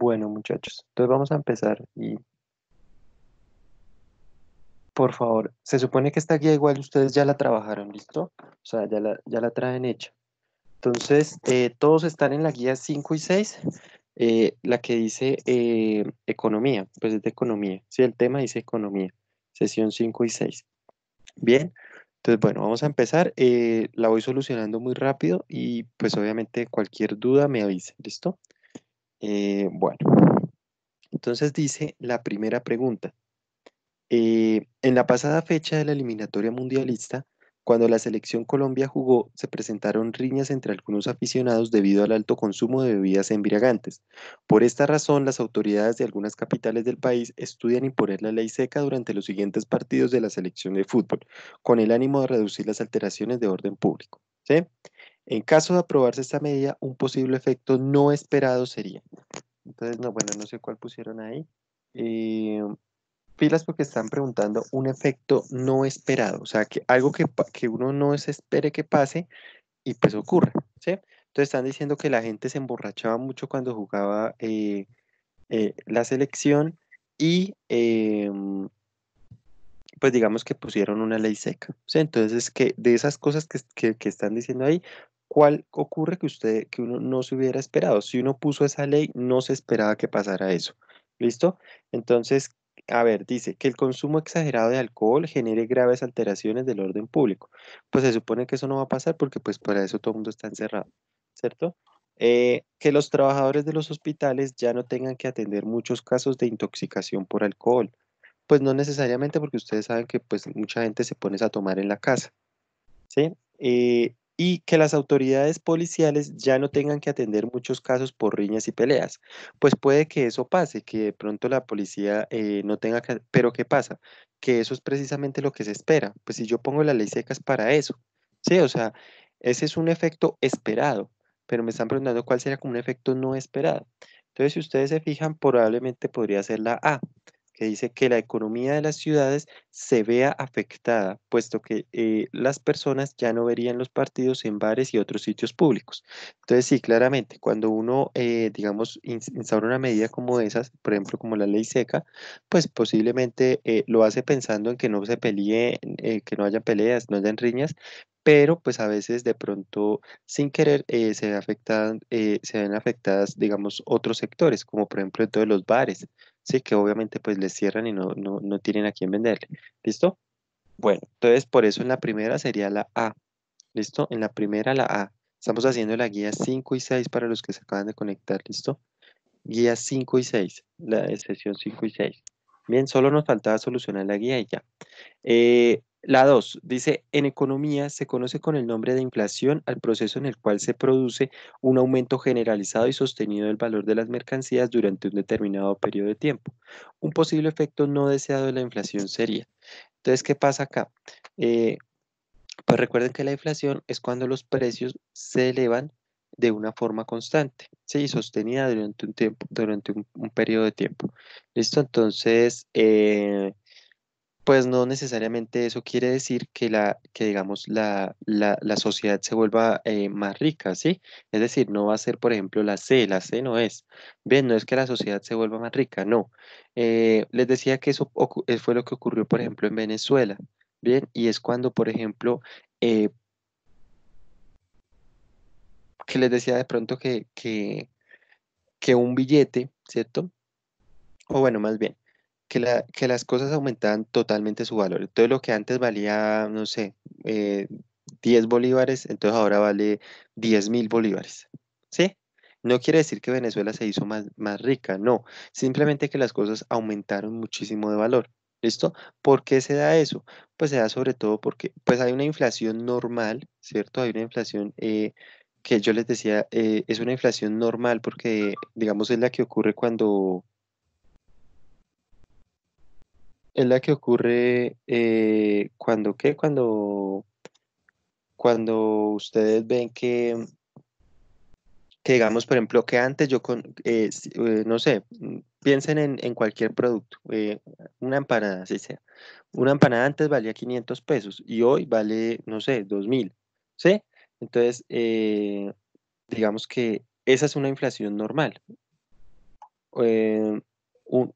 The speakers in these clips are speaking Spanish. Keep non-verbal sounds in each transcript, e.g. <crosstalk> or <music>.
Bueno, muchachos, entonces vamos a empezar y por favor, se supone que esta guía igual ustedes ya la trabajaron, ¿listo? O sea, ya la, traen hecha. Entonces, eh, todos están en la guía 5 y 6, eh, la que dice eh, economía, pues es de economía, ¿sí? El tema dice economía, sesión 5 y 6. Bien, entonces, bueno, vamos a empezar. la voy solucionando muy rápido y pues obviamente cualquier duda me avise ¿listo? Eh, bueno, entonces dice la primera pregunta. Eh, en la pasada fecha de la eliminatoria mundialista, cuando la selección Colombia jugó, se presentaron riñas entre algunos aficionados debido al alto consumo de bebidas embriagantes. Por esta razón, las autoridades de algunas capitales del país estudian imponer la ley seca durante los siguientes partidos de la selección de fútbol, con el ánimo de reducir las alteraciones de orden público. ¿sí? En caso de aprobarse esta medida, un posible efecto no esperado sería. Entonces, no, bueno, no sé cuál pusieron ahí. Filas eh, porque están preguntando un efecto no esperado, o sea, que algo que, que uno no se espere que pase y pues ocurre, Entonces están diciendo que la gente se emborrachaba mucho cuando jugaba eh, eh, la selección y em, pues digamos que pusieron una ley seca. ¿sí? Entonces, que de esas cosas que, están diciendo ahí, ¿cuál ocurre que usted, que uno no se hubiera esperado? Si uno puso esa ley, no se esperaba que pasara eso. ¿Listo? Entonces, a ver, dice que el consumo exagerado de alcohol genere graves alteraciones del orden público. Pues se supone que eso no va a pasar porque pues para eso todo el mundo está encerrado, ¿cierto? Eh, que los trabajadores de los hospitales ya no tengan que atender muchos casos de intoxicación por alcohol. Pues no necesariamente porque ustedes saben que pues mucha gente se pone a tomar en la casa, ¿sí? Eh, y que las autoridades policiales ya no tengan que atender muchos casos por riñas y peleas. Pues puede que eso pase, que de pronto la policía eh, no tenga que... Pero ¿qué pasa? Que eso es precisamente lo que se espera. Pues si yo pongo la ley secas para eso. Sí, o sea, ese es un efecto esperado, pero me están preguntando cuál sería como un efecto no esperado. Entonces, si ustedes se fijan, probablemente podría ser la A, que dice que la economía de las ciudades se vea afectada, puesto que eh, las personas ya no verían los partidos en bares y otros sitios públicos. Entonces, sí, claramente, cuando uno, eh, digamos, instaura una medida como esas, por ejemplo, como la ley seca, pues posiblemente eh, lo hace pensando en que no se peleen, que no haya peleas, no haya riñas, pero pues a veces de pronto sin querer se, se ven afectadas, digamos, otros sectores, como por ejemplo en todos los bares, ¿sí? Que obviamente pues les cierran y no, no tienen a quién venderle, ¿listo? Bueno, entonces por eso en la primera sería la A, ¿listo? En la primera la A. Estamos haciendo la guía 5 y 6 para los que se acaban de conectar, ¿listo? Guía 5 y 6, la sesión 5 y 6. Bien, solo nos faltaba solucionar la guía y ya. Eh, la 2 dice, en economía se conoce con el nombre de inflación al proceso en el cual se produce un aumento generalizado y sostenido del valor de las mercancías durante un determinado periodo de tiempo. Un posible efecto no deseado de la inflación sería. Entonces, ¿qué pasa acá? Eh, pues recuerden que la inflación es cuando los precios se elevan de una forma constante, ¿sí? Sostenida durante un tiempo, durante un, periodo de tiempo. ¿Listo? Entonces, eh, pues no necesariamente eso quiere decir que la, que digamos, la, la, sociedad se vuelva eh, más rica, ¿sí? Es decir, no va a ser, por ejemplo, la C, la C no es. Bien, no es que la sociedad se vuelva más rica, no. Eh, les decía que eso eh, fue lo que ocurrió, por ejemplo, en Venezuela, ¿bien? Y es cuando, por ejemplo, que les decía de pronto que, que un billete, ¿cierto? O bueno, más bien, que, las cosas aumentaban totalmente su valor. Todo lo que antes valía, no sé, 10 eh, bolívares, entonces ahora vale 10 mil bolívares. ¿Sí? No quiere decir que Venezuela se hizo más, más rica, no. Simplemente que las cosas aumentaron muchísimo de valor. ¿Listo? ¿Por qué se da eso? Pues se da sobre todo porque pues hay una inflación normal, ¿cierto? Hay una inflación eh, que yo les decía, eh, es una inflación normal porque, digamos, es la que ocurre cuando es la que ocurre eh, cuando qué, cuando, cuando ustedes ven que, que digamos, por ejemplo, que antes yo con, eh, eh, no sé, mm, piensen en, cualquier producto, una empanada, así sea. Una empanada antes valía 500 pesos y hoy vale, no sé, 2000, ¿sí? Entonces, digamos que esa es una inflación normal. un,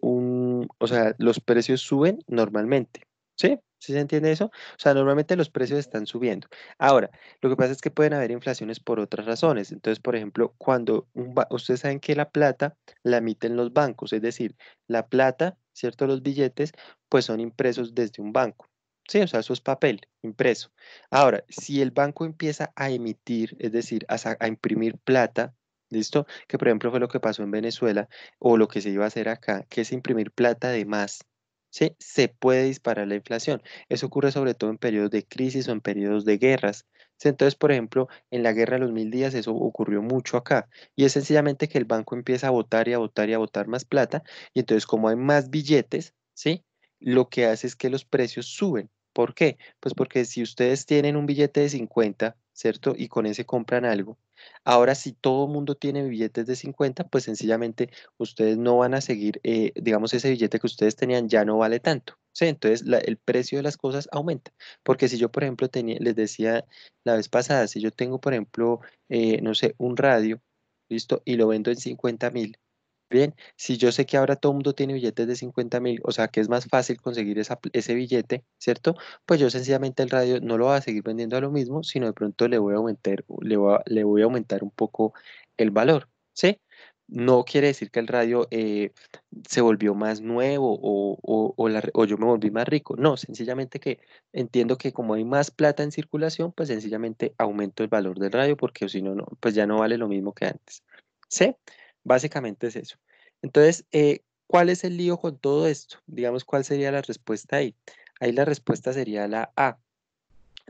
o sea, los precios suben normalmente, ¿sí? ¿Sí se entiende eso? O sea, normalmente los precios están subiendo. Ahora, lo que pasa es que pueden haber inflaciones por otras razones. Entonces, por ejemplo, cuando ustedes saben que la plata la emiten los bancos, es decir, la plata, ¿cierto? Los billetes, pues son impresos desde un banco. Sí, o sea, eso es papel impreso. Ahora, si el banco empieza a emitir, es decir, a imprimir plata, ¿Listo? Que por ejemplo fue lo que pasó en Venezuela o lo que se iba a hacer acá, que es imprimir plata de más. ¿sí? Se puede disparar la inflación. Eso ocurre sobre todo en periodos de crisis o en periodos de guerras. Entonces, por ejemplo, en la guerra de los mil días eso ocurrió mucho acá. Y es sencillamente que el banco empieza a votar y a votar y a votar más plata. Y entonces como hay más billetes, ¿sí? Lo que hace es que los precios suben. ¿Por qué? Pues porque si ustedes tienen un billete de 50, ¿cierto? Y con ese compran algo. Ahora, si todo el mundo tiene billetes de 50, pues sencillamente ustedes no van a seguir, eh, digamos, ese billete que ustedes tenían ya no vale tanto. Entonces, el precio de las cosas aumenta. Porque si yo, por ejemplo, tenía, les decía la vez pasada, si yo tengo, por ejemplo, eh, no sé, un radio, ¿listo? Y lo vendo en 50 mil, Bien, si yo sé que ahora todo el mundo tiene billetes de 50 mil, o sea que es más fácil conseguir ese billete, ¿cierto? Pues yo sencillamente el radio no lo voy a seguir vendiendo a lo mismo, sino de pronto le voy a aumentar, le voy aumentar un poco el valor, ¿sí? No quiere decir que el radio eh, se volvió más nuevo o, o yo me volví más rico. No, sencillamente que entiendo que como hay más plata en circulación, pues sencillamente aumento el valor del radio porque si no, pues ya no vale lo mismo que antes. ¿Sí? Básicamente es eso. Entonces, eh, ¿cuál es el lío con todo esto? Digamos, ¿cuál sería la respuesta ahí? Ahí la respuesta sería la A.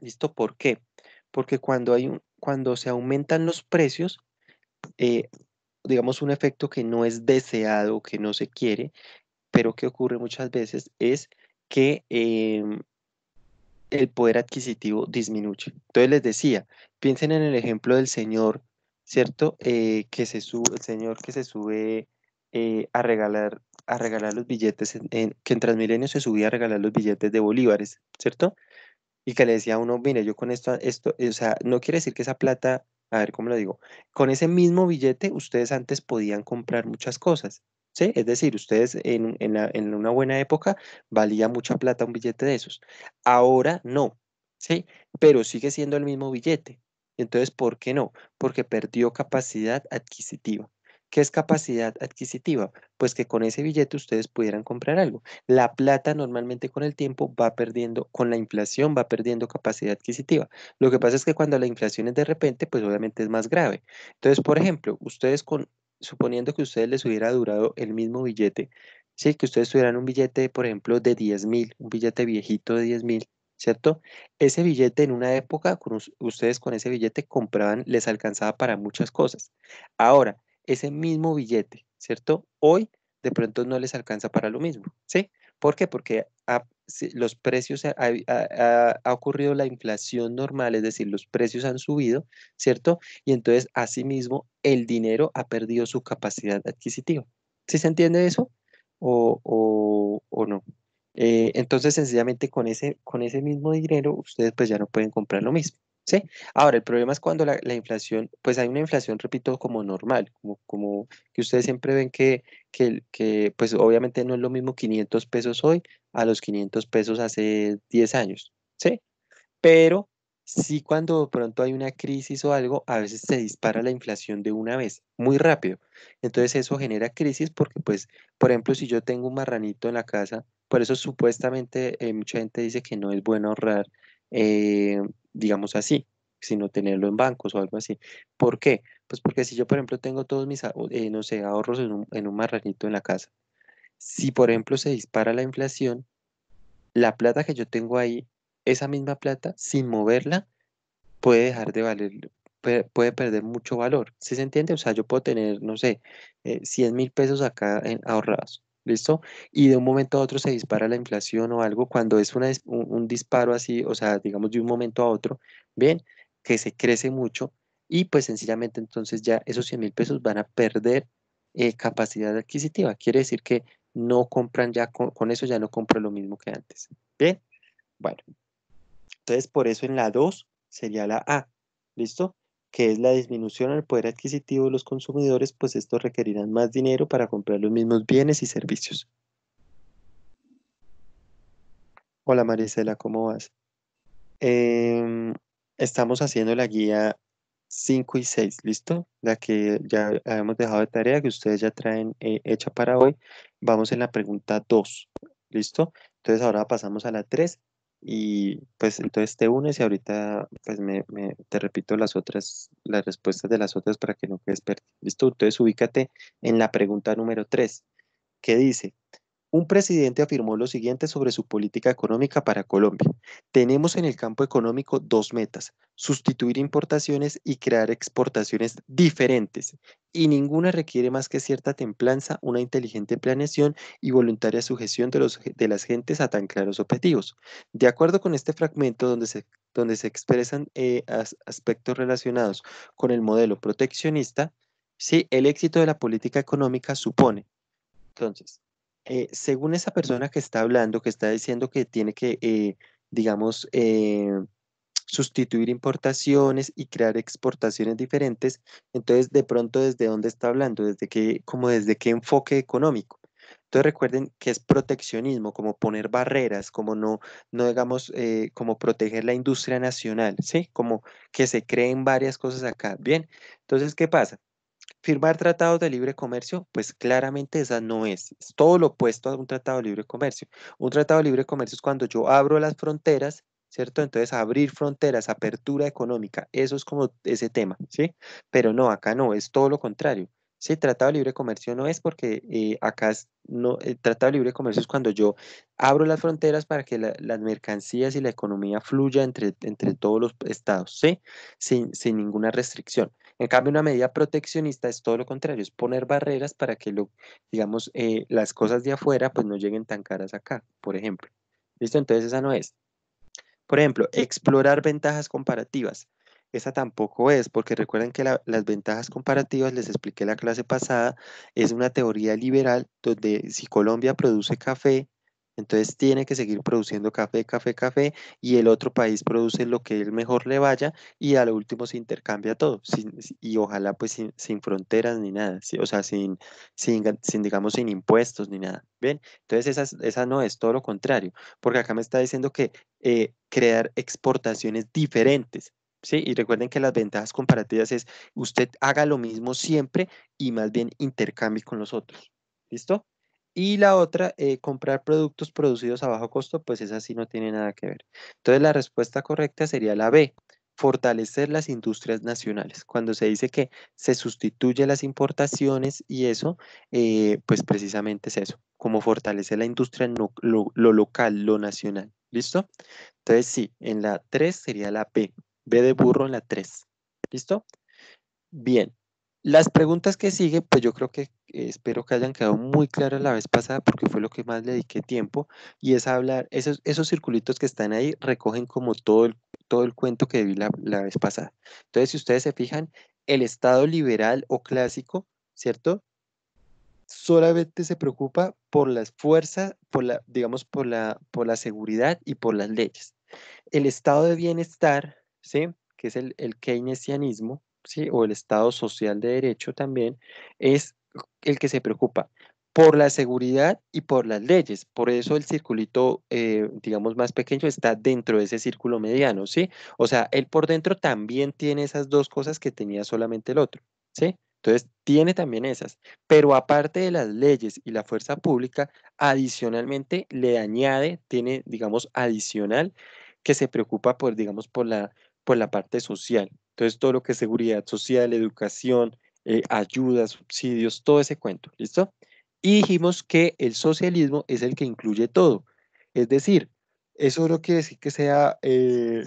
¿Listo? ¿Por qué? Porque cuando, hay un, cuando se aumentan los precios, eh, digamos, un efecto que no es deseado, que no se quiere, pero que ocurre muchas veces es que em, el poder adquisitivo disminuye. Entonces les decía, piensen en el ejemplo del señor ¿cierto? Eh, que se sube, el señor que se sube eh, a regalar a regalar los billetes, en, que en Transmilenio se subía a regalar los billetes de bolívares, ¿cierto? Y que le decía a uno, mire, yo con esto, esto, eh, o sea, no quiere decir que esa plata, a ver cómo lo digo, con ese mismo billete ustedes antes podían comprar muchas cosas, ¿sí? Es decir, ustedes en, en una buena época valía mucha plata un billete de esos. Ahora no, ¿sí? Pero sigue siendo el mismo billete, entonces, ¿por qué no? Porque perdió capacidad adquisitiva. ¿Qué es capacidad adquisitiva? Pues que con ese billete ustedes pudieran comprar algo. La plata normalmente con el tiempo va perdiendo, con la inflación va perdiendo capacidad adquisitiva. Lo que pasa es que cuando la inflación es de repente, pues obviamente es más grave. Entonces, por ejemplo, ustedes con, suponiendo que a ustedes les hubiera durado el mismo billete, sí, que ustedes tuvieran un billete, por ejemplo, de 10 mil, un billete viejito de 10 mil, ¿cierto? Ese billete en una época, ustedes con ese billete compraban, les alcanzaba para muchas cosas. Ahora, ese mismo billete, ¿cierto? Hoy de pronto no les alcanza para lo mismo, ¿sí? ¿Por qué? Porque los precios, ha, ocurrido la inflación normal, es decir, los precios han subido, ¿cierto? Y entonces, asimismo, el dinero ha perdido su capacidad adquisitiva. ¿Sí se entiende eso o no? Eh, entonces, sencillamente con ese, con ese mismo dinero, ustedes pues ya no pueden comprar lo mismo. ¿sí? Ahora, el problema es cuando la, inflación, pues hay una inflación, repito, como normal, como, como que ustedes siempre ven que, que, que, pues obviamente no es lo mismo 500 pesos hoy a los 500 pesos hace 10 años, ¿sí? Pero sí cuando pronto hay una crisis o algo, a veces se dispara la inflación de una vez, muy rápido. Entonces eso genera crisis porque, pues, por ejemplo, si yo tengo un marranito en la casa, por eso supuestamente eh, mucha gente dice que no es bueno ahorrar, eh, digamos así, sino tenerlo en bancos o algo así. ¿Por qué? Pues porque si yo, por ejemplo, tengo todos mis, eh, no sé, ahorros en un marranito en la casa, si por ejemplo se dispara la inflación, la plata que yo tengo ahí esa misma plata, sin moverla, puede dejar de valer, puede perder mucho valor. ¿Sí se entiende? O sea, yo puedo tener, no sé, 100 eh, mil pesos acá ahorrados. ¿Listo? Y de un momento a otro se dispara la inflación o algo, cuando es una, un, disparo así, o sea, digamos de un momento a otro, bien, que se crece mucho y pues sencillamente entonces ya esos 100 mil pesos van a perder eh, capacidad adquisitiva. Quiere decir que no compran ya, con, eso ya no compro lo mismo que antes. Bien, bueno, entonces, por eso en la 2 sería la A, ¿listo? Que es la disminución al poder adquisitivo de los consumidores, pues estos requerirán más dinero para comprar los mismos bienes y servicios. Hola Marisela, ¿cómo vas? Em, estamos haciendo la guía 5 y 6, ¿listo? La que ya habíamos dejado de tarea, que ustedes ya traen eh, hecha para hoy. Vamos en la pregunta 2, ¿listo? Entonces ahora pasamos a la 3, y pues entonces te unes y ahorita pues me, te repito las otras, las respuestas de las otras para que no quedes perdido. Listo, entonces ubícate en la pregunta número 3, ¿Qué dice, un presidente afirmó lo siguiente sobre su política económica para Colombia. Tenemos en el campo económico dos metas, sustituir importaciones y crear exportaciones diferentes, y ninguna requiere más que cierta templanza, una inteligente planeación y voluntaria sujeción de, las gentes a tan claros objetivos. De acuerdo con este fragmento donde se, expresan eh, aspectos relacionados con el modelo proteccionista, sí, el éxito de la política económica supone, entonces, eh, según esa persona que está hablando, que está diciendo que tiene que, eh, digamos, eh, sustituir importaciones y crear exportaciones diferentes, entonces de pronto desde dónde está hablando, desde qué, como desde qué enfoque económico. Entonces recuerden que es proteccionismo, como poner barreras, como no, no digamos, como proteger la industria nacional, ¿sí? Como que se creen varias cosas acá. Bien, entonces, ¿qué pasa? Firmar tratados de libre comercio, pues claramente esa no es, es todo lo opuesto a un tratado de libre comercio. Un tratado de libre comercio es cuando yo abro las fronteras, ¿cierto? Entonces abrir fronteras, apertura económica, eso es como ese tema, ¿sí? Pero no, acá no, es todo lo contrario. Sí, tratado de libre comercio no es porque eh, acá es, no, el tratado de libre comercio es cuando yo abro las fronteras para que las mercancías y la economía fluya entre, entre todos los estados, ¿sí? sin ninguna restricción. En cambio, una medida proteccionista es todo lo contrario, es poner barreras para que, lo, digamos, eh, las cosas de afuera pues no lleguen tan caras acá, por ejemplo. ¿Listo? Entonces esa no es. Por ejemplo, explorar ventajas comparativas. Esa tampoco es, porque recuerden que las ventajas comparativas, les expliqué la clase pasada, es una teoría liberal donde si Colombia produce café, entonces tiene que seguir produciendo café, café, café y el otro país produce lo que él mejor le vaya y a lo último se intercambia todo y ojalá pues sin, fronteras ni nada, o sea, sin, sin, digamos, sin impuestos ni nada. Bien, entonces esa, no es todo lo contrario, porque acá me está diciendo que eh, crear exportaciones diferentes, ¿sí? Y recuerden que las ventajas comparativas es usted haga lo mismo siempre y más bien intercambie con los otros. ¿Listo? Y la otra, eh, comprar productos producidos a bajo costo, pues esa sí no tiene nada que ver. Entonces la respuesta correcta sería la B, fortalecer las industrias nacionales. Cuando se dice que se sustituye las importaciones y eso, eh, pues precisamente es eso, como fortalecer la industria, lo, lo local, lo nacional. ¿Listo? Entonces sí, en la 3 sería la B, B de burro en la 3. ¿Listo? Bien, las preguntas que sigue, pues yo creo que eh, espero que hayan quedado muy claras la vez pasada porque fue lo que más le dediqué tiempo y es hablar, esos, esos circulitos que están ahí recogen como todo el, todo el cuento que vi la, la vez pasada. Entonces, si ustedes se fijan, el Estado liberal o clásico, ¿cierto? Solamente se preocupa por las fuerzas, por la, digamos, por la, por la seguridad y por las leyes. El Estado de bienestar, ¿sí? Que es el, el keynesianismo, o el Estado social de derecho también, es el que se preocupa por la seguridad y por las leyes. Por eso el circulito, eh, digamos, más pequeño está dentro de ese círculo mediano, ¿sí? O sea, él por dentro también tiene esas dos cosas que tenía solamente el otro, ¿sí? Entonces, tiene también esas. Pero aparte de las leyes y la fuerza pública, adicionalmente le añade, tiene, digamos, adicional que se preocupa por, digamos, por la, por la parte social, entonces, todo lo que es seguridad social, educación, eh, ayudas, subsidios, todo ese cuento, ¿listo? Y dijimos que el socialismo es el que incluye todo. Es decir, eso no quiere decir que sea, eh,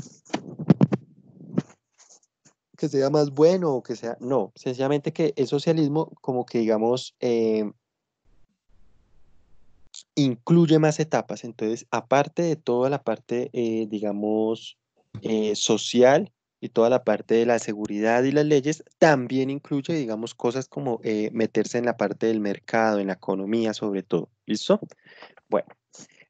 que sea más bueno o que sea, no, sencillamente que el socialismo como que digamos eh, incluye más etapas. Entonces, aparte de toda la parte, digamos, social, y toda la parte de la seguridad y las leyes, también incluye, digamos, cosas como eh, meterse en la parte del mercado, en la economía sobre todo. ¿Listo? Bueno,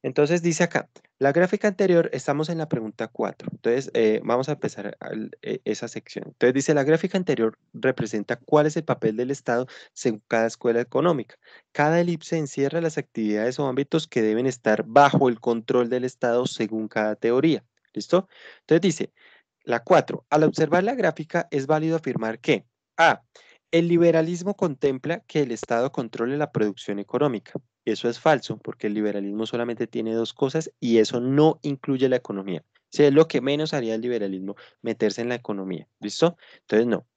entonces dice acá, la gráfica anterior, estamos en la pregunta 4. Entonces, eh, vamos a empezar eh, esa sección. Entonces, dice, la gráfica anterior representa cuál es el papel del Estado según cada escuela económica. Cada elipse encierra las actividades o ámbitos que deben estar bajo el control del Estado según cada teoría. ¿Listo? Entonces dice, la 4. Al observar la gráfica es válido afirmar que A. El liberalismo contempla que el Estado controle la producción económica. Eso es falso, porque el liberalismo solamente tiene dos cosas y eso no incluye la economía. O es lo que menos haría el liberalismo, meterse en la economía. ¿Listo? Entonces, no.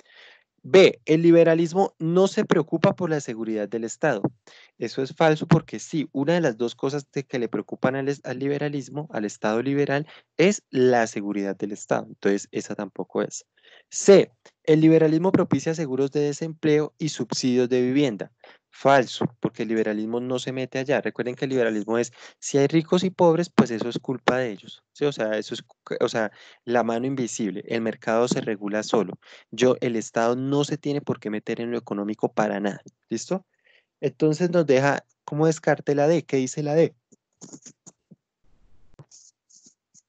B. El liberalismo no se preocupa por la seguridad del Estado. Eso es falso porque sí, una de las dos cosas que le preocupan al, liberalismo, al Estado liberal, es la seguridad del Estado. Entonces, esa tampoco es. C. El liberalismo propicia seguros de desempleo y subsidios de vivienda. Falso, porque el liberalismo no se mete allá. Recuerden que el liberalismo es, si hay ricos y pobres, pues eso es culpa de ellos. O sea, eso es, o sea, la mano invisible, el mercado se regula solo. Yo, el Estado no se tiene por qué meter en lo económico para nada. ¿Listo? Entonces nos deja, ¿cómo descarte la D? ¿Qué dice la D?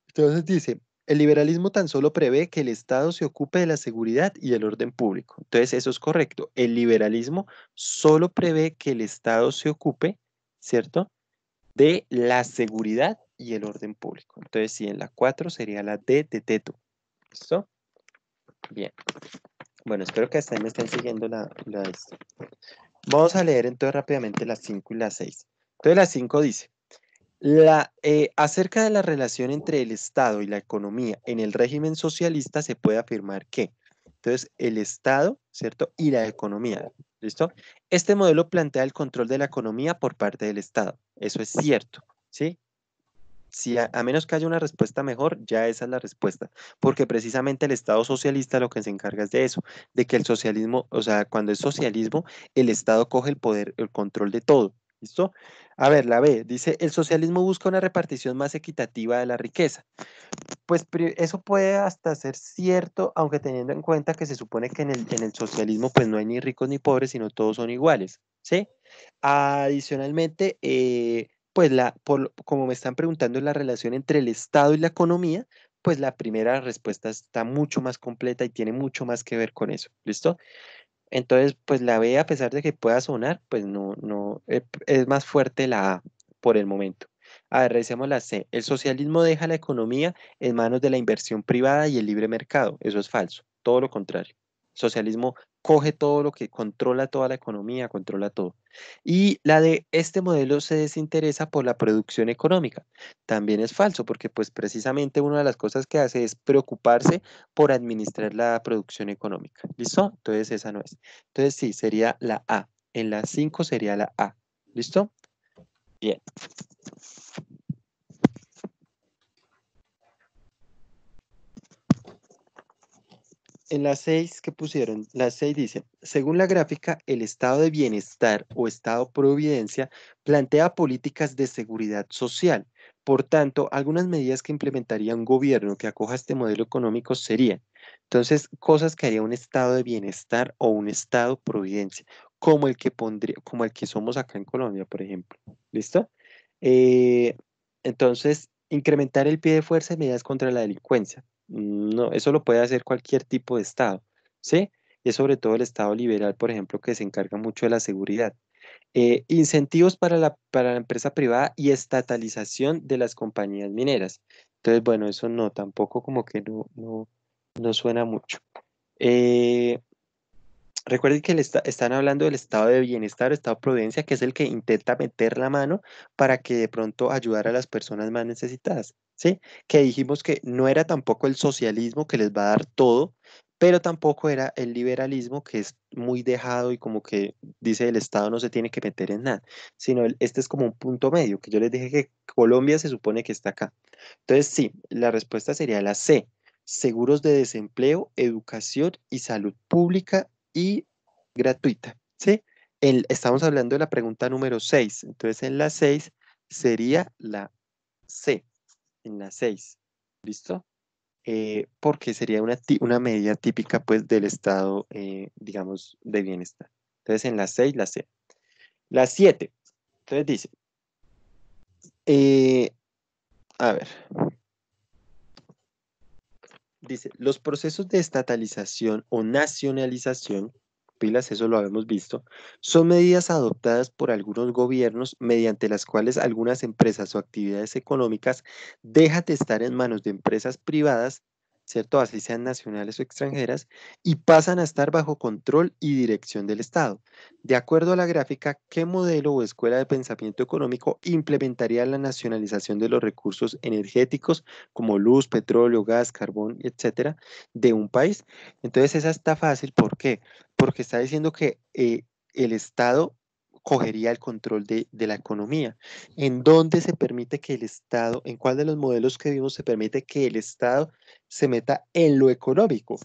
Entonces dice, el liberalismo tan solo prevé que el Estado se ocupe de la seguridad y el orden público. Entonces, eso es correcto. El liberalismo solo prevé que el Estado se ocupe, ¿cierto? De la seguridad y el orden público. Entonces, sí, en la 4 sería la D de teto. ¿Listo? Bien. Bueno, espero que hasta me estén siguiendo la, la Vamos a leer entonces rápidamente las 5 y las 6. Entonces, la 5 dice, la, eh, acerca de la relación entre el Estado y la economía en el régimen socialista, se puede afirmar que, entonces, el Estado, ¿cierto? Y la economía, ¿listo? Este modelo plantea el control de la economía por parte del Estado, eso es cierto, ¿sí? Si a, a menos que haya una respuesta mejor, ya esa es la respuesta, porque precisamente el Estado socialista lo que se encarga es de eso, de que el socialismo, o sea, cuando es socialismo, el Estado coge el poder, el control de todo, ¿Listo? A ver, la B. Dice, el socialismo busca una repartición más equitativa de la riqueza. Pues eso puede hasta ser cierto, aunque teniendo en cuenta que se supone que en el, en el socialismo pues no hay ni ricos ni pobres, sino todos son iguales, ¿sí? Adicionalmente, eh, pues la, como me están preguntando la relación entre el Estado y la economía, pues la primera respuesta está mucho más completa y tiene mucho más que ver con eso, ¿listo? Entonces, pues la B, a pesar de que pueda sonar, pues no, no, eh, es más fuerte la A por el momento. A la C. El socialismo deja la economía en manos de la inversión privada y el libre mercado. Eso es falso, todo lo contrario. socialismo coge todo lo que controla toda la economía, controla todo. Y la de este modelo se desinteresa por la producción económica. También es falso porque pues precisamente una de las cosas que hace es preocuparse por administrar la producción económica. ¿Listo? Entonces esa no es. Entonces sí, sería la A. En la 5 sería la A. ¿Listo? Bien. En las seis que pusieron, las seis dicen, según la gráfica, el estado de bienestar o estado providencia plantea políticas de seguridad social. Por tanto, algunas medidas que implementaría un gobierno que acoja este modelo económico serían, entonces, cosas que haría un estado de bienestar o un estado providencia, como el que pondría, como el que somos acá en Colombia, por ejemplo. ¿Listo? Eh, entonces, incrementar el pie de fuerza y medidas contra la delincuencia. Mm, no, eso lo puede hacer cualquier tipo de Estado, ¿sí? Y es sobre todo el Estado liberal, por ejemplo, que se encarga mucho de la seguridad. Eh, incentivos para la, empresa privada y estatalización de las compañías mineras. Entonces, bueno, eso no, tampoco como que no, no, no suena mucho. Eh, Recuerden que están hablando del estado de bienestar, estado de providencia, que es el que intenta meter la mano para que de pronto ayudar a las personas más necesitadas, ¿sí? Que dijimos que no era tampoco el socialismo que les va a dar todo, pero tampoco era el liberalismo que es muy dejado y como que dice el Estado no se tiene que meter en nada, sino este es como un punto medio, que yo les dije que Colombia se supone que está acá. Entonces, sí, la respuesta sería la C, seguros de desempleo, educación y salud pública y gratuita, ¿sí? estamos hablando de la pregunta número 6, entonces en la 6 sería la C, en la 6, ¿listo? Eh, porque sería una, una medida típica, pues, del estado, eh, digamos, de bienestar. Entonces, en la 6, la C. La 7, entonces dice, eh, a ver, Dice, los procesos de estatalización o nacionalización, pilas, eso lo habíamos visto, son medidas adoptadas por algunos gobiernos mediante las cuales algunas empresas o actividades económicas dejan de estar en manos de empresas privadas ¿cierto? Así sean nacionales o extranjeras, y pasan a estar bajo control y dirección del Estado. De acuerdo a la gráfica, ¿qué modelo o escuela de pensamiento económico implementaría la nacionalización de los recursos energéticos como luz, petróleo, gas, carbón, etcétera, de un país? Entonces, esa está fácil. ¿Por qué? Porque está diciendo que eh, el Estado cogería el control de, la economía. ¿En dónde se permite que el Estado, en cuál de los modelos que vimos se permite que el Estado se meta en lo económico?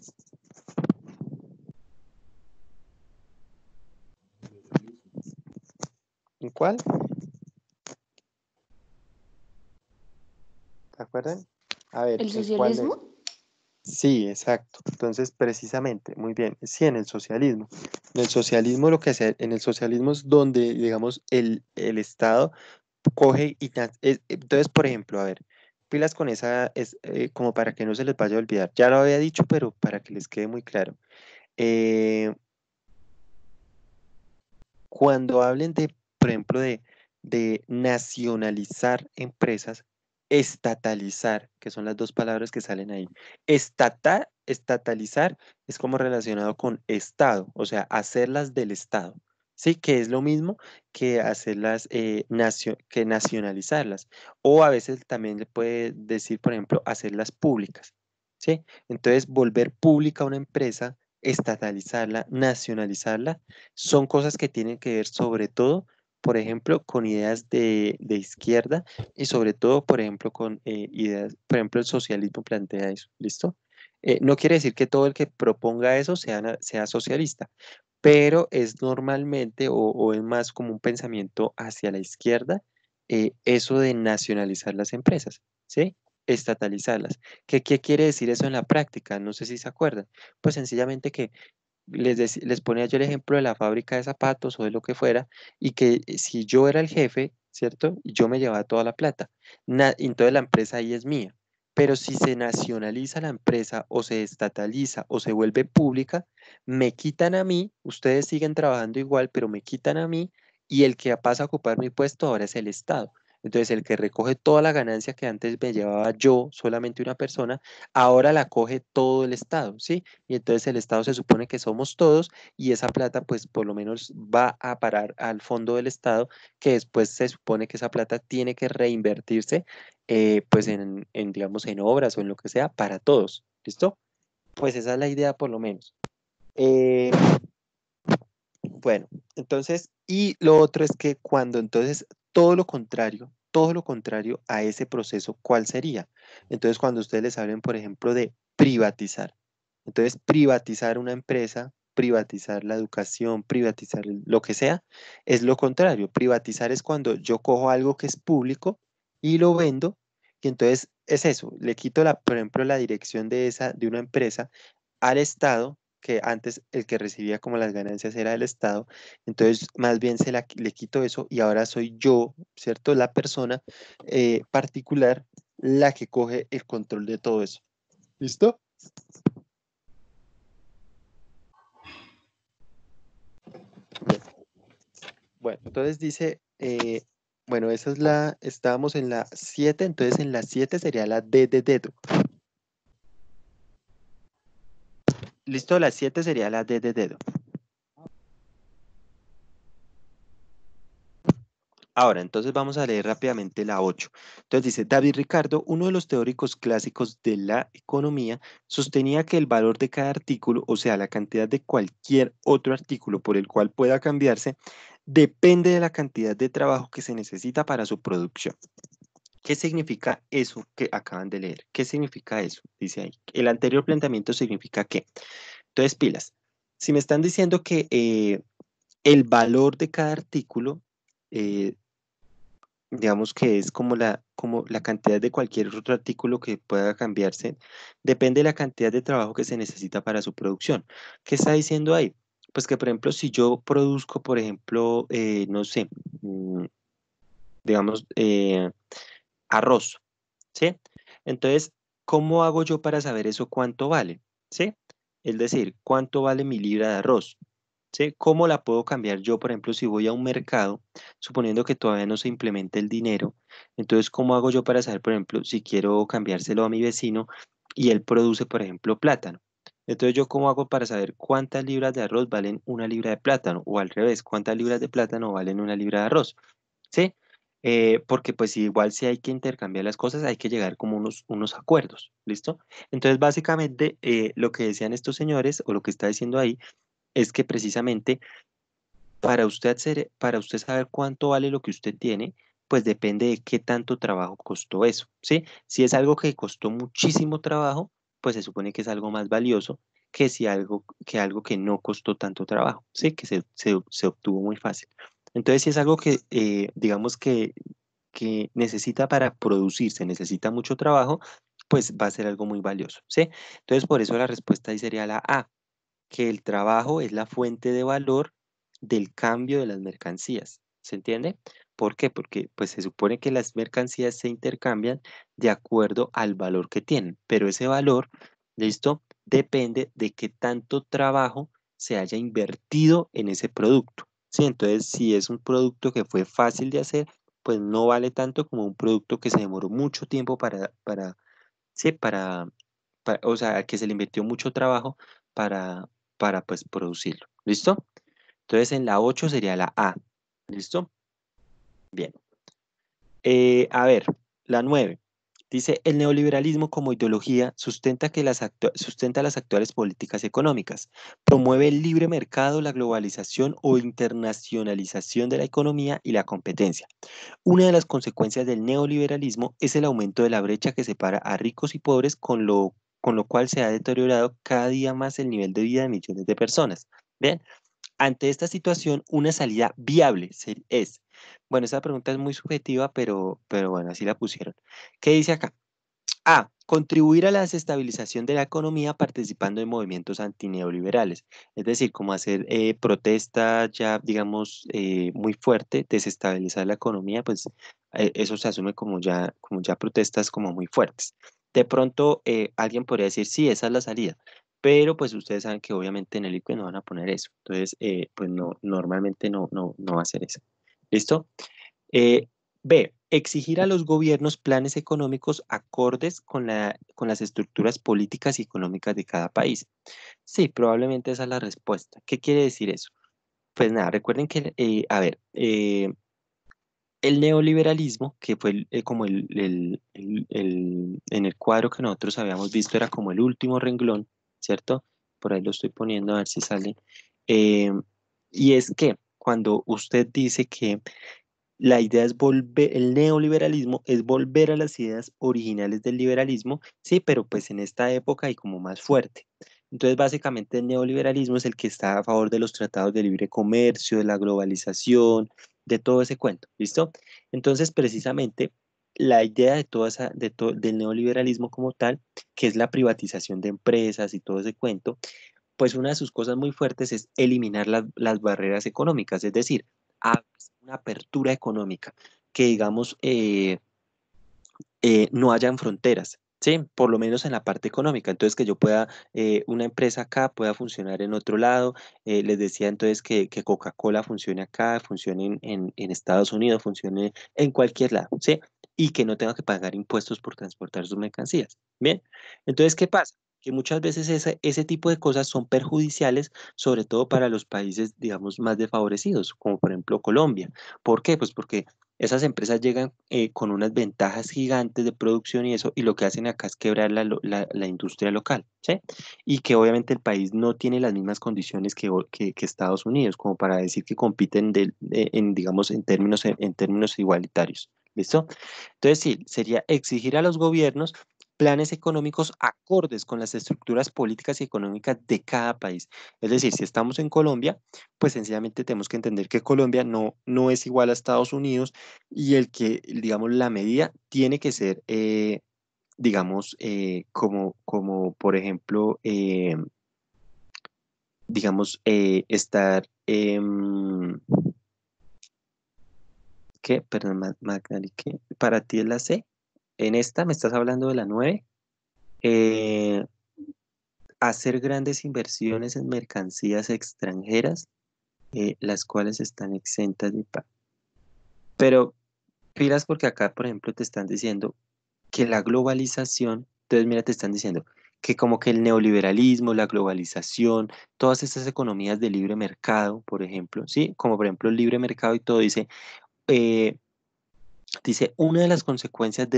¿En cuál? ¿Te acuerdan? A ver, ¿el socialismo? Sí, exacto. Entonces, precisamente, muy bien, sí, en el socialismo. En el socialismo lo que en el socialismo es donde, digamos, el, Estado coge y eh, entonces, por ejemplo, a ver, pilas con esa, es eh, como para que no se les vaya a olvidar. Ya lo había dicho, pero para que les quede muy claro. Eh, cuando hablen de, por ejemplo, de nacionalizar empresas, estatalizar, que son las dos palabras que salen ahí. estatalizar es como relacionado con Estado, o sea, hacerlas del Estado, ¿sí? Que es lo mismo que hacerlas, eh, que nacionalizarlas. O a veces también le puede decir, por ejemplo, hacerlas públicas, ¿sí? Entonces, volver pública una empresa, estatalizarla, nacionalizarla, son cosas que tienen que ver sobre todo por ejemplo, con ideas de, izquierda y sobre todo, por ejemplo, con eh, ideas, por ejemplo, el socialismo plantea eso, ¿listo? Eh, no quiere decir que todo el que proponga eso sea, sea socialista, pero es normalmente o, es más como un pensamiento hacia la izquierda eh, eso de nacionalizar las empresas, ¿sí? Estatalizarlas. ¿Qué, ¿Qué quiere decir eso en la práctica? No sé si se acuerdan. Pues sencillamente que les, ponía yo el ejemplo de la fábrica de zapatos o de lo que fuera, y que eh, si yo era el jefe, ¿cierto? Yo me llevaba toda la plata. entonces la empresa ahí es mía. Pero si se nacionaliza la empresa o se estataliza o se vuelve pública, me quitan a mí, ustedes siguen trabajando igual, pero me quitan a mí y el que pasa a ocupar mi puesto ahora es el Estado. Entonces, el que recoge toda la ganancia que antes me llevaba yo, solamente una persona, ahora la coge todo el Estado, ¿sí? Y entonces el Estado se supone que somos todos y esa plata, pues por lo menos va a parar al fondo del Estado, que después se supone que esa plata tiene que reinvertirse, eh, pues en, en, digamos, en obras o en lo que sea, para todos, ¿listo? Pues esa es la idea, por lo menos. Eh, bueno, entonces, y lo otro es que cuando entonces todo lo contrario, todo lo contrario a ese proceso, ¿cuál sería? Entonces, cuando ustedes les hablen, por ejemplo, de privatizar. Entonces, privatizar una empresa, privatizar la educación, privatizar lo que sea, es lo contrario. Privatizar es cuando yo cojo algo que es público y lo vendo, y entonces es eso, le quito, la, por ejemplo, la dirección de, esa, de una empresa al Estado que antes el que recibía como las ganancias era el Estado, entonces más bien se la, le quito eso y ahora soy yo, ¿cierto? La persona eh, particular la que coge el control de todo eso. ¿Listo? Bueno, entonces dice, eh, bueno, esa es la, estábamos en la 7, entonces en la 7 sería la D de dedo. Listo, la 7 sería la de dedo. Ahora, entonces vamos a leer rápidamente la 8. Entonces dice, David Ricardo, uno de los teóricos clásicos de la economía, sostenía que el valor de cada artículo, o sea, la cantidad de cualquier otro artículo por el cual pueda cambiarse, depende de la cantidad de trabajo que se necesita para su producción. ¿Qué significa eso que acaban de leer? ¿Qué significa eso? Dice ahí. El anterior planteamiento significa qué. Entonces, pilas. Si me están diciendo que eh, el valor de cada artículo, eh, digamos que es como la, como la cantidad de cualquier otro artículo que pueda cambiarse, depende de la cantidad de trabajo que se necesita para su producción. ¿Qué está diciendo ahí? Pues que, por ejemplo, si yo produzco, por ejemplo, eh, no sé, mm, digamos, arroz, ¿sí? Entonces, ¿cómo hago yo para saber eso cuánto vale? ¿Sí? Es decir, ¿cuánto vale mi libra de arroz? ¿Sí? ¿Cómo la puedo cambiar yo, por ejemplo, si voy a un mercado, suponiendo que todavía no se implemente el dinero? Entonces, ¿cómo hago yo para saber, por ejemplo, si quiero cambiárselo a mi vecino y él produce, por ejemplo, plátano? Entonces, ¿yo cómo hago para saber cuántas libras de arroz valen una libra de plátano? O al revés, ¿cuántas libras de plátano valen una libra de arroz? ¿Sí? Eh, porque pues igual si hay que intercambiar las cosas, hay que llegar como unos, unos acuerdos, ¿listo? Entonces, básicamente, eh, lo que decían estos señores, o lo que está diciendo ahí, es que precisamente para usted, para usted saber cuánto vale lo que usted tiene, pues depende de qué tanto trabajo costó eso, ¿sí? Si es algo que costó muchísimo trabajo, pues se supone que es algo más valioso que si algo que, algo que no costó tanto trabajo, ¿sí? Que se, se obtuvo muy fácil. Entonces si es algo que, eh, digamos que, que necesita para producirse, necesita mucho trabajo, pues va a ser algo muy valioso, ¿sí? Entonces por eso la respuesta ahí sería la A, que el trabajo es la fuente de valor del cambio de las mercancías, ¿se entiende? ¿Por qué? Porque pues, se supone que las mercancías se intercambian de acuerdo al valor que tienen, pero ese valor, ¿listo? Depende de qué tanto trabajo se haya invertido en ese producto. ¿sí? Entonces, si es un producto que fue fácil de hacer, pues no vale tanto como un producto que se demoró mucho tiempo para, para, ¿sí? para, o sea, que se le invirtió mucho trabajo para, para pues, producirlo. ¿Listo? Entonces, en la 8 sería la A. ¿Listo? Bien. Eh, a ver, la 9. Dice, el neoliberalismo como ideología sustenta, que las sustenta las actuales políticas económicas, promueve el libre mercado, la globalización o internacionalización de la economía y la competencia. Una de las consecuencias del neoliberalismo es el aumento de la brecha que separa a ricos y pobres, con lo, con lo cual se ha deteriorado cada día más el nivel de vida de millones de personas. Bien, Ante esta situación, una salida viable es bueno, esa pregunta es muy subjetiva, pero, pero bueno, así la pusieron. ¿Qué dice acá? A. Contribuir a la desestabilización de la economía participando en movimientos antineoliberales, es decir, como hacer eh, protestas ya, digamos, eh, muy fuerte, desestabilizar la economía, pues eh, eso se asume como ya, como ya protestas como muy fuertes. De pronto alguien podría decir, sí, esa es la salida, pero pues ustedes saben que obviamente en el ICO no van a poner eso, entonces pues no, normalmente no, no, no va a ser eso. ¿Listo? Eh, B. Exigir a los gobiernos planes económicos acordes con, la, con las estructuras políticas y económicas de cada país. Sí, probablemente esa es la respuesta. ¿Qué quiere decir eso? Pues nada, recuerden que, eh, a ver, eh, el neoliberalismo, que fue como el, el, en el cuadro que nosotros habíamos visto, era como el último renglón, ¿cierto? Por ahí lo estoy poniendo a ver si sale. y es que cuando usted dice que la idea es volver, el neoliberalismo es volver a las ideas originales del liberalismo, sí, pero pues en esta época y como más fuerte. Entonces, básicamente el neoliberalismo es el que está a favor de los tratados de libre comercio, de la globalización, de todo ese cuento, ¿listo? Entonces, precisamente, la idea de toda esa, de del neoliberalismo como tal, que es la privatización de empresas y todo ese cuento, pues una de sus cosas muy fuertes es eliminar las, barreras económicas, es decir, una apertura económica, que digamos eh, eh, no hayan fronteras, Sí, por lo menos en la parte económica. Entonces, que yo pueda, eh, una empresa acá pueda funcionar en otro lado. les decía entonces que, Coca-Cola funcione acá, funcione en, en, Estados Unidos, funcione en cualquier lado, ¿sí? Y que no tenga que pagar impuestos por transportar sus mercancías. Bien, entonces, ¿qué pasa? que muchas veces ese, tipo de cosas son perjudiciales, sobre todo para los países, digamos, más desfavorecidos, como por ejemplo Colombia. ¿Por qué? Pues porque esas empresas llegan eh, con unas ventajas gigantes de producción y eso, y lo que hacen acá es quebrar la, la, industria local, ¿sí? Y que obviamente el país no tiene las mismas condiciones que, Estados Unidos, como para decir que compiten, en, digamos, en términos, en términos igualitarios. ¿Listo? Entonces, sí, sería exigir a los gobiernos planes económicos acordes con las estructuras políticas y económicas de cada país. Es decir, si estamos en Colombia, pues sencillamente tenemos que entender que Colombia no, no es igual a Estados Unidos y el que, digamos, la medida tiene que ser, eh, digamos, eh, como, como, por ejemplo, eh, digamos, estar... Em, ¿Qué? Perdón, Magdalena, ¿qué? ¿Para ti es la C? En esta me estás hablando de la 9. Eh, hacer grandes inversiones en mercancías extranjeras, eh, las cuales están exentas de pago. Pero miras porque acá, por ejemplo, te están diciendo que la globalización, entonces mira, te están diciendo que como que el neoliberalismo, la globalización, todas estas economías de libre mercado, por ejemplo, ¿sí? Como por ejemplo el libre mercado y todo dice, eh, Dice, una de las consecuencias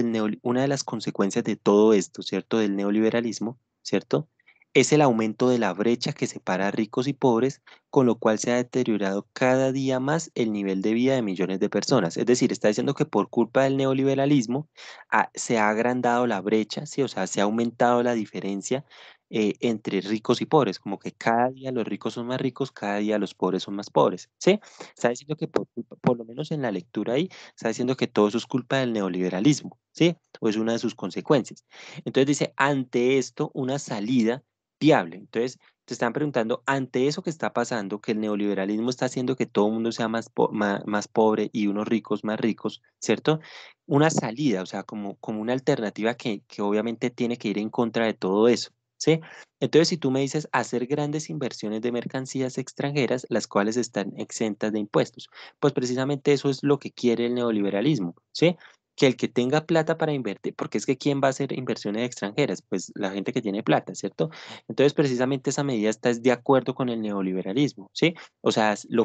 una de las consecuencias de todo esto, ¿cierto? Del neoliberalismo, ¿cierto? Es el aumento de la brecha que separa ricos y pobres, con lo cual se ha deteriorado cada día más el nivel de vida de millones de personas. Es decir, está diciendo que por culpa del neoliberalismo ah, se ha agrandado la brecha, ¿sí? o sea, se ha aumentado la diferencia eh, entre ricos y pobres, como que cada día los ricos son más ricos, cada día los pobres son más pobres, ¿sí? Está diciendo que por, lo menos en la lectura ahí, está diciendo que todo eso es culpa del neoliberalismo, ¿sí? O es una de sus consecuencias. Entonces dice, ante esto, una salida viable. Entonces, te están preguntando, ante eso que está pasando, que el neoliberalismo está haciendo que todo el mundo sea más, más, pobre y unos ricos más ricos, ¿cierto? Una salida, o sea, como, como una alternativa que obviamente tiene que ir en contra de todo eso, entonces, si tú me dices hacer grandes inversiones de mercancías extranjeras, las cuales están exentas de impuestos, pues precisamente eso es lo que quiere el neoliberalismo, ¿sí? que el que tenga plata para invertir, porque es que ¿quién va a hacer inversiones extranjeras? Pues la gente que tiene plata, ¿cierto? Entonces, precisamente esa medida está de acuerdo con el neoliberalismo, ¿sí? O sea, lo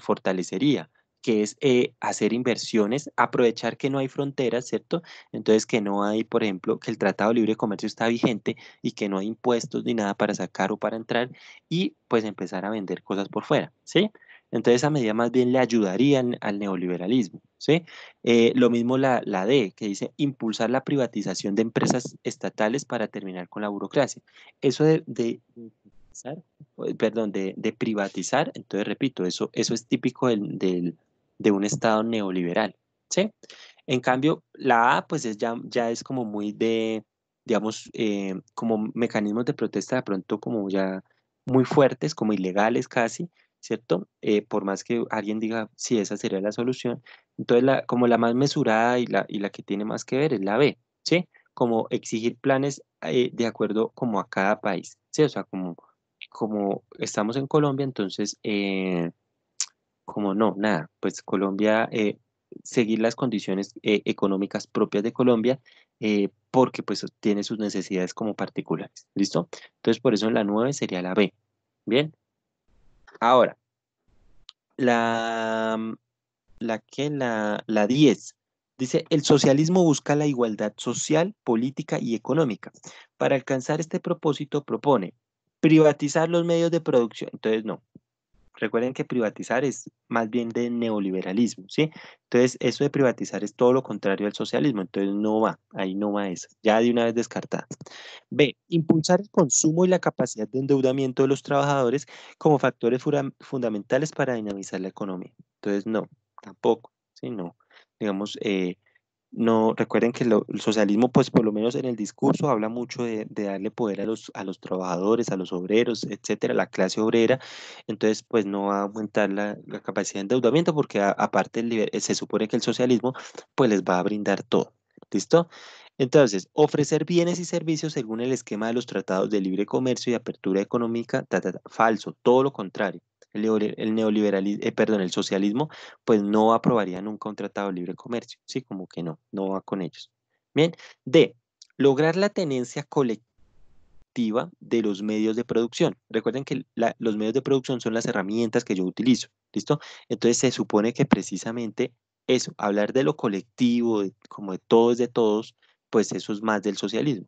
fortalecería, que es eh, hacer inversiones, aprovechar que no hay fronteras, ¿cierto? Entonces que no hay, por ejemplo, que el Tratado de Libre Comercio está vigente y que no hay impuestos ni nada para sacar o para entrar y pues empezar a vender cosas por fuera, ¿sí? Entonces esa medida más bien le ayudaría al neoliberalismo, ¿sí? Eh, lo mismo la, la D, que dice impulsar la privatización de empresas estatales para terminar con la burocracia. Eso de, perdón, de, privatizar, entonces repito, eso, eso es típico del de un Estado neoliberal. ¿sí? En cambio, la A pues es ya, ya es como muy de, digamos, eh, como mecanismos de protesta de pronto como ya muy fuertes, como ilegales casi, ¿cierto? Eh, por más que alguien diga si esa sería la solución, entonces como la más mesurada y la, y la que tiene más que ver es la B, ¿sí? Como exigir planes eh, de acuerdo como a cada país, ¿sí? O sea, como, como estamos en Colombia, entonces como no, nada, pues Colombia, eh, seguir las condiciones eh, económicas propias de Colombia, eh, porque pues tiene sus necesidades como particulares, ¿listo? Entonces por eso la 9 sería la B, ¿bien? Ahora, la, mm, la que, la 10, Dice, el socialismo busca la igualdad social, política y económica. Para alcanzar este propósito propone privatizar los medios de producción. Entonces, no, Recuerden que privatizar es más bien de neoliberalismo, ¿sí? Entonces, eso de privatizar es todo lo contrario al socialismo, entonces no va, ahí no va eso, ya de una vez descartada. B, impulsar el consumo y la capacidad de endeudamiento de los trabajadores como factores fundamentales para dinamizar la economía. Entonces, no, tampoco, ¿sí? No. Digamos, eh, no, recuerden que el socialismo, pues por lo menos en el discurso, habla mucho de, darle poder a los, trabajadores, a los obreros, etcétera, a la clase obrera. Entonces, pues no va a aumentar la, capacidad de endeudamiento porque aparte se supone que el socialismo, pues les va a brindar todo. ¿Listo? Entonces, ofrecer bienes y servicios según el esquema de los tratados de libre comercio y apertura económica, falso, todo lo contrario el, neoliberalismo, eh, perdón, el socialismo, pues no aprobaría nunca un tratado de libre comercio, ¿sí? Como que no, no va con ellos. Bien, D, lograr la tenencia colectiva de los medios de producción. Recuerden que los medios de producción son las herramientas que yo utilizo, ¿listo? Entonces se supone que precisamente eso, hablar de lo colectivo, como de todos, de todos, pues eso es más del socialismo,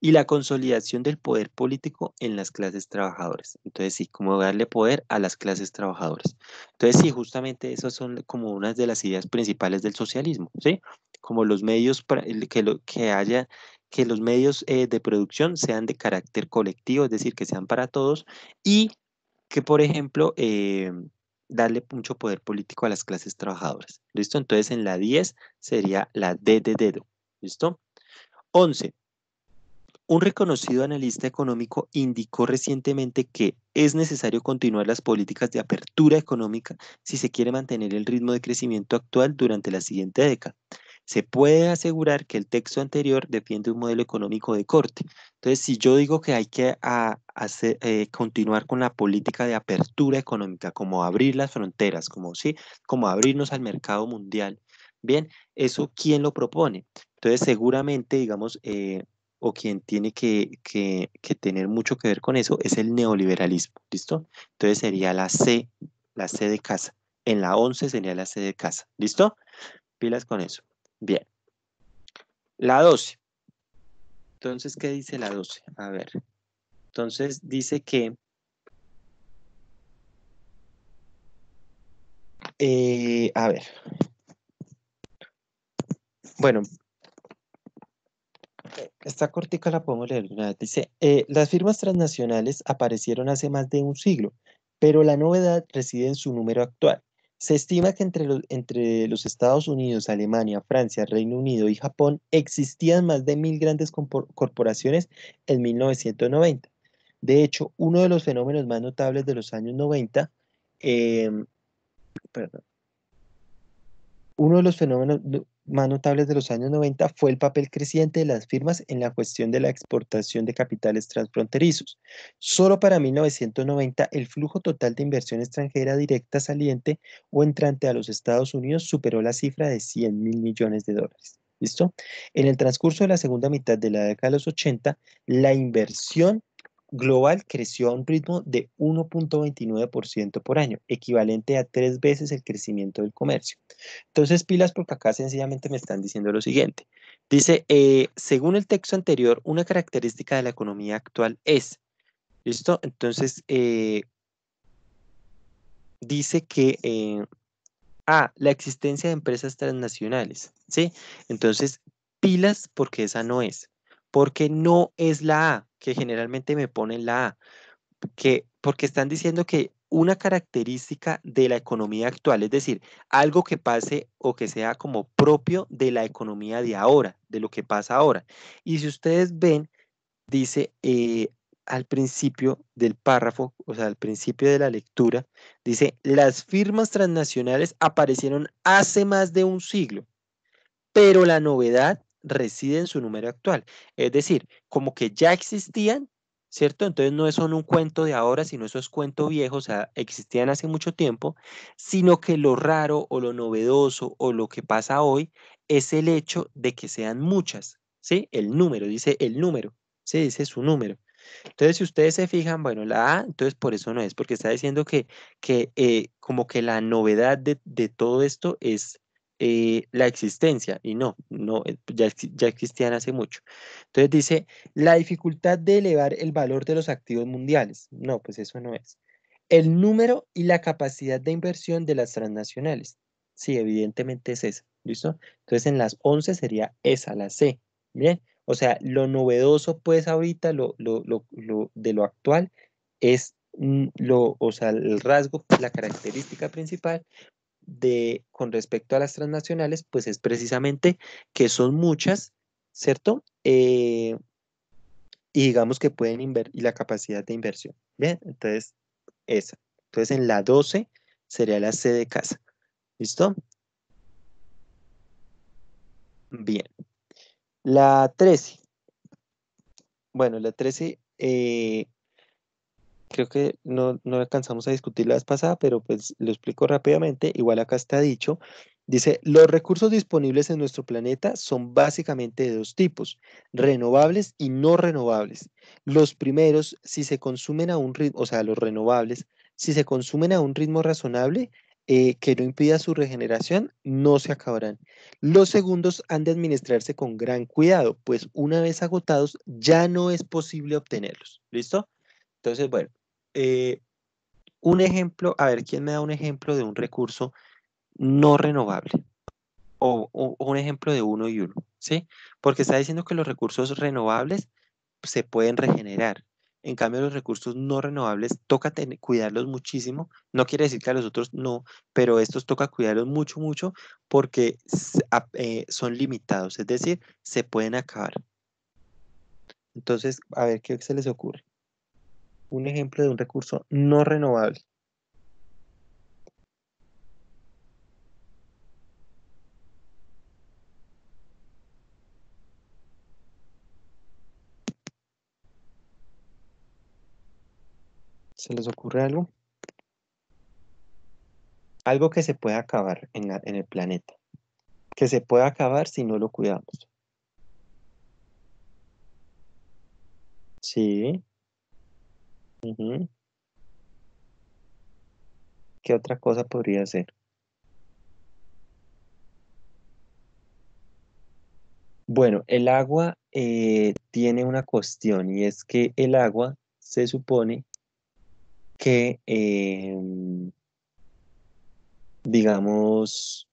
y la consolidación del poder político en las clases trabajadoras. Entonces, sí, como darle poder a las clases trabajadoras. Entonces, sí, justamente esas son como unas de las ideas principales del socialismo, ¿sí? Como los medios, que, que haya que los medios eh, de producción sean de carácter colectivo, es decir, que sean para todos, y que, por ejemplo, eh, darle mucho poder político a las clases trabajadoras. ¿Listo? Entonces, en la 10 sería la D de dedo. ¿Listo? 11. Un reconocido analista económico indicó recientemente que es necesario continuar las políticas de apertura económica si se quiere mantener el ritmo de crecimiento actual durante la siguiente década. Se puede asegurar que el texto anterior defiende un modelo económico de corte. Entonces, si yo digo que hay que eh, continuar con la política de apertura económica, como abrir las fronteras, como, ¿sí? como abrirnos al mercado mundial, bien, ¿eso quién lo propone? Entonces, seguramente, digamos, eh, o quien tiene que, tener mucho que ver con eso es el neoliberalismo, ¿listo? Entonces sería la C, la C de casa. En la 11 sería la C de casa, ¿listo? Pilas con eso. Bien. La 12. Entonces, ¿qué dice la 12? A ver. Entonces dice que eh, a ver. Bueno, eh, esta cortica la podemos leer una Dice, eh, las firmas transnacionales aparecieron hace más de un siglo, pero la novedad reside en su número actual. Se estima que entre los, entre Estados Unidos, Alemania, Francia, Reino Unido y Japón existían más de mil grandes corporaciones en 1990. De hecho, uno de los fenómenos más notables de los años 90, em, perdón, uno de los fenómenos, más notables de los años 90 fue el papel creciente de las firmas en la cuestión de la exportación de capitales transfronterizos. Solo para 1990 el flujo total de inversión extranjera directa saliente o entrante a los Estados Unidos superó la cifra de 100 mil millones de dólares. ¿Listo? En el transcurso de la segunda mitad de la década de los 80, la inversión global creció a un ritmo de 1.29% por año, equivalente a tres veces el crecimiento del comercio. Entonces, pilas, porque acá sencillamente me están diciendo lo siguiente. Dice, eh, según el texto anterior, una característica de la economía actual es, ¿listo? Entonces, eh, dice que... Eh, a ah, la existencia de empresas transnacionales, ¿sí? Entonces, pilas porque esa no es porque no es la A, que generalmente me ponen la A, que, porque están diciendo que una característica de la economía actual, es decir, algo que pase o que sea como propio de la economía de ahora, de lo que pasa ahora. Y si ustedes ven, dice eh, al principio del párrafo, o sea, al principio de la lectura, dice, las firmas transnacionales aparecieron hace más de un siglo, pero la novedad reside en su número actual. Es decir, como que ya existían, ¿cierto? Entonces no son un cuento de ahora, sino eso es cuento viejo, o sea, existían hace mucho tiempo, sino que lo raro o lo novedoso o lo que pasa hoy es el hecho de que sean muchas, ¿sí? El número, dice el número, ¿sí? Dice su número. Entonces, si ustedes se fijan, bueno, la A, entonces por eso no es, porque está diciendo que, que eh, como que la novedad de, de todo esto es eh, la existencia, y no, no eh, ya, ya existían hace mucho. Entonces dice, la dificultad de elevar el valor de los activos mundiales. No, pues eso no es. El número y la capacidad de inversión de las transnacionales. Sí, evidentemente es esa, ¿listo? Entonces en las 11 sería esa, la C, ¿bien? O sea, lo novedoso pues ahorita, lo, lo, de lo actual, es mm, lo, o sea, el rasgo, la característica principal de, con respecto a las transnacionales, pues es precisamente que son muchas, ¿cierto? Eh, y digamos que pueden invertir, y la capacidad de inversión, ¿bien? Entonces, esa. Entonces, en la 12 sería la C de casa, ¿listo? Bien. La 13. Bueno, la 13 creo que no, no alcanzamos a discutir la vez pasada, pero pues lo explico rápidamente, igual acá está dicho. Dice, los recursos disponibles en nuestro planeta son básicamente de dos tipos, renovables y no renovables. Los primeros, si se consumen a un ritmo, o sea, los renovables, si se consumen a un ritmo razonable, eh, que no impida su regeneración, no se acabarán. Los segundos han de administrarse con gran cuidado, pues una vez agotados ya no es posible obtenerlos. ¿Listo? Entonces, bueno, eh, un ejemplo, a ver, ¿quién me da un ejemplo de un recurso no renovable? O, un ejemplo de uno y uno, ¿sí? Porque está diciendo que los recursos renovables se pueden regenerar. En cambio, los recursos no renovables toca cuidarlos muchísimo. No quiere decir que a los otros no, pero estos toca cuidarlos mucho, mucho, porque eh, son limitados, es decir, se pueden acabar. Entonces, a ver qué se les ocurre un ejemplo de un recurso no renovable. ¿Se les ocurre algo? Algo que se puede acabar en, el planeta. Que se puede acabar si no lo cuidamos. Sí, ¿Qué otra cosa podría ser? Bueno, el agua eh, tiene una cuestión y es que el agua se supone que, em, digamos,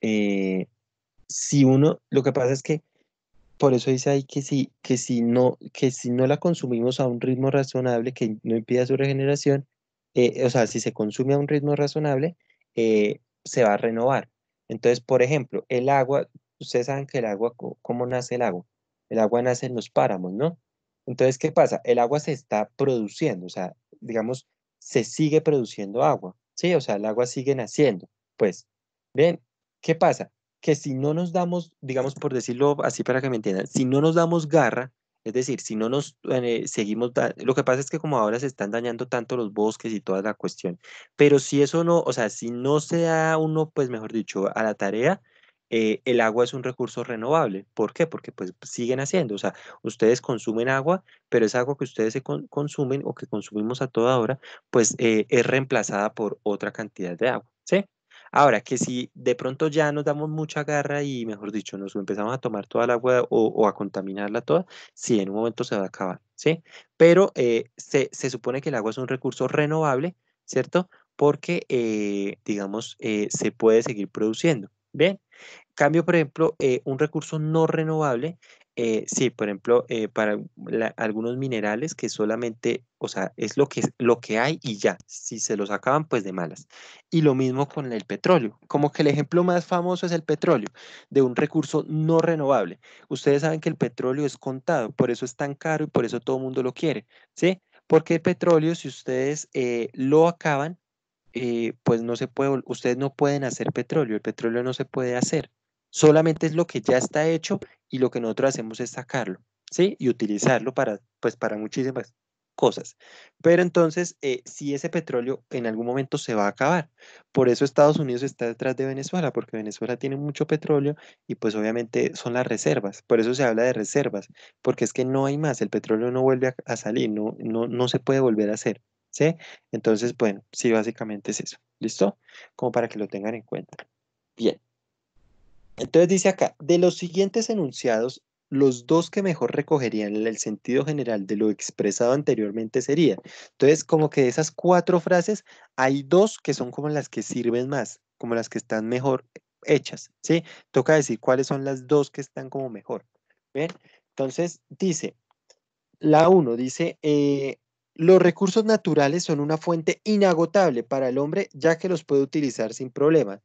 eh, si uno, lo que pasa es que por eso dice ahí que si, que si, no, que si no la consumimos a un ritmo razonable que no impida su regeneración, eh, o sea, si se consume a un ritmo razonable, eh, se va a renovar. Entonces, por ejemplo, el agua, ustedes saben que el agua, ¿cómo nace el agua? El agua nace en los páramos, ¿no? Entonces, ¿qué pasa? El agua se está produciendo, o sea, digamos, se sigue produciendo agua, ¿sí? O sea, el agua sigue naciendo. Pues, bien, ¿qué pasa? que si no nos damos, digamos por decirlo así para que me entiendan, si no nos damos garra, es decir, si no nos eh, seguimos, lo que pasa es que como ahora se están dañando tanto los bosques y toda la cuestión, pero si eso no, o sea, si no se da uno, pues mejor dicho, a la tarea, eh, el agua es un recurso renovable. ¿Por qué? Porque pues siguen haciendo, o sea, ustedes consumen agua, pero esa agua que ustedes se consumen o que consumimos a toda hora, pues eh, es reemplazada por otra cantidad de agua, ¿sí? Ahora, que si de pronto ya nos damos mucha garra y, mejor dicho, nos empezamos a tomar toda el agua o, a contaminarla toda, sí, en un momento se va a acabar, ¿sí? Pero eh, se, supone que el agua es un recurso renovable, ¿cierto? Porque, eh, digamos, eh, se puede seguir produciendo, ¿bien? Cambio, por ejemplo, un recurso no renovable eh, sí, por ejemplo, eh, para algunos minerales que solamente, o sea, es lo que, lo que hay y ya, si se los acaban, pues de malas. Y lo mismo con el petróleo, como que el ejemplo más famoso es el petróleo, de un recurso no renovable. Ustedes saben que el petróleo es contado, por eso es tan caro y por eso todo el mundo lo quiere, ¿sí? Porque el petróleo, si ustedes eh, lo acaban, pues no se puede, ustedes no pueden hacer petróleo, el petróleo no se puede hacer, Solamente es lo que ya está hecho y lo que nosotros hacemos es sacarlo, ¿sí? Y utilizarlo para, pues, para muchísimas cosas. Pero entonces, eh, si ese petróleo en algún momento se va a acabar, por eso Estados Unidos está detrás de Venezuela, porque Venezuela tiene mucho petróleo y pues obviamente son las reservas, por eso se habla de reservas, porque es que no hay más, el petróleo no vuelve a, salir, no, no, no se puede volver a hacer, ¿sí? Entonces, bueno, sí, básicamente es eso, ¿listo? Como para que lo tengan en cuenta. Bien. Entonces dice acá, de los siguientes enunciados, los dos que mejor recogerían el sentido general de lo expresado anteriormente serían. Entonces, como que de esas cuatro frases, hay dos que son como las que sirven más, como las que están mejor hechas, ¿sí? Toca decir cuáles son las dos que están como mejor. ¿Ven? Entonces, dice, la uno dice, eh, los recursos naturales son una fuente inagotable para el hombre, ya que los puede utilizar sin problema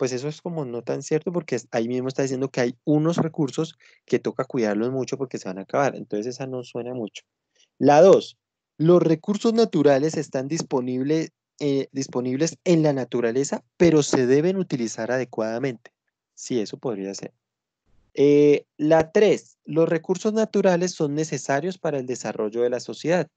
pues eso es como no tan cierto porque ahí mismo está diciendo que hay unos recursos que toca cuidarlos mucho porque se van a acabar. Entonces esa no suena mucho. La dos, los recursos naturales están disponibles, eh, disponibles en la naturaleza, pero se deben utilizar adecuadamente. Sí, eso podría ser. Eh, la tres, los recursos naturales son necesarios para el desarrollo de la sociedad.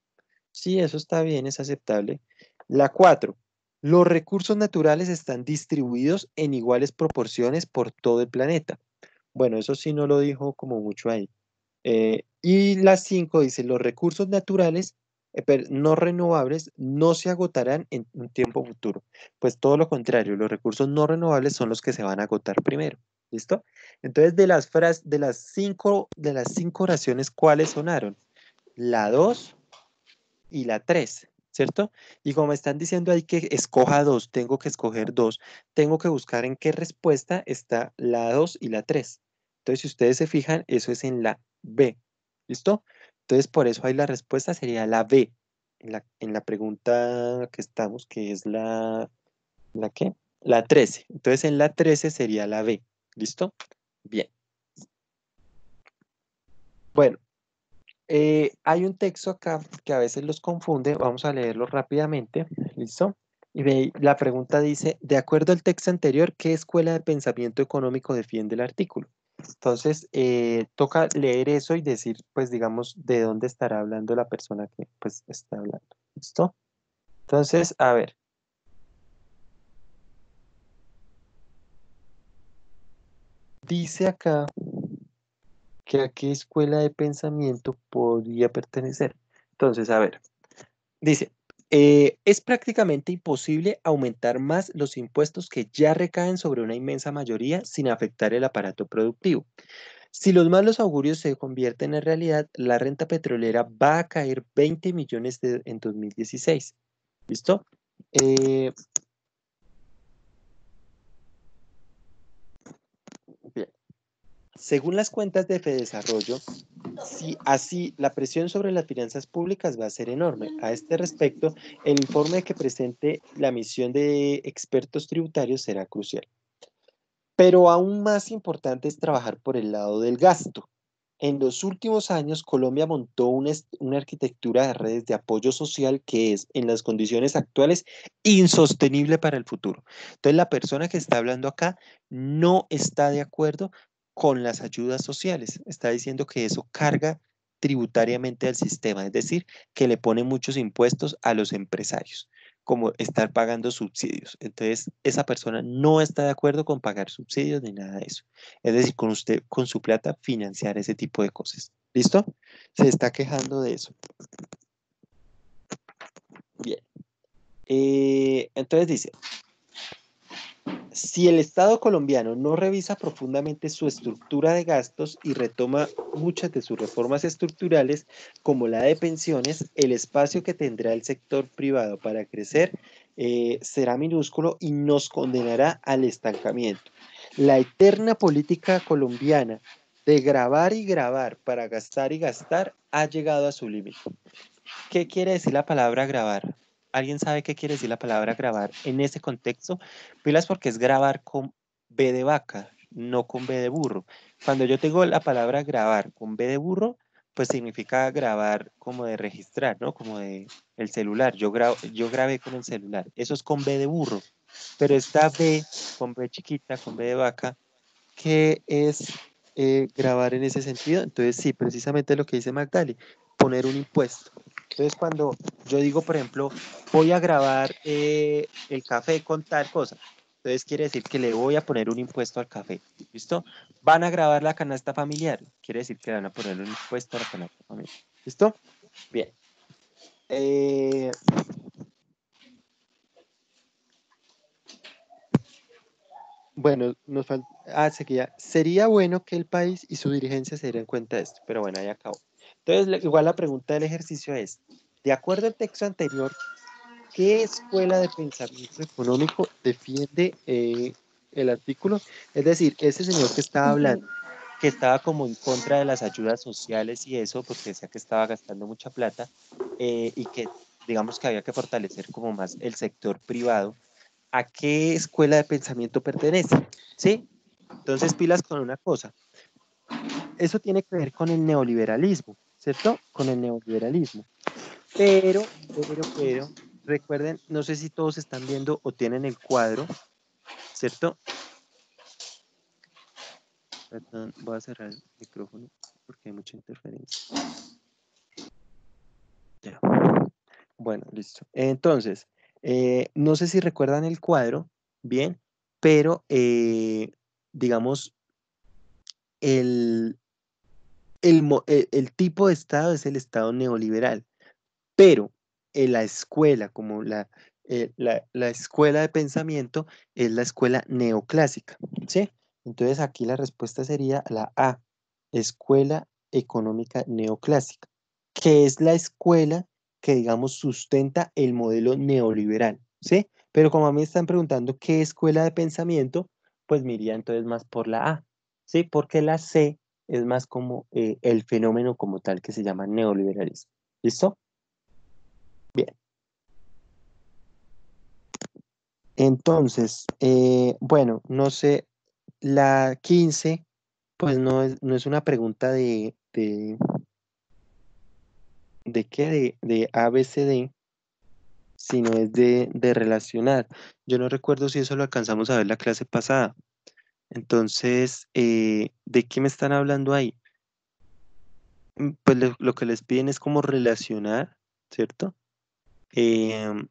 Sí, eso está bien, es aceptable. La cuatro, los recursos naturales están distribuidos en iguales proporciones por todo el planeta. Bueno, eso sí no lo dijo como mucho ahí. Eh, y las cinco dice, los recursos naturales eh, no renovables no se agotarán en un tiempo futuro. Pues todo lo contrario, los recursos no renovables son los que se van a agotar primero. ¿Listo? Entonces, de las, de las, cinco, de las cinco oraciones, ¿cuáles sonaron? La 2 y la 3. ¿cierto? Y como me están diciendo ahí que escoja dos, tengo que escoger dos, tengo que buscar en qué respuesta está la 2 y la 3. Entonces, si ustedes se fijan, eso es en la B, ¿listo? Entonces, por eso ahí la respuesta sería la B, en la, pregunta que estamos, que es la, ¿la qué? La 13. Entonces, en la 13 sería la B, ¿listo? Bien. Bueno, eh, hay un texto acá que a veces los confunde, vamos a leerlo rápidamente, ¿listo? Y la pregunta dice, de acuerdo al texto anterior, ¿qué escuela de pensamiento económico defiende el artículo? Entonces, eh, toca leer eso y decir, pues, digamos, de dónde estará hablando la persona que, pues, está hablando, ¿listo? Entonces, a ver, dice acá que a qué escuela de pensamiento podría pertenecer. Entonces, a ver, dice, eh, es prácticamente imposible aumentar más los impuestos que ya recaen sobre una inmensa mayoría sin afectar el aparato productivo. Si los malos augurios se convierten en realidad, la renta petrolera va a caer 20 millones en 2016. ¿Listo? Eh, Según las cuentas de FEDESarrollo, si, así la presión sobre las finanzas públicas va a ser enorme. A este respecto, el informe que presente la misión de expertos tributarios será crucial. Pero aún más importante es trabajar por el lado del gasto. En los últimos años, Colombia montó una, una, arquitectura de redes de apoyo social que es, en las condiciones actuales, insostenible para el futuro. Entonces, la persona que está hablando acá no está de acuerdo con las ayudas sociales. Está diciendo que eso carga tributariamente al sistema, es decir, que le pone muchos impuestos a los empresarios, como estar pagando subsidios. Entonces, esa persona no está de acuerdo con pagar subsidios ni nada de eso. Es decir, con usted, con su plata, financiar ese tipo de cosas. ¿Listo? Se está quejando de eso. Bien. Eh, entonces dice, si el Estado colombiano no revisa profundamente su estructura de gastos y retoma muchas de sus reformas estructurales, como la de pensiones, el espacio que tendrá el sector privado para crecer eh, será minúsculo y nos condenará al estancamiento. La eterna política colombiana de grabar y grabar para gastar y gastar ha llegado a su límite. ¿Qué quiere decir la palabra grabar? ¿Alguien sabe qué quiere decir la palabra grabar en ese contexto? Pilas porque es grabar con B de vaca, no con B de burro. Cuando yo tengo la palabra grabar con B de burro, pues significa grabar como de registrar, ¿no? Como de el celular. Yo, grabé con el celular. Eso es con B de burro. Pero esta B, con B chiquita, con B de vaca, ¿qué es eh, grabar en ese sentido. Entonces, sí, precisamente lo que dice Magdali, poner un impuesto. Entonces, cuando yo digo, por ejemplo, voy a grabar eh, el café con tal cosa, entonces quiere decir que le voy a poner un impuesto al café, ¿listo? Van a grabar la canasta familiar, quiere decir que le van a poner un impuesto a la canasta familiar, ¿listo? Bien. Eh, bueno, nos falta. Ah, seguía. Sería bueno que el país y su dirigencia se dieran cuenta de esto, pero bueno, ahí acabó. Entonces, igual la pregunta del ejercicio es, de acuerdo al texto anterior, ¿qué escuela de pensamiento económico defiende eh, el artículo? Es decir, ese señor que estaba hablando, que estaba como en contra de las ayudas sociales y eso, porque pues, decía que estaba gastando mucha plata eh, y que digamos que había que fortalecer como más el sector privado, ¿a qué escuela de pensamiento pertenece? ¿Sí? Entonces pilas con una cosa. Eso tiene que ver con el neoliberalismo. ¿cierto? Con el neoliberalismo. Pero, pero, pero, recuerden, no sé si todos están viendo o tienen el cuadro, ¿cierto? Perdón, voy a cerrar el micrófono porque hay mucha interferencia. Bueno, listo. Entonces, eh, no sé si recuerdan el cuadro, bien, pero eh, digamos, el, eh, el, tipo de Estado es el Estado neoliberal, pero la escuela, como eh, la, la, escuela de pensamiento, es la escuela neoclásica. ¿sí? Entonces aquí la respuesta sería la A, escuela económica neoclásica, que es la escuela que, digamos, sustenta el modelo neoliberal. ¿sí? Pero como a mí me están preguntando qué escuela de pensamiento, pues miría entonces más por la A, ¿sí? porque la C es más como eh, el fenómeno como tal que se llama neoliberalismo. ¿Listo? Bien. Entonces, eh, bueno, no sé, la 15, pues no es, no es una pregunta de, de, de qué, de, ABCD, sino es de, de relacionar. Yo no recuerdo si eso lo alcanzamos a ver la clase pasada, entonces, eh, ¿de qué me están hablando ahí? Mm, pues lo, que les piden es como relacionar, ¿cierto? Em,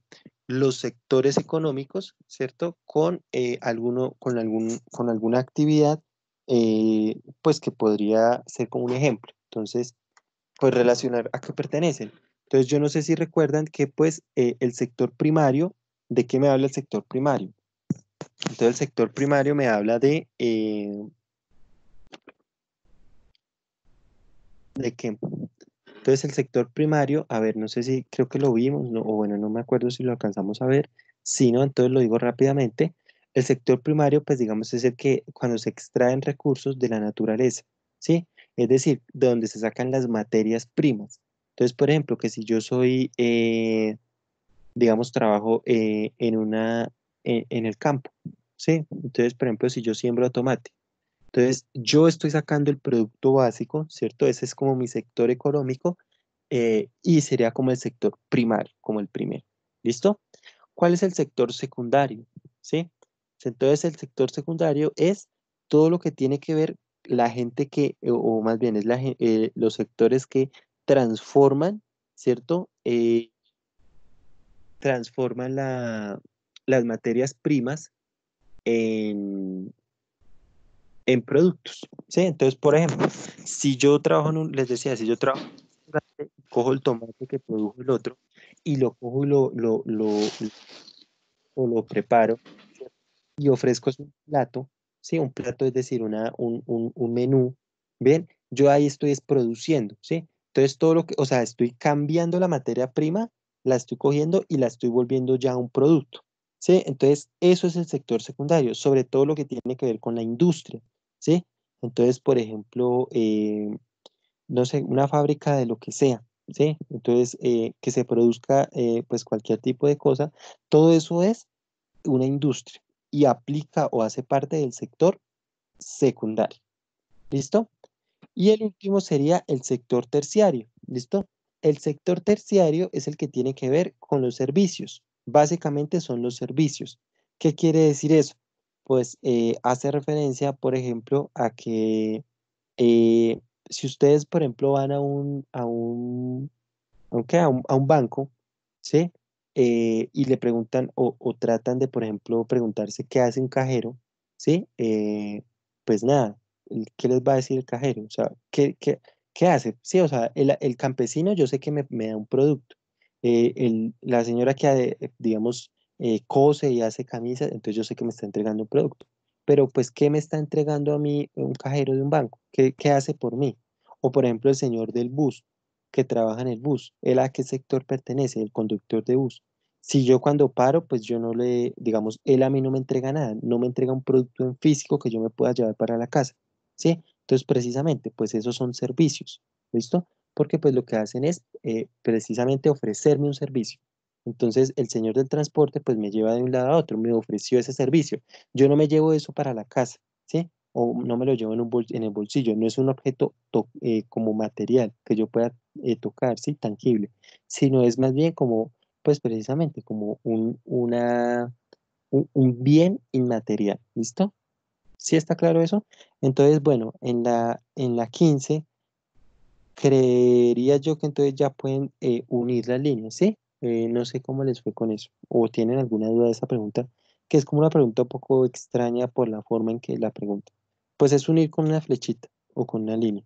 los sectores económicos, ¿cierto? Con, eh, alguno, con, algún, con alguna actividad, eh, pues que podría ser como un ejemplo. Entonces, pues relacionar a qué pertenecen. Entonces, yo no sé si recuerdan que pues el sector primario, ¿de qué me habla el sector primario? Entonces el sector primario me habla de... Eh, ¿De qué? Entonces el sector primario, a ver, no sé si creo que lo vimos, o bueno, no me acuerdo si lo alcanzamos a ver, si no, entonces lo digo rápidamente. El sector primario, pues digamos, es el que cuando se extraen recursos de la naturaleza, ¿sí? Es decir, de donde se sacan las materias primas. Entonces, por ejemplo, que si yo soy, eh, digamos, trabajo eh, en, una, en el campo, ¿sí? Entonces, por ejemplo, si yo siembro tomate, entonces yo estoy sacando el producto básico, ¿cierto? Ese es como mi sector económico eh, y sería como el sector primario, como el primero, ¿listo? ¿Cuál es el sector secundario? ¿Sí? Entonces, el sector secundario es todo lo que tiene que ver la gente que, o más bien es eh, los sectores que transforman, ¿cierto? Eh, transforman las materias primas en, en productos. ¿sí? Entonces, por ejemplo, si yo trabajo en un, les decía, si yo trabajo, cojo el tomate que produjo el otro y lo cojo y lo, lo, preparo y ofrezco un plato, ¿sí? un plato es decir, una, un, menú, yo ahí estoy produciendo, ¿sí? Entonces, todo lo que, o sea, estoy cambiando la materia prima, la estoy cogiendo y la estoy volviendo ya un producto. ¿sí? Entonces, eso es el sector secundario, sobre todo lo que tiene que ver con la industria, ¿sí? Entonces, por ejemplo, eh, no sé, una fábrica de lo que sea, ¿sí? Entonces, eh, que se produzca eh, pues cualquier tipo de cosa, todo eso es una industria y aplica o hace parte del sector secundario, ¿listo? Y el último sería el sector terciario, ¿listo? El sector terciario es el que tiene que ver con los servicios, básicamente son los servicios. ¿Qué quiere decir eso? Pues eh, hace referencia, por ejemplo, a que eh, si ustedes, por ejemplo, van a un, a un, a un, banco, ¿sí? Eh, y le preguntan o, tratan de, por ejemplo, preguntarse qué hace un cajero, ¿sí? pues nada, ¿qué les va a decir el cajero? O sea, ¿qué, hace? Sí, o sea, el, campesino yo sé que me da un producto, eh, la señora que, eh, eh, digamos, cose y hace camisas, entonces yo sé que me está entregando un producto. Pero pues, ¿qué me está entregando a mí un cajero de un banco? ¿Qué, hace por mí? O por ejemplo, el señor del bus, que trabaja en el bus. ¿Él a qué sector pertenece? El conductor de bus. Si yo cuando paro, pues yo no le, digamos, él a mí no me entrega nada, no me entrega un producto en físico que yo me pueda llevar para la casa. ¿Sí? Entonces, precisamente, pues esos son servicios. ¿Listo? porque pues lo que hacen es eh, precisamente ofrecerme un servicio. Entonces el señor del transporte pues me lleva de un lado a otro, me ofreció ese servicio. Yo no me llevo eso para la casa, ¿sí? O no me lo llevo en, un el bolsillo, no es un objeto eh, como material que yo pueda eh, tocar, ¿sí? Tangible, sino es más bien como, pues precisamente como un, una, bien inmaterial, ¿listo? ¿Sí está claro eso? Entonces, bueno, en la, en la 15 creería yo que entonces ya pueden eh, unir las líneas, ¿sí? Eh, no sé cómo les fue con eso, o tienen alguna duda de esa pregunta, que es como una pregunta un poco extraña por la forma en que la pregunta. Pues es unir con una flechita o con una línea.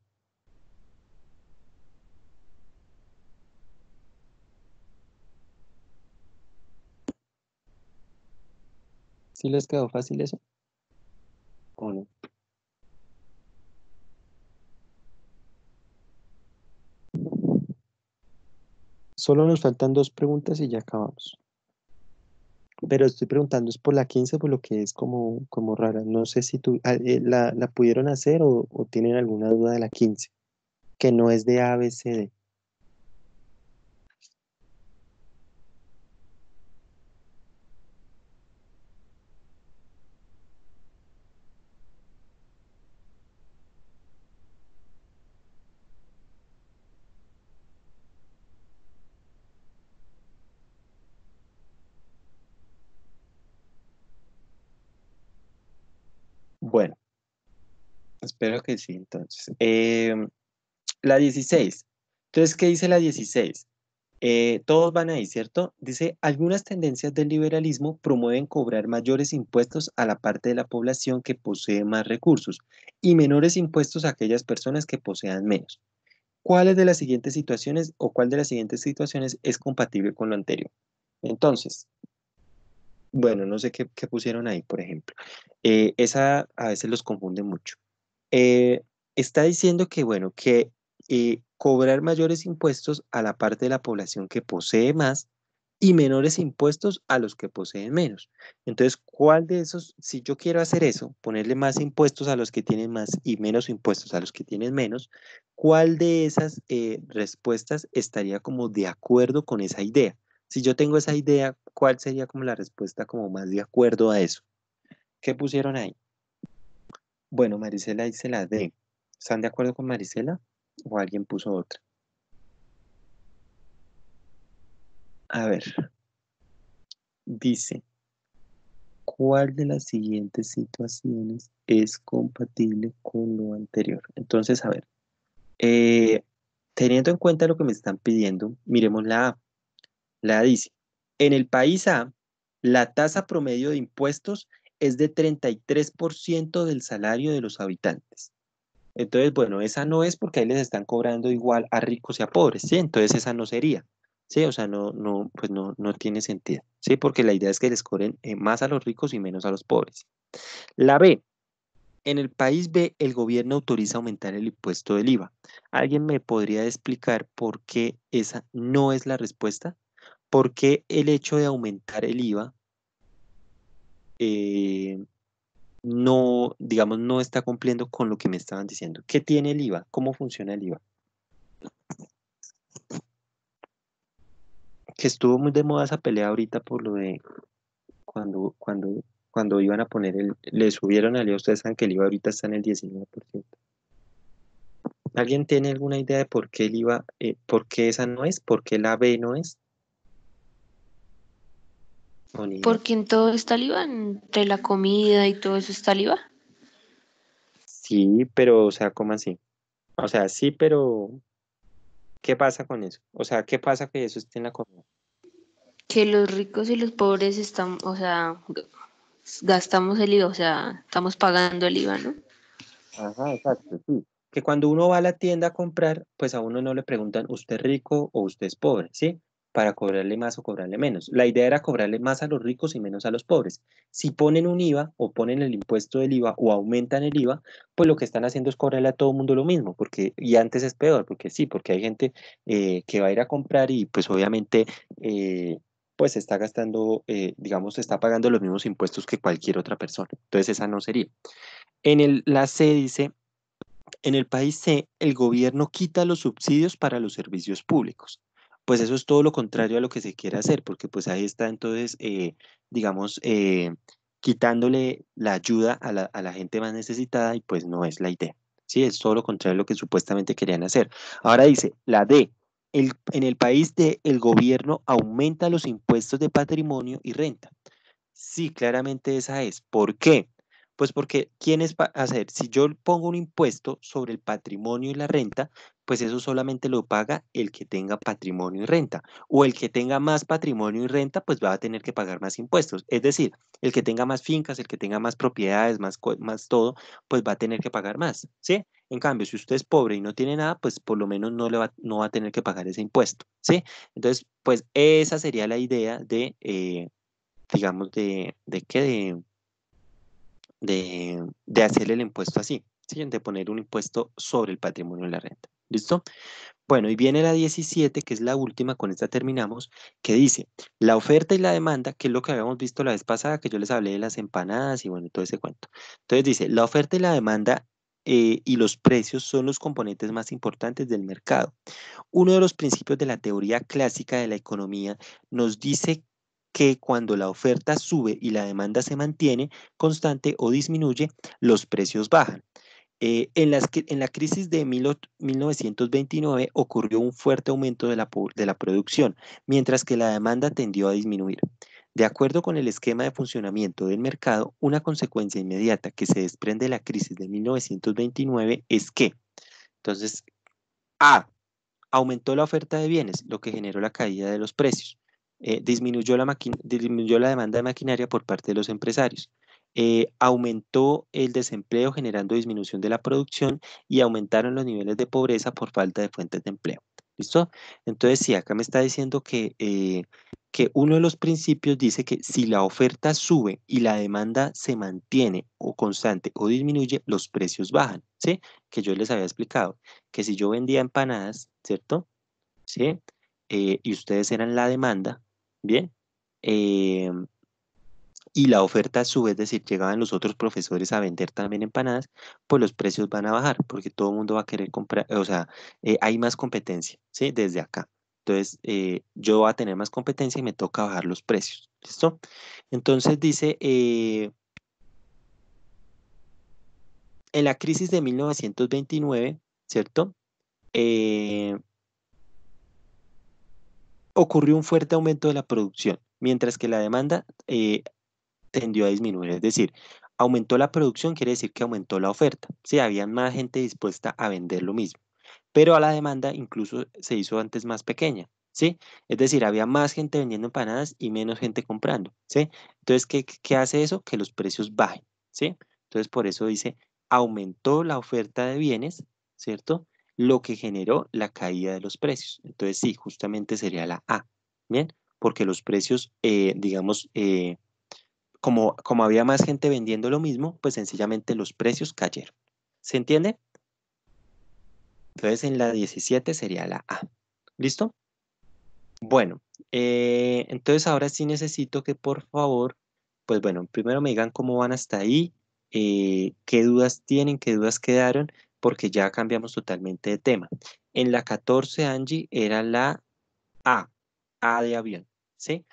¿Sí les quedó fácil eso? ¿O Solo nos faltan dos preguntas y ya acabamos. Pero estoy preguntando, es por la 15, por lo que es como, como rara. No sé si tú, ah, eh, la, pudieron hacer o, o, tienen alguna duda de la 15, que no es de ABCD. Espero que sí, entonces. Eh, la 16. Entonces, ¿qué dice la 16? Eh, todos van ahí, ¿cierto? Dice, algunas tendencias del liberalismo promueven cobrar mayores impuestos a la parte de la población que posee más recursos y menores impuestos a aquellas personas que posean menos. ¿Cuál de las siguientes situaciones o cuál de las siguientes situaciones es compatible con lo anterior? Entonces, bueno, no sé qué, pusieron ahí, por ejemplo. Eh, esa a veces los confunde mucho. Eh, está diciendo que, bueno, que eh, cobrar mayores impuestos a la parte de la población que posee más y menores impuestos a los que poseen menos. Entonces, ¿cuál de esos, si yo quiero hacer eso, ponerle más impuestos a los que tienen más y menos impuestos a los que tienen menos, cuál de esas eh, respuestas estaría como de acuerdo con esa idea? Si yo tengo esa idea, ¿cuál sería como la respuesta como más de acuerdo a eso? ¿Qué pusieron ahí? Bueno, Marisela dice la D. ¿Están de acuerdo con Marisela? ¿O alguien puso otra? A ver. Dice, ¿cuál de las siguientes situaciones es compatible con lo anterior? Entonces, a ver, eh, teniendo en cuenta lo que me están pidiendo, miremos la A. La A dice, en el país A, la tasa promedio de impuestos es de 33% del salario de los habitantes. Entonces, bueno, esa no es porque ahí les están cobrando igual a ricos y a pobres, ¿sí? Entonces esa no sería, ¿sí? O sea, no, no, pues no, no tiene sentido, ¿sí? Porque la idea es que les cobren eh, más a los ricos y menos a los pobres. La B, en el país B, el gobierno autoriza aumentar el impuesto del IVA. ¿Alguien me podría explicar por qué esa no es la respuesta? ¿Por qué el hecho de aumentar el IVA eh, no, digamos, no está cumpliendo con lo que me estaban diciendo. ¿Qué tiene el IVA? ¿Cómo funciona el IVA? Que estuvo muy de moda esa pelea ahorita por lo de cuando, cuando, cuando iban a poner el, le subieron al IVA, ustedes saben que el IVA ahorita está en el 19%. ¿Alguien tiene alguna idea de por qué el IVA, eh, por qué esa no es, por qué la B no es? Porque en todo está el IVA, entre la comida y todo eso está el IVA. Sí, pero, o sea, ¿cómo así? O sea, sí, pero ¿qué pasa con eso? O sea, ¿qué pasa que eso esté en la comida? Que los ricos y los pobres están, o sea, gastamos el IVA, o sea, estamos pagando el IVA, ¿no? Ajá, exacto, sí. Que cuando uno va a la tienda a comprar, pues a uno no le preguntan, ¿usted es rico o usted es pobre? ¿Sí? para cobrarle más o cobrarle menos. La idea era cobrarle más a los ricos y menos a los pobres. Si ponen un IVA o ponen el impuesto del IVA o aumentan el IVA, pues lo que están haciendo es cobrarle a todo el mundo lo mismo, porque y antes es peor, porque sí, porque hay gente eh, que va a ir a comprar y pues obviamente eh, pues está gastando, eh, digamos, está pagando los mismos impuestos que cualquier otra persona. Entonces esa no sería. En el, la C dice, en el país C, el gobierno quita los subsidios para los servicios públicos pues eso es todo lo contrario a lo que se quiere hacer, porque pues ahí está entonces, eh, digamos, eh, quitándole la ayuda a la, gente más necesitada y pues no es la idea. Sí, es todo lo contrario a lo que supuestamente querían hacer. Ahora dice, la D, el, en el país de el gobierno aumenta los impuestos de patrimonio y renta. Sí, claramente esa es. ¿Por qué? Pues porque, ¿quién es para hacer? Si yo pongo un impuesto sobre el patrimonio y la renta, pues eso solamente lo paga el que tenga patrimonio y renta. O el que tenga más patrimonio y renta, pues va a tener que pagar más impuestos. Es decir, el que tenga más fincas, el que tenga más propiedades, más, más todo, pues va a tener que pagar más, ¿sí? En cambio, si usted es pobre y no tiene nada, pues por lo menos no, va, a tener que pagar ese impuesto, ¿sí? Entonces, pues esa sería la idea de, eh, digamos, de, de de, el impuesto así, de poner un impuesto sobre el patrimonio y la renta. ¿Listo? Bueno, y viene la 17, que es la última, con esta terminamos, que dice, la oferta y la demanda, que es lo que habíamos visto la vez pasada, que yo les hablé de las empanadas y bueno, todo ese cuento. Entonces dice, la oferta y la demanda eh, y los precios son los componentes más importantes del mercado. Uno de los principios de la teoría clásica de la economía nos dice que cuando la oferta sube y la demanda se mantiene constante o disminuye, los precios bajan. Eh, en, en, la crisis de 1929 ocurrió un fuerte aumento de la, producción, mientras que la demanda tendió a disminuir. De acuerdo con el esquema de funcionamiento del mercado, una consecuencia inmediata que se desprende de la crisis de 1929 es que, entonces, A, aumentó la oferta de bienes, lo que generó la caída de los precios. Eh, disminuyó la demanda de maquinaria por parte de los empresarios. Eh, aumentó el desempleo generando disminución de la producción y aumentaron los niveles de pobreza por falta de fuentes de empleo. ¿Listo? Entonces, sí, acá me está diciendo que, eh, que uno de los principios dice que si la oferta sube y la demanda se mantiene o constante o disminuye, los precios bajan, ¿sí? Que yo les había explicado, que si yo vendía empanadas, ¿cierto? ¿Sí? Eh, y ustedes eran la demanda, ¿bien? Eh, y la oferta a su vez, es decir, llegaban los otros profesores a vender también empanadas, pues los precios van a bajar porque todo el mundo va a querer comprar, o sea, eh, hay más competencia, ¿sí? Desde acá. Entonces, eh, yo voy a tener más competencia y me toca bajar los precios, ¿listo? Entonces dice, eh, en la crisis de 1929, ¿cierto? ocurrió un fuerte aumento de la producción mientras que la demanda tendió a disminuir, es decir, aumentó la producción, quiere decir que aumentó la oferta, sí, había más gente dispuesta a vender lo mismo, pero a la demanda incluso se hizo antes más pequeña, ¿sí? Es decir, había más gente vendiendo empanadas y menos gente comprando, ¿sí? Entonces, ¿qué, qué hace eso? Que los precios bajen, ¿sí? Entonces, por eso dice, aumentó la oferta de bienes, ¿cierto? Lo que generó la caída de los precios. Entonces, sí, justamente sería la A, ¿bien? Porque los precios, eh, digamos, eh, como, había más gente vendiendo lo mismo, pues sencillamente los precios cayeron. ¿Se entiende? Entonces en la 17 sería la A. ¿Listo? Bueno, eh, entonces ahora sí necesito que por favor, pues bueno, primero me digan cómo van hasta ahí, eh, qué dudas tienen, qué dudas quedaron, porque ya cambiamos totalmente de tema. En la 14, Angie, era la A, A de avión, ¿sí?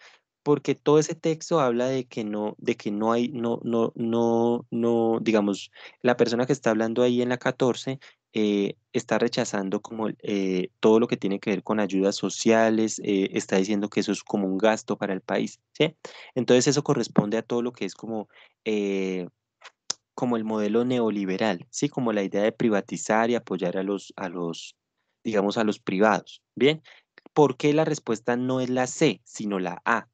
porque todo ese texto habla de que no, de que no hay, no, no, no, no, digamos, la persona que está hablando ahí en la 14 eh, está rechazando como eh, todo lo que tiene que ver con ayudas sociales, eh, está diciendo que eso es como un gasto para el país, ¿sí? Entonces eso corresponde a todo lo que es como, como el modelo neoliberal, ¿sí? Como la idea de privatizar y apoyar a los, a los digamos, a los privados, ¿bien? ¿Por qué la respuesta no es la C, sino la A?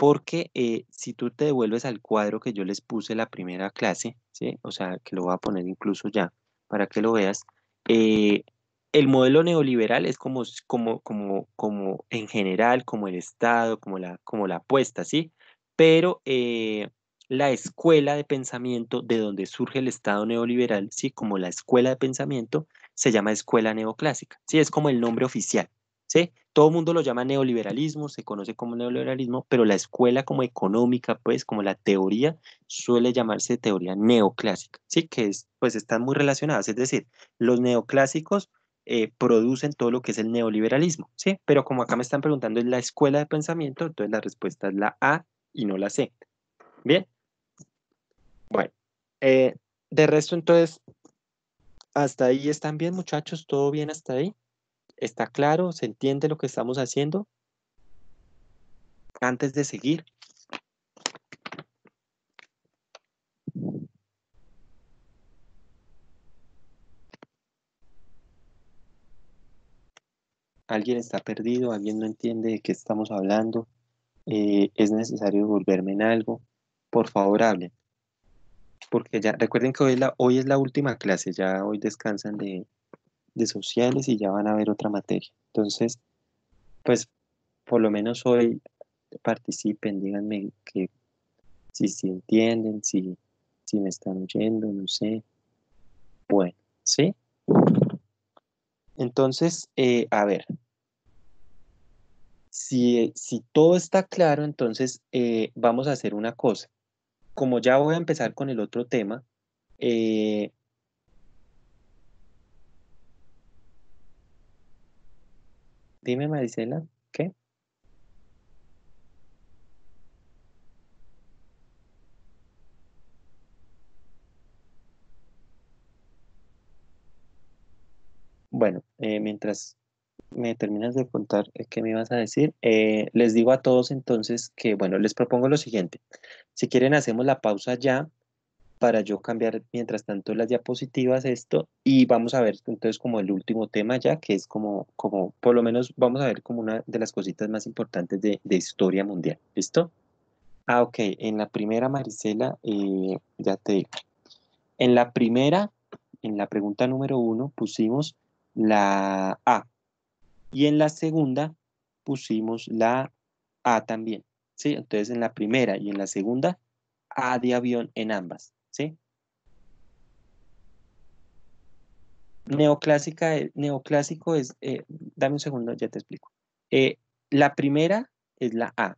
porque eh, si tú te devuelves al cuadro que yo les puse la primera clase, ¿sí? o sea, que lo voy a poner incluso ya para que lo veas, eh, el modelo neoliberal es como, como, como, como en general, como el Estado, como la, como la apuesta, ¿sí? Pero eh, la escuela de pensamiento de donde surge el Estado neoliberal, ¿sí? Como la escuela de pensamiento, se llama escuela neoclásica, ¿sí? Es como el nombre oficial, ¿sí? Todo el mundo lo llama neoliberalismo, se conoce como neoliberalismo, pero la escuela como económica, pues como la teoría, suele llamarse teoría neoclásica, ¿sí? Que es, pues están muy relacionadas, es decir, los neoclásicos eh, producen todo lo que es el neoliberalismo, ¿sí? Pero como acá me están preguntando es la escuela de pensamiento, entonces la respuesta es la A y no la C. ¿Bien? Bueno, eh, de resto entonces, ¿hasta ahí están bien muchachos? ¿Todo bien hasta ahí? ¿Está claro? ¿Se entiende lo que estamos haciendo? Antes de seguir. Alguien está perdido, alguien no entiende de qué estamos hablando. Eh, es necesario volverme en algo. Por favor, hablen. Porque ya recuerden que hoy, la, hoy es la última clase, ya hoy descansan de, sociales y ya van a ver otra materia. Entonces, pues por lo menos hoy participen, díganme que si, se entienden, si, si me están oyendo, no sé. Bueno, ¿sí? Entonces, eh, a ver, si, si, todo está claro, entonces eh, vamos a hacer una cosa. Como ya voy a empezar con el otro tema, eh, Dime, Marisela, ¿qué? Bueno, eh, mientras me terminas de contar eh, qué me ibas a decir, eh, les digo a todos entonces que, bueno, les propongo lo siguiente. Si quieren, hacemos la pausa ya para yo cambiar mientras tanto las diapositivas, esto, y vamos a ver entonces como el último tema ya, que es como, como por lo menos vamos a ver como una de las cositas más importantes de, de historia mundial, ¿listo? Ah, ok, en la primera, Marisela, eh, ya te digo, en la primera, en la pregunta número uno pusimos la A, y en la segunda pusimos la A también, ¿sí? Entonces en la primera y en la segunda, A de avión en ambas. ¿sí? Neoclásica, eh, neoclásico es, eh, dame un segundo, ya te explico. Eh, la primera es la A,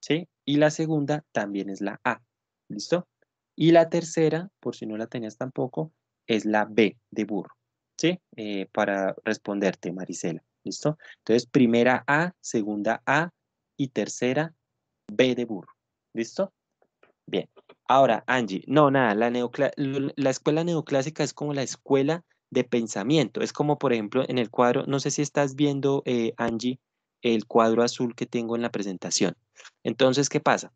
¿sí? Y la segunda también es la A, ¿listo? Y la tercera, por si no la tenías tampoco, es la B de burro, ¿sí? para responderte, Marisela, ¿listo? Entonces, primera A, segunda A y tercera B de burro, ¿listo? Bien. Ahora, Angie, no, nada, la, la escuela neoclásica es como la escuela de pensamiento. Es como, por ejemplo, en el cuadro, no sé si estás viendo, eh, Angie, el cuadro azul que tengo en la presentación. Entonces, ¿qué pasa?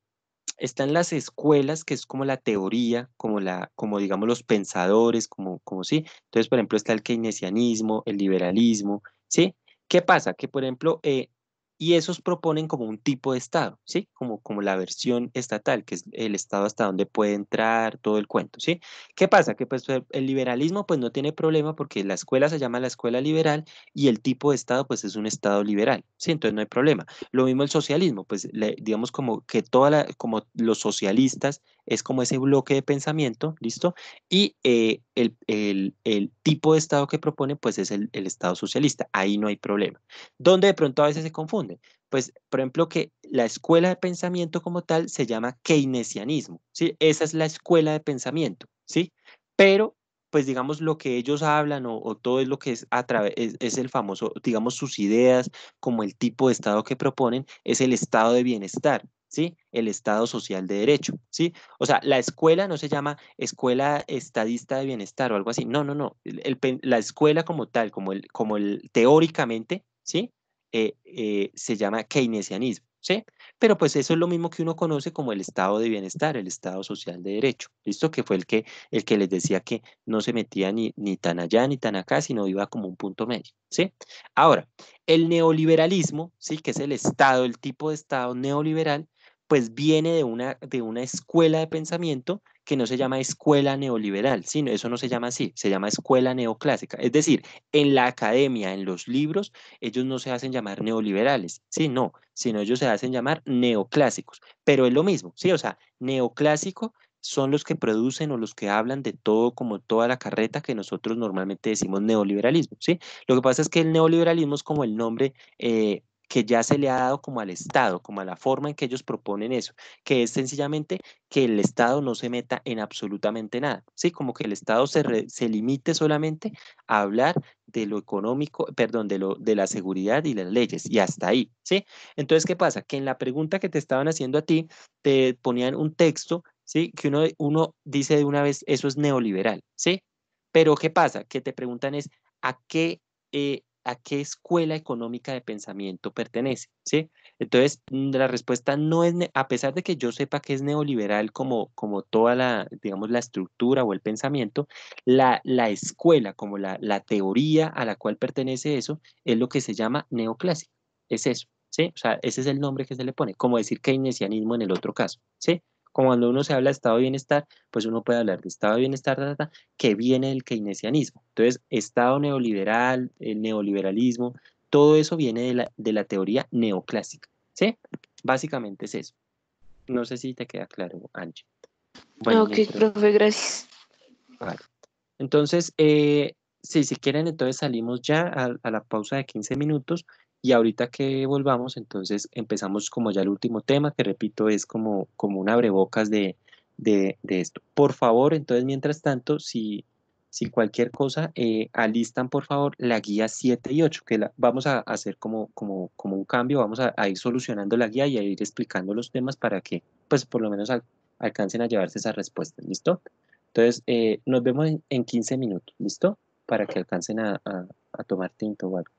Están las escuelas, que es como la teoría, como, la, como digamos los pensadores, como, como sí. Entonces, por ejemplo, está el keynesianismo, el liberalismo, ¿sí? ¿Qué pasa? Que, por ejemplo, eh, y esos proponen como un tipo de Estado, ¿sí? Como, como la versión estatal, que es el Estado hasta donde puede entrar, todo el cuento, ¿sí? ¿Qué pasa? Que pues el liberalismo pues no tiene problema porque la escuela se llama la escuela liberal y el tipo de Estado pues es un Estado liberal, ¿sí? Entonces no hay problema. Lo mismo el socialismo, pues le, digamos como que toda la, como los socialistas es como ese bloque de pensamiento, ¿listo? Y eh, el, tipo de Estado que propone, pues es el, Estado socialista, ahí no hay problema. ¿Dónde de pronto a veces se confunde? Pues, por ejemplo, que la escuela de pensamiento como tal se llama keynesianismo, ¿sí? Esa es la escuela de pensamiento, ¿sí? Pero pues digamos lo que ellos hablan o, todo es lo que es a través es, el famoso digamos sus ideas como el tipo de estado que proponen es el estado de bienestar ¿sí? El Estado social de derecho, ¿sí? O sea, la escuela no se llama escuela estadista de bienestar o algo así. No, no, no. la escuela como tal, como el, como el teóricamente, ¿sí? Eh, eh, se llama keynesianismo, ¿sí? Pero pues eso es lo mismo que uno conoce como el estado de bienestar, el estado social de derecho, ¿listo? Que fue el que, el que les decía que no se metía ni, ni tan allá ni tan acá, sino iba como un punto medio, ¿sí? Ahora, el neoliberalismo, ¿sí? Que es el estado, el tipo de estado neoliberal, pues viene de una, de una escuela de pensamiento que no se llama escuela neoliberal, sino eso no se llama así, se llama escuela neoclásica. Es decir, en la academia, en los libros, ellos no se hacen llamar neoliberales, sí, sino ellos se hacen llamar neoclásicos, pero es lo mismo, sí, o sea, neoclásico son los que producen o los que hablan de todo como toda la carreta que nosotros normalmente decimos neoliberalismo, ¿sí? Lo que pasa es que el neoliberalismo es como el nombre eh, que ya se le ha dado como al Estado, como a la forma en que ellos proponen eso, que es sencillamente que el Estado no se meta en absolutamente nada, ¿sí? Como que el Estado se, limite solamente a hablar de lo económico, perdón, de, lo, de la seguridad y las leyes, y hasta ahí, ¿sí? Entonces, ¿qué pasa? Que en la pregunta que te estaban haciendo a ti, te ponían un texto, ¿sí? Que uno, uno dice de una vez, eso es neoliberal, ¿sí? Pero ¿qué pasa? Que te preguntan es, ¿a qué... Eh, a qué escuela económica de pensamiento pertenece, ¿sí? Entonces, mm, la respuesta no es, a pesar de que yo sepa que es neoliberal como, como toda la, digamos, la estructura o el pensamiento, la, escuela, como la, teoría a la cual pertenece eso, es lo que se llama neoclásico, es eso, ¿sí? O sea, ese es el nombre que se le pone, como decir keynesianismo en el otro caso, ¿sí? cuando uno se habla de estado de bienestar, pues uno puede hablar de estado de bienestar que viene del keynesianismo. Entonces, estado neoliberal, el neoliberalismo, todo eso viene de la, de la teoría neoclásica. ¿Sí? Básicamente es eso. No sé si te queda claro, Angie. ok, profe, gracias. Vale. Entonces, eh, si quieren, entonces salimos ya a la pausa de 15 minutos y ahorita que volvamos, entonces empezamos como ya el último tema, que repito, es como, como un abrebocas de, de, esto. Por favor, entonces, mientras tanto, si, si cualquier cosa, eh, alistan por favor la guía 7 y 8, que vamos a hacer como, como, como un cambio, vamos a, ir solucionando la guía y a ir explicando los temas para que, pues, por lo menos alcancen a llevarse esa respuesta, ¿listo? Entonces, eh, nos vemos en, 15 minutos, ¿listo? Para que alcancen a, a, a tomar tinto o algo.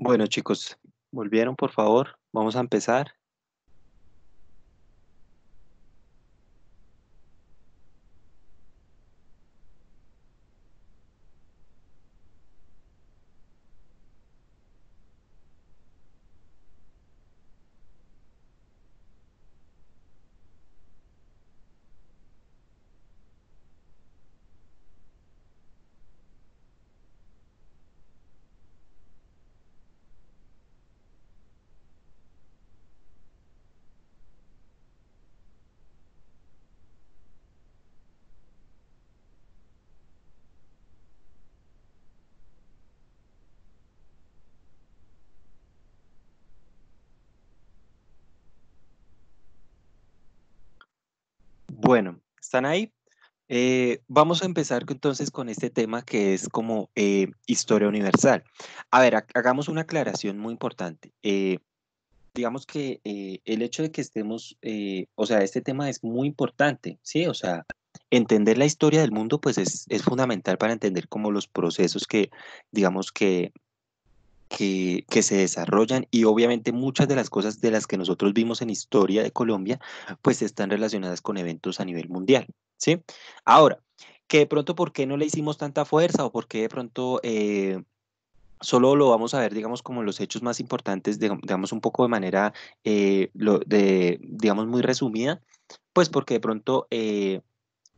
Bueno, chicos, volvieron, por favor. Vamos a empezar. están ahí. Eh, vamos a empezar entonces con este tema que es como eh, historia universal. A ver, hagamos una aclaración muy importante. Eh, digamos que el hecho de que estemos, o sea, este tema es muy importante, ¿sí? O sea, entender la historia del mundo pues es, es fundamental para entender como los procesos que, digamos que que, se desarrollan y obviamente muchas de las cosas de las que nosotros vimos en historia de Colombia, pues están relacionadas con eventos a nivel mundial, ¿sí? Ahora, que de pronto, ¿por qué no le hicimos tanta fuerza o por qué de pronto... Eh, solo lo vamos a ver, digamos, como los hechos más importantes, digamos, un poco de manera, eh, digamos, muy resumida, pues porque de pronto eh,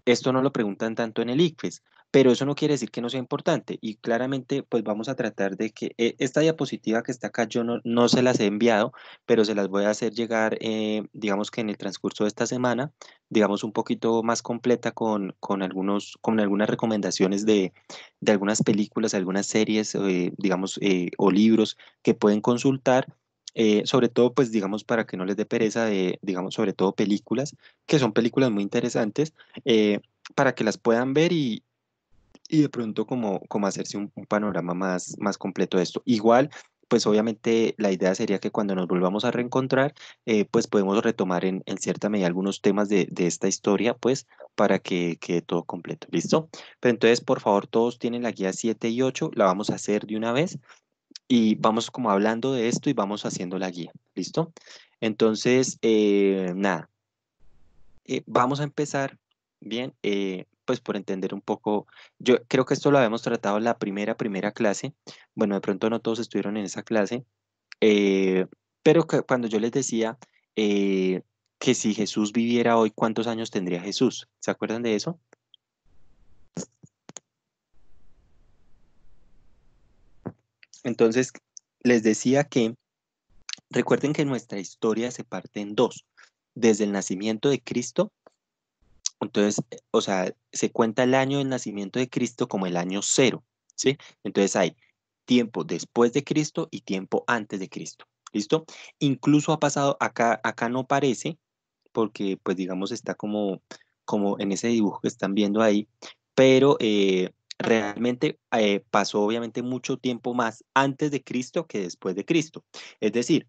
esto no lo preguntan tanto en el ICFES, pero eso no quiere decir que no sea importante y claramente pues vamos a tratar de que eh, esta diapositiva que está acá yo no, no, se las he enviado, pero se las voy a hacer llegar eh, digamos que en el transcurso de esta semana, digamos un poquito más completa con, con algunos, con algunas recomendaciones de, algunas películas, algunas series, eh, digamos, o libros que pueden consultar sobre todo, pues digamos, para que no les dé pereza de, digamos, sobre todo películas, que son películas muy interesantes, para que las puedan ver y, y de pronto como, hacerse un, panorama más, más completo de esto. Igual, pues obviamente la idea sería que cuando nos volvamos a reencontrar, eh, pues podemos retomar en, cierta medida algunos temas de, esta historia, pues para que quede todo completo. ¿Listo? Pero entonces, por favor, todos tienen la guía 7 y 8, la vamos a hacer de una vez y vamos como hablando de esto y vamos haciendo la guía. ¿Listo? Entonces, eh, nada, eh, vamos a empezar, bien, pues por entender un poco, yo creo que esto lo habíamos tratado la primera, primera clase, bueno, de pronto no todos estuvieron en esa clase, eh, pero cuando yo les decía eh, que si Jesús viviera hoy, ¿cuántos años tendría Jesús? ¿Se acuerdan de eso? Entonces, les decía que recuerden que nuestra historia se parte en dos, desde el nacimiento de Cristo entonces, eh, o sea, se cuenta el año del nacimiento de Cristo como el año cero, ¿sí? Entonces hay tiempo después de Cristo y tiempo antes de Cristo, ¿listo? Incluso ha pasado, acá, acá no parece, porque pues digamos está como, como en ese dibujo que están viendo ahí, pero eh, realmente eh, pasó obviamente mucho tiempo más antes de Cristo que después de Cristo. Es decir,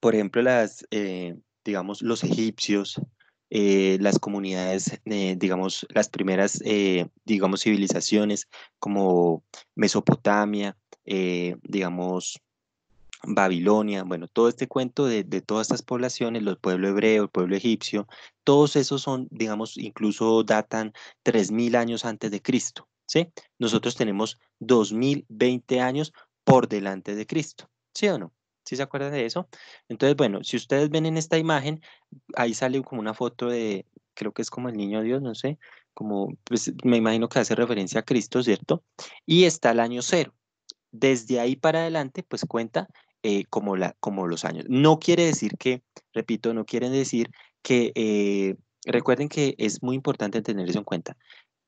por ejemplo, las, digamos, los egipcios, eh, las comunidades, eh, digamos, las primeras, eh, digamos, civilizaciones como Mesopotamia, digamos, Babilonia, bueno, todo este cuento de, todas estas poblaciones, los pueblos hebreos, el pueblo egipcio, todos esos son, digamos, incluso datan 3.000 años antes de Cristo, ¿sí? Nosotros tenemos 2.020 años por delante de Cristo, ¿sí o no? si se acuerdan de eso? Entonces, bueno, si ustedes ven en esta imagen, ahí sale como una foto de, creo que es como el niño Dios, no sé, como, pues, me imagino que hace referencia a Cristo, ¿cierto? Y está el año cero. Desde ahí para adelante, pues cuenta eh, como, la, como los años. No quiere decir que, repito, no quiere decir que, eh, recuerden que es muy importante tener eso en cuenta,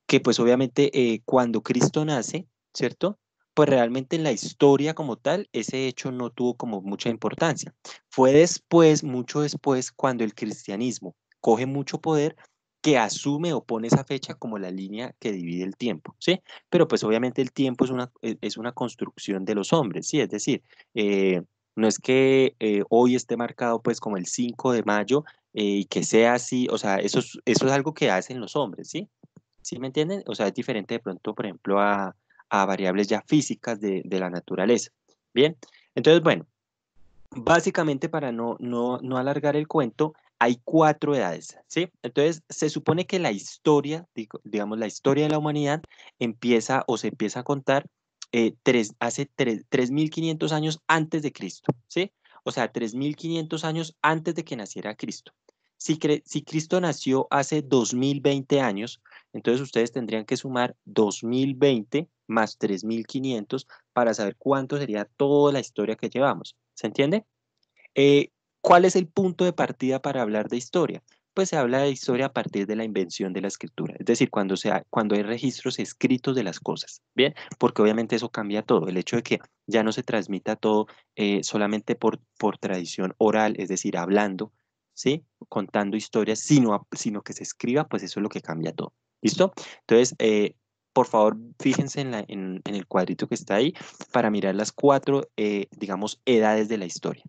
que pues obviamente eh, cuando Cristo nace, ¿cierto? pues realmente en la historia como tal, ese hecho no tuvo como mucha importancia. Fue después, mucho después, cuando el cristianismo coge mucho poder, que asume o pone esa fecha como la línea que divide el tiempo, ¿sí? Pero pues obviamente el tiempo es una, e, es una construcción de los hombres, ¿sí? Es decir, eh, no es que eh, hoy esté marcado pues como el 5 de mayo eh, y que sea así, o sea, eso eso es algo que hacen los hombres, ¿sí? ¿Sí me entienden? O sea, es diferente de pronto, por ejemplo, a, a variables ya físicas de, la naturaleza. Bien, entonces, bueno, básicamente para no, no, alargar el cuento, hay cuatro edades, ¿sí? Entonces, se supone que la historia, digamos, la historia de la humanidad empieza o se empieza a contar eh, tres, hace 3.500 años antes de Cristo, ¿sí? O sea, 3.500 años antes de que naciera Cristo. Si, si Cristo nació hace 2020 años, entonces ustedes tendrían que sumar 2020 más 3.500 para saber cuánto sería toda la historia que llevamos. ¿Se entiende? Eh, ¿Cuál es el punto de partida para hablar de historia? Pues se habla de historia a partir de la invención de la escritura, es decir, cuando, cuando hay registros escritos de las cosas, ¿bien? Porque obviamente eso cambia todo, el hecho de que ya no se transmita todo eh, solamente por, por tradición oral, es decir, hablando, ¿sí? Contando historias, sino, sino que se escriba, pues eso es lo que cambia todo. ¿Listo? Entonces, eh, por favor, fíjense en, el cuadrito que está ahí para mirar las cuatro, eh, digamos, edades de la historia.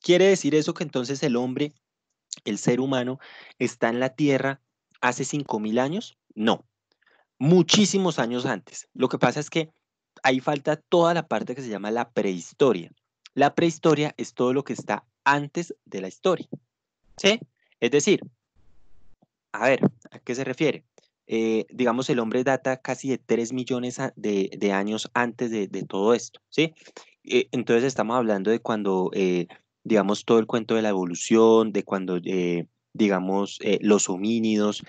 Quiere decir eso que entonces el hombre, el ser humano, está en la Tierra hace 5.000 años? No, muchísimos años antes. Lo que pasa es que ahí falta toda la parte que se llama la prehistoria. La prehistoria es todo lo que está antes de la historia. ¿Sí? Es decir, a ver, ¿a qué se refiere? Eh, digamos, el hombre data casi de 3 millones de, años antes de, todo esto, ¿sí? Eh, entonces estamos hablando de cuando, eh, digamos, todo el cuento de la evolución, de cuando, digamos, los homínidos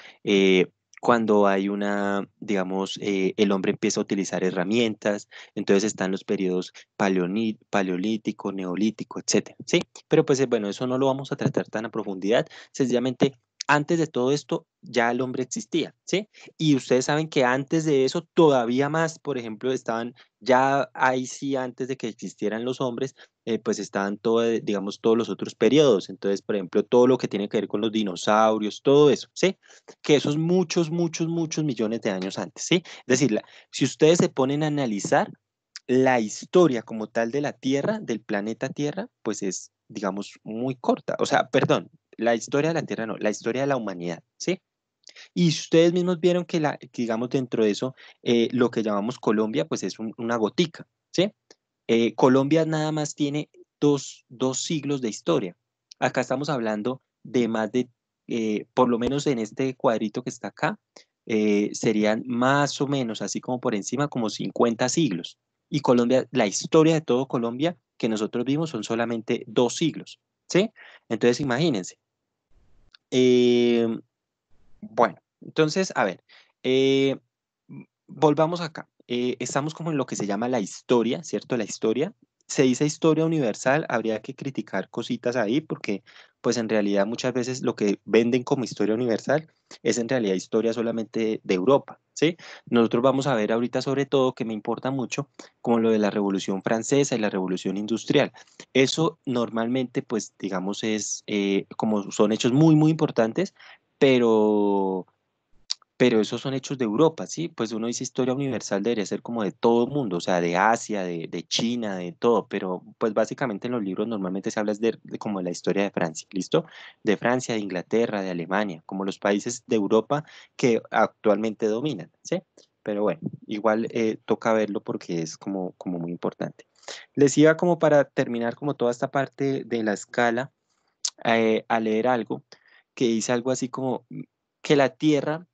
cuando hay una, digamos, eh, el hombre empieza a utilizar herramientas, entonces están los periodos paleolítico, neolítico, etcétera, ¿sí? Pero pues eh, bueno, eso no lo vamos a tratar tan a profundidad, sencillamente antes de todo esto ya el hombre existía, ¿sí? Y ustedes saben que antes de eso todavía más, por ejemplo, estaban ya ahí sí antes de que existieran los hombres, eh, pues estaban todo, eh, digamos todos los otros periodos, entonces, por ejemplo, todo lo que tiene que ver con los dinosaurios, todo eso, ¿sí? Que es muchos muchos muchos millones de años antes, ¿sí? Es decir, si ustedes se ponen a analizar la historia como tal de la Tierra, del planeta Tierra, pues es digamos, muy corta. O sea, perdón, la historia de la Tierra no, la historia de la humanidad, ¿sí? Y ustedes mismos vieron que, la, digamos, dentro de eso, eh, lo que llamamos Colombia, pues es una gotica, ¿sí? Eh, Colombia nada más tiene dos, siglos de historia. Acá estamos hablando de más de, eh, por lo menos en este cuadrito que está acá, serían más o menos, así como por encima, como 50 siglos. Y Colombia, la historia de todo Colombia que nosotros vimos son solamente dos siglos, ¿sí? Entonces, imagínense, Em, bueno, entonces, a ver, eh, volvamos acá. Eh, estamos como en lo que se llama la historia, ¿cierto? La historia se dice historia universal, habría que criticar cositas ahí porque pues en realidad muchas veces lo que venden como historia universal es en realidad historia solamente de Europa, ¿sí? Nosotros vamos a ver ahorita sobre todo que me importa mucho como lo de la Revolución Francesa y la Revolución Industrial. Eso normalmente pues digamos es eh, como son hechos muy muy importantes, pero pero esos son hechos de Europa, ¿sí? Pues uno dice historia universal debería ser como de todo el mundo, o sea, de Asia, de, China, de todo, pero pues básicamente en los libros normalmente se habla de, como la historia de Francia, ¿listo? De Francia, de Inglaterra, de Alemania, como los países de Europa que actualmente dominan, ¿sí? Pero bueno, igual eh, toca verlo porque es como, como muy importante. Les iba como para terminar como toda esta parte de la escala eh, a leer algo que dice algo así como que la Tierra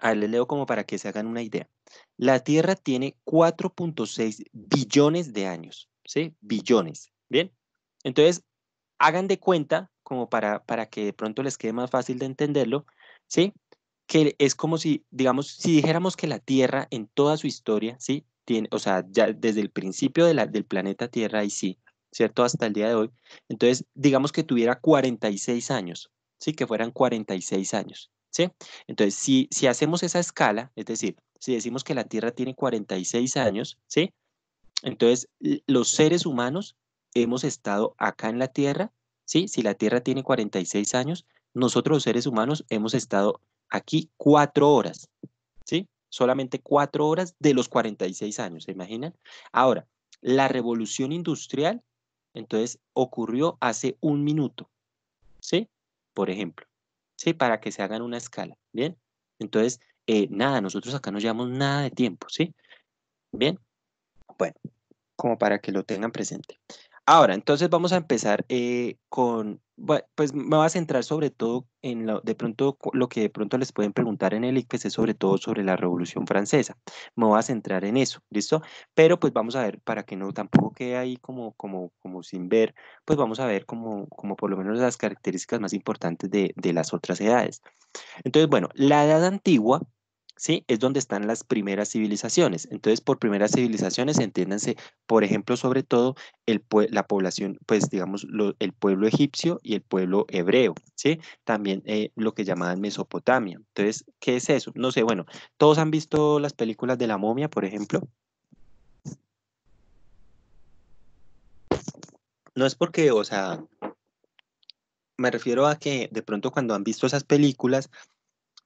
a les leo como para que se hagan una idea. La Tierra tiene 4.6 billones de años, ¿sí? Billones, ¿bien? Entonces, hagan de cuenta, como para, para que de pronto les quede más fácil de entenderlo, ¿sí? Que es como si, digamos, si dijéramos que la Tierra en toda su historia, ¿sí? Tiene, o sea, desde el principio la, del planeta Tierra y sí, ¿cierto? Hasta el día de hoy. Entonces, digamos que tuviera 46 años, ¿sí? Que fueran 46 años. Entonces, si, hacemos esa escala, es decir, si decimos que la Tierra tiene 46 años, ¿sí? Entonces, los seres humanos hemos estado acá en la Tierra, ¿sí? Si la Tierra tiene 46 años, nosotros los seres humanos hemos estado aquí cuatro horas, ¿sí? Solamente cuatro horas de los 46 años, ¿se imaginan? Ahora, la revolución industrial, entonces, ocurrió hace un minuto, ¿sí? Por ejemplo. ¿sí? Para que se hagan una escala, ¿bien? Entonces, eh, nada, nosotros acá no llevamos nada de tiempo, ¿sí? ¿Bien? Bueno, como para que lo tengan presente. Ahora, entonces vamos a empezar eh, con pues me voy a centrar sobre todo en lo, de pronto lo que de pronto les pueden preguntar en el IPC, sobre todo sobre la Revolución Francesa. Me voy a centrar en eso, ¿listo? Pero pues vamos a ver, para que no tampoco quede ahí como, como, como sin ver, pues vamos a ver como, como por lo menos las características más importantes de, de las otras edades. Entonces, bueno, la edad antigua ¿sí? Es donde están las primeras civilizaciones. Entonces, por primeras civilizaciones, entiéndanse, por ejemplo, sobre todo el, la población, pues digamos, el pueblo egipcio y el pueblo hebreo, ¿sí? También eh, lo que llamaban Mesopotamia. Entonces, ¿qué es eso? No sé, bueno, todos han visto las películas de la momia, por ejemplo. No es porque, o sea, me refiero a que de pronto cuando han visto esas películas,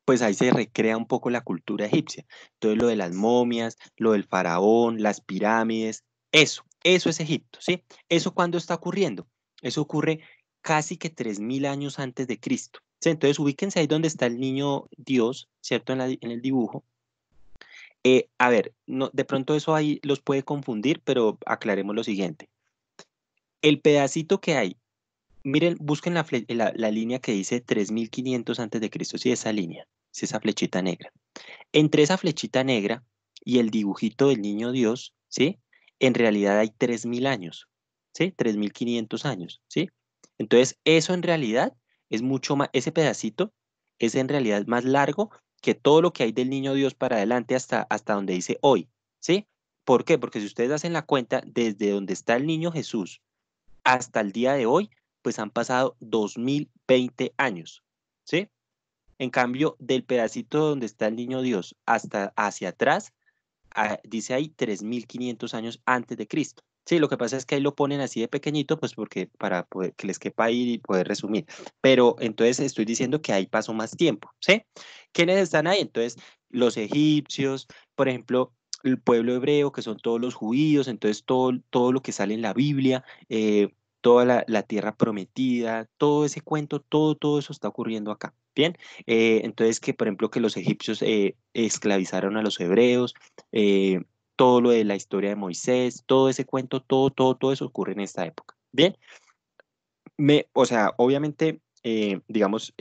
pues ahí se recrea un poco la cultura egipcia. Entonces lo de las momias, lo del faraón, las pirámides, eso, eso es Egipto, ¿sí? ¿Eso cuándo está ocurriendo? Eso ocurre casi que 3.000 años antes de Cristo. Entonces ubíquense ahí donde está el niño Dios, ¿cierto? En, el dibujo. Eh, a ver, no, de pronto eso ahí los puede confundir, pero aclaremos lo siguiente. El pedacito que hay Miren, busquen la, línea que dice 3500 antes de Cristo, sí, esa línea, sí, esa flechita negra. Entre esa flechita negra y el dibujito del niño Dios, ¿sí? En realidad hay 3000 años, ¿sí? 3500 años, ¿sí? Entonces, eso en realidad es mucho más, ese pedacito es en realidad más largo que todo lo que hay del niño Dios para adelante hasta, hasta donde dice hoy, ¿sí? ¿Por qué? Porque si ustedes hacen la cuenta, desde donde está el niño Jesús hasta el día de hoy, pues han pasado 2020 años, ¿sí? En cambio, del pedacito donde está el niño Dios hasta hacia atrás, ah, dice ahí 3.500 años antes de Cristo. Sí, lo que pasa es que ahí lo ponen así de pequeñito, pues porque para poder, que les quepa ir y poder resumir. Pero entonces estoy diciendo que ahí pasó más tiempo, ¿sí? ¿Quiénes están ahí? Entonces, los egipcios, por ejemplo, el pueblo hebreo, que son todos los judíos, entonces todo, todo lo que sale en la Biblia, eh, toda la, tierra prometida, todo ese cuento, todo, todo eso está ocurriendo acá. Bien, eh, entonces que por ejemplo que los egipcios eh, esclavizaron a los hebreos, eh, todo lo de la historia de Moisés, todo ese cuento, todo, todo, todo eso ocurre en esta época. Bien, Me, o sea, obviamente, digamos,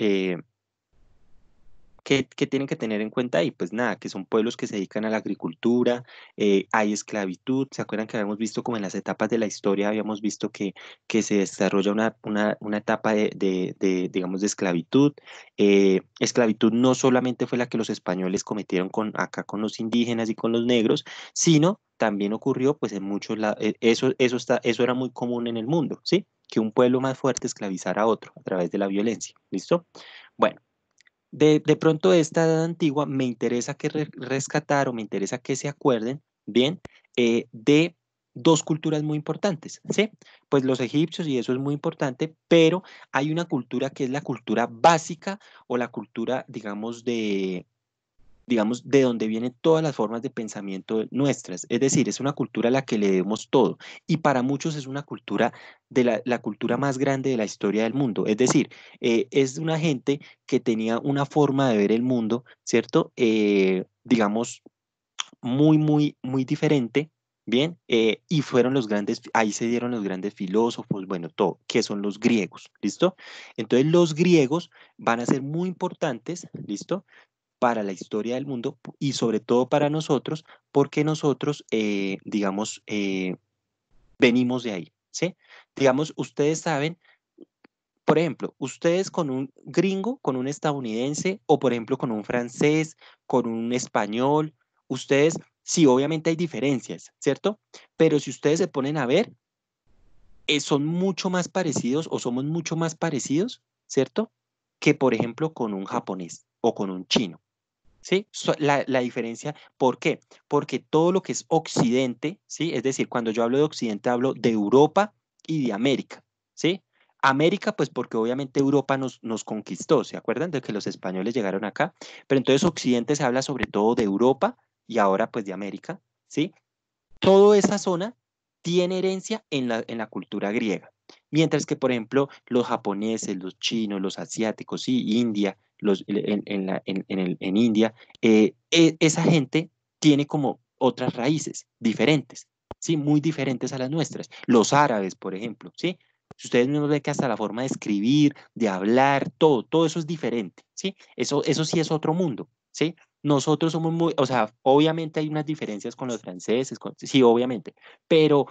¿Qué tienen que tener en cuenta y pues nada, que son pueblos que se dedican a la agricultura, eh, hay esclavitud, ¿se acuerdan que habíamos visto como en las etapas de la historia habíamos visto que, que se desarrolla una, una, etapa de, digamos, de esclavitud? Eh, esclavitud no solamente fue la que los españoles cometieron con, acá con los indígenas y con los negros, sino también ocurrió pues en muchos lados, eh, eso, eso, está, eso era muy común en el mundo, ¿sí? Que un pueblo más fuerte esclavizara a otro a través de la violencia, ¿listo? Bueno, de, de, pronto esta edad antigua me interesa que rescatar o me interesa que se acuerden, bien, eh, de dos culturas muy importantes, ¿sí? Pues los egipcios, y eso es muy importante, pero hay una cultura que es la cultura básica o la cultura, digamos, de, digamos, de donde vienen todas las formas de pensamiento nuestras. Es decir, es una cultura a la que le debemos todo. Y para muchos es una cultura de la, cultura más grande de la historia del mundo. Es decir, eh, es una gente que tenía una forma de ver el mundo, ¿cierto? Eh, digamos, muy, muy, muy diferente. Bien, eh, y fueron los grandes, ahí se dieron los grandes filósofos, bueno, todo, que son los griegos, ¿listo? Entonces los griegos van a ser muy importantes, ¿listo? para la historia del mundo y sobre todo para nosotros, porque nosotros, eh, digamos, eh, venimos de ahí, ¿sí? Digamos, ustedes saben, por ejemplo, ustedes con un gringo, con un estadounidense o por ejemplo con un francés, con un español, ustedes, sí, obviamente hay diferencias, ¿cierto? Pero si ustedes se ponen a ver, eh, son mucho más parecidos o somos mucho más parecidos, ¿cierto? Que por ejemplo con un japonés o con un chino. ¿sí? La, diferencia, ¿por qué? Porque todo lo que es Occidente, ¿sí? Es decir, cuando yo hablo de Occidente, hablo de Europa y de América, ¿sí? América, pues porque obviamente Europa nos, nos conquistó, ¿se acuerdan de que los españoles llegaron acá? Pero entonces Occidente se habla sobre todo de Europa y ahora pues de América, ¿sí? Toda esa zona tiene herencia en la, en la cultura griega. Mientras que, por ejemplo, los japoneses, los chinos, los asiáticos, sí, India, en, en, la, en, el, en, India, eh, e, esa gente tiene como otras raíces diferentes, ¿sí? Muy diferentes a las nuestras. Los árabes, por ejemplo, ¿sí? Ustedes no ven que hasta la forma de escribir, de hablar, todo, todo eso es diferente, ¿sí? Eso, eso sí es otro mundo, ¿sí? Nosotros somos muy, o sea, obviamente hay unas diferencias con los franceses, sí, obviamente, pero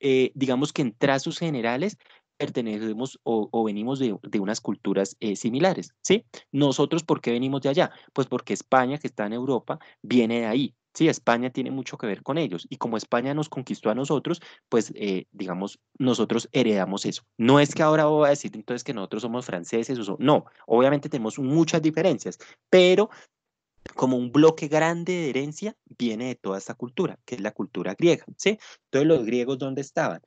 eh, digamos que en trazos generales, pertenecemos o, venimos de, unas culturas eh, similares, ¿sí? Nosotros, ¿por qué venimos de allá? Pues porque España, que está en Europa, viene de ahí, ¿sí? España tiene mucho que ver con ellos y como España nos conquistó a nosotros, pues, eh, digamos, nosotros heredamos eso. No es que ahora voy a decir entonces que nosotros somos franceses, o no, obviamente tenemos muchas diferencias, pero como un bloque grande de herencia viene de toda esta cultura, que es la cultura griega, ¿sí? Entonces, ¿los griegos dónde estaban?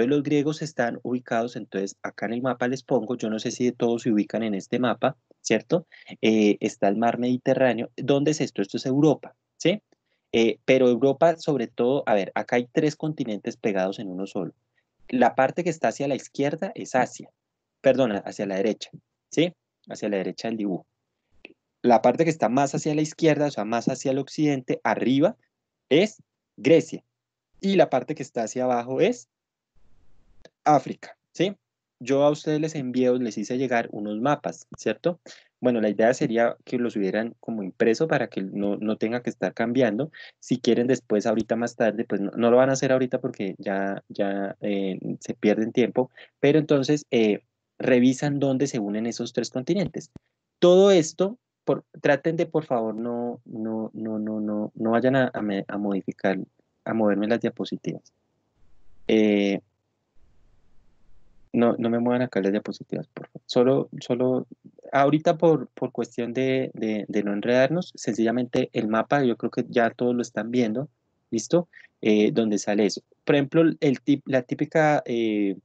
Entonces los griegos están ubicados, entonces acá en el mapa les pongo, yo no sé si todos se ubican en este mapa, ¿cierto? Eh, está el mar Mediterráneo. ¿Dónde es esto? Esto es Europa, ¿sí? Eh, pero Europa, sobre todo, a ver, acá hay tres continentes pegados en uno solo. La parte que está hacia la izquierda es Asia, perdona, hacia la derecha, ¿sí? Hacia la derecha del dibujo. La parte que está más hacia la izquierda, o sea, más hacia el occidente, arriba, es Grecia. Y la parte que está hacia abajo es África, ¿sí? Yo a ustedes les envío, les hice llegar unos mapas, ¿cierto? Bueno, la idea sería que los hubieran como impreso para que no, tenga que estar cambiando. Si quieren después, ahorita más tarde, pues no, lo van a hacer ahorita porque ya, ya eh, se pierden tiempo, pero entonces eh, revisan dónde se unen esos tres continentes. Todo esto traten de por favor no no no no no no vayan a, a modificar a moverme las diapositivas eh, no, no me muevan acá las diapositivas, por favor. Solo, solo ahorita por, por cuestión de, no enredarnos, sencillamente el mapa, yo creo que ya todos lo están viendo, ¿listo? Eh, donde sale eso. Por ejemplo, el la típica eh,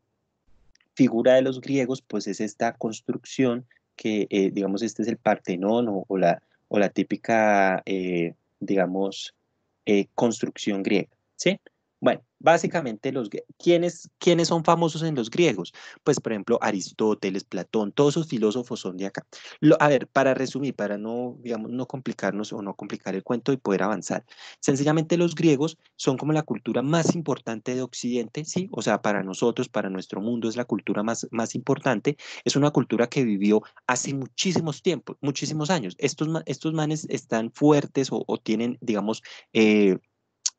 figura de los griegos, pues es esta construcción que, eh, digamos, este es el Partenón o, la, o la típica, digamos, construcción griega, ¿sí? Bueno, básicamente, los, ¿quiénes, son famosos en los griegos? Pues, por ejemplo, Aristóteles, Platón, todos esos filósofos son de acá. a ver, para resumir, para no, digamos, no complicarnos o no complicar el cuento y poder avanzar. Sencillamente, los griegos son como la cultura más importante de Occidente, ¿sí? O sea, para nosotros, para nuestro mundo, es la cultura más, más importante. Es una cultura que vivió hace muchísimos tiempos, muchísimos años. Estos, estos manes están fuertes o, tienen, digamos, eh,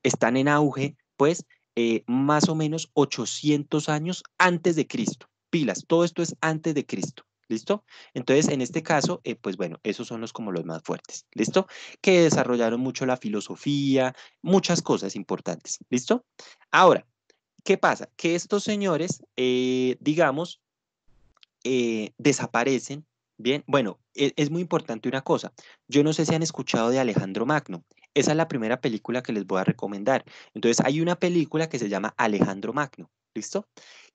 están en auge pues eh, más o menos 800 años antes de Cristo. Pilas, todo esto es antes de Cristo. ¿Listo? Entonces, en este caso, eh, pues bueno, esos son los como los más fuertes, ¿listo? Que desarrollaron mucho la filosofía, muchas cosas importantes, ¿listo? Ahora, ¿qué pasa? Que estos señores, eh, digamos, desaparecen, ¿bien? Bueno, e-, es muy importante una cosa. Yo no sé si han escuchado de Alejandro Magno. Esa es la primera película que les voy a recomendar. Entonces hay una película que se llama Alejandro Magno, ¿listo?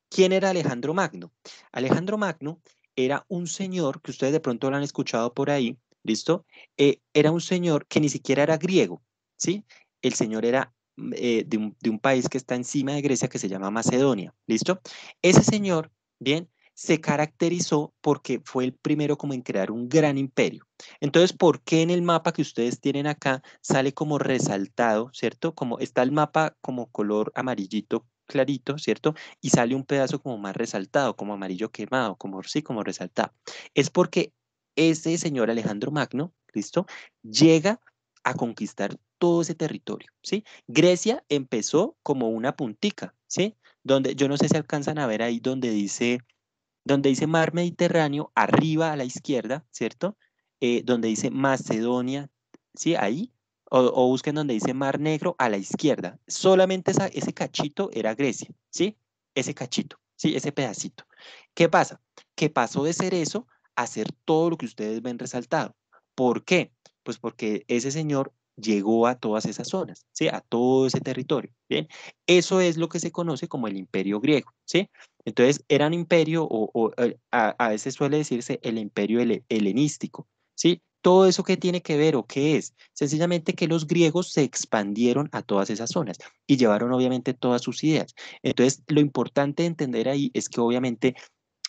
¿Quién era Alejandro Magno? Alejandro Magno era un señor que ustedes de pronto lo han escuchado por ahí, ¿listo? Eh, era un señor que ni siquiera era griego, ¿sí? El señor era mm, eh, de un país que está encima de Grecia que se llama Macedonia, ¿listo? Ese señor, bien, se caracterizó porque fue el primero como en crear un gran imperio. Entonces, ¿por qué en el mapa que ustedes tienen acá sale como resaltado, ¿cierto? Como está el mapa como color amarillito clarito, ¿cierto? Y sale un pedazo como más resaltado, como amarillo quemado, como sí, como resaltado. Es porque ese señor Alejandro Magno, ¿listo? Llega a conquistar todo ese territorio, ¿sí? Grecia empezó como una puntica, ¿sí? Donde yo no sé si alcanzan a ver ahí donde dice donde dice mar Mediterráneo, arriba a la izquierda, ¿cierto? Eh, donde dice Macedonia, ¿sí? Ahí. O, busquen donde dice Mar Negro a la izquierda. Solamente ese cachito era Grecia, ¿sí? Ese cachito, ¿sí? Ese pedacito. ¿Qué pasa? Que pasó de ser eso a ser todo lo que ustedes ven resaltado. ¿Por qué? Pues porque ese señor llegó a todas esas zonas, ¿sí? a todo ese territorio. ¿bien? Eso es lo que se conoce como el imperio griego. ¿sí? Entonces, eran imperio, o, eh, a, veces suele decirse el imperio helenístico. ¿sí? Todo eso que tiene que ver o qué es, sencillamente que los griegos se expandieron a todas esas zonas y llevaron obviamente todas sus ideas. Entonces, lo importante de entender ahí es que obviamente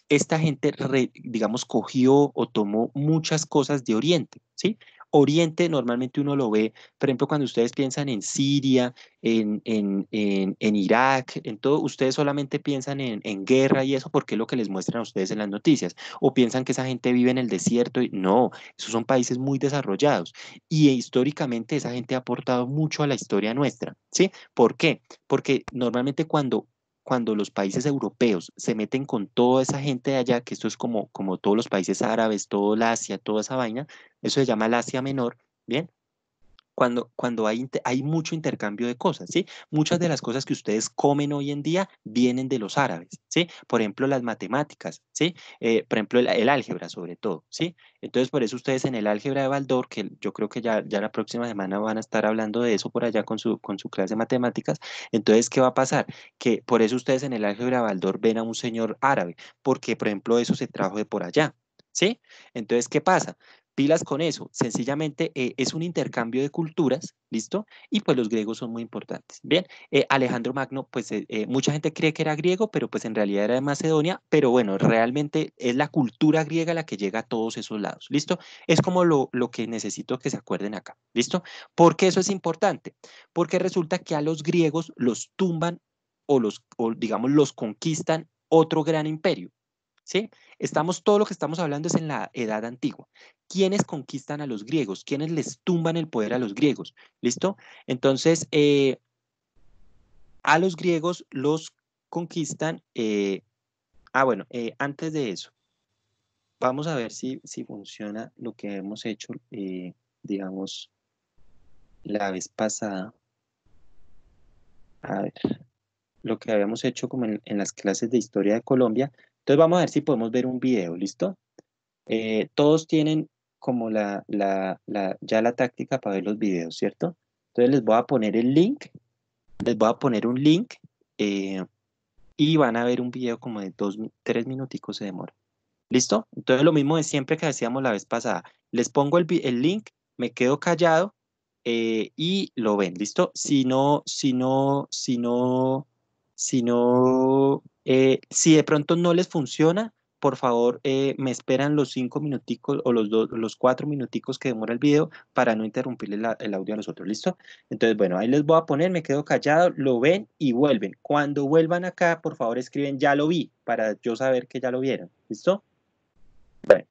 esta gente, digamos, cogió o tomó muchas cosas de Oriente, ¿sí? Oriente normalmente uno lo ve, por ejemplo, cuando ustedes piensan en Siria, en, en, Irak, en todo, ustedes solamente piensan en, guerra y eso porque es lo que les muestran a ustedes en las noticias. O piensan que esa gente vive en el desierto. Y, no, esos son países muy desarrollados. Y históricamente esa gente ha aportado mucho a la historia nuestra. ¿sí? ¿Por qué? Porque normalmente cuando cuando los países europeos se meten con toda esa gente de allá, que esto es como, como todos los países árabes, todo el Asia, toda esa vaina, eso se llama la Asia Menor, ¿bien? cuando, hay, mucho intercambio de cosas, ¿sí? Muchas de las cosas que ustedes comen hoy en día vienen de los árabes, ¿sí? Por ejemplo, las matemáticas, ¿sí? Eh, por ejemplo, el, álgebra sobre todo, ¿sí? Entonces, por eso ustedes en el álgebra de Baldor, que yo creo que ya, ya la próxima semana van a estar hablando de eso por allá con su, con su clase de matemáticas, entonces, ¿qué va a pasar? Que por eso ustedes en el álgebra de Baldor ven a un señor árabe, porque, por ejemplo, eso se trajo de por allá, ¿sí? Entonces, ¿qué pasa? pilas con eso. Sencillamente eh, es un intercambio de culturas, ¿listo? Y pues los griegos son muy importantes. Bien, eh, Alejandro Magno, pues eh, mucha gente cree que era griego, pero pues en realidad era de Macedonia, pero bueno, realmente es la cultura griega la que llega a todos esos lados, ¿listo? Es como lo, lo que necesito que se acuerden acá, ¿listo? Porque eso es importante, porque resulta que a los griegos los tumban o los, o digamos, los conquistan otro gran imperio, Estamos, todo lo que estamos hablando es en la edad antigua. ¿Quiénes conquistan a los griegos? ¿Quiénes les tumban el poder a los griegos? ¿Listo? Entonces, eh, a los griegos los conquistan. Eh, ah, bueno, eh, antes de eso, vamos a ver si, si funciona lo que hemos hecho, digamos, la vez pasada. A ver, lo que habíamos hecho como en las clases de historia de Colombia, entonces vamos a ver si podemos ver un video, ¿listo? Eh, todos tienen como la, ya la táctica para ver los videos, ¿cierto? Entonces les voy a poner el link, les voy a poner un link eh, y van a ver un video como de dos, tres minuticos se demora. ¿Listo? Entonces lo mismo de siempre que decíamos la vez pasada. Les pongo el, link, me quedo callado eh, y lo ven, ¿listo? Si no, si no, si no, si no eh, si de pronto no les funciona, por favor, eh, me esperan los cinco minuticos o los, los cuatro minuticos que demora el video para no interrumpirle el audio a nosotros, ¿listo? Entonces, bueno, ahí les voy a poner, me quedo callado, lo ven y vuelven. Cuando vuelvan acá, por favor, escriben ya lo vi para yo saber que ya lo vieron, ¿listo? Bueno.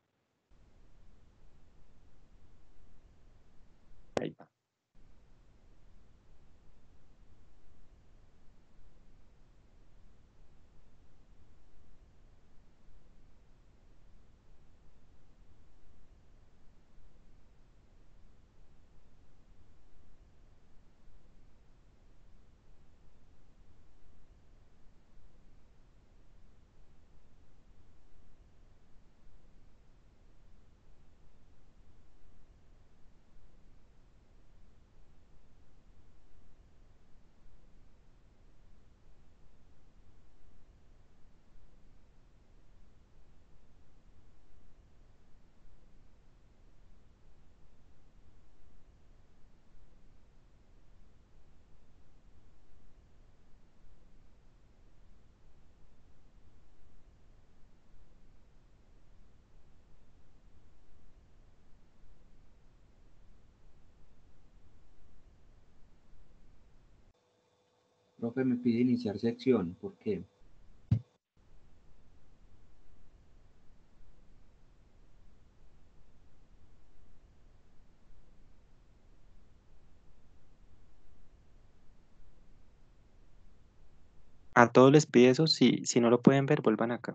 me pide iniciar sección, ¿por A todos les pide eso, si, si no lo pueden ver, vuelvan acá.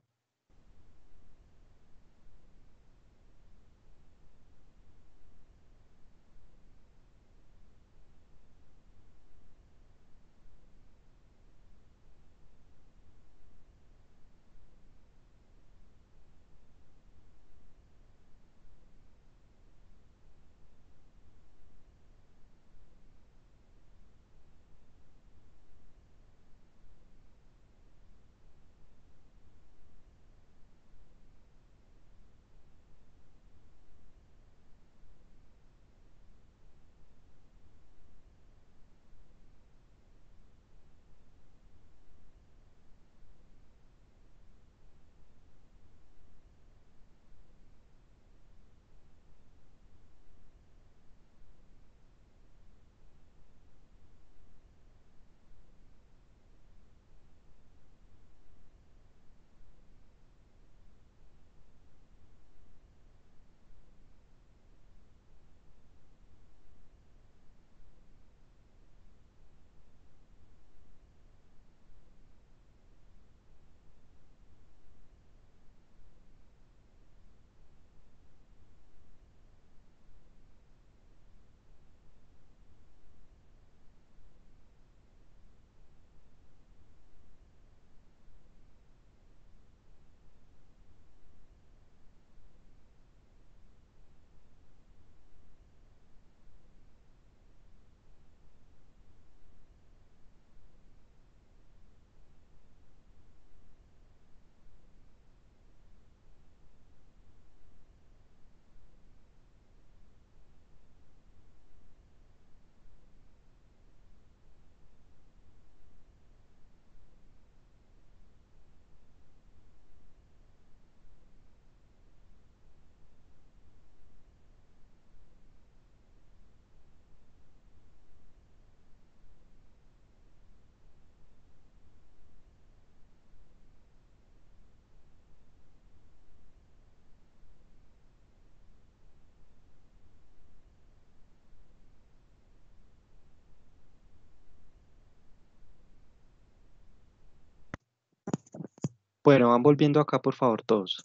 Bueno, van volviendo acá, por favor, todos.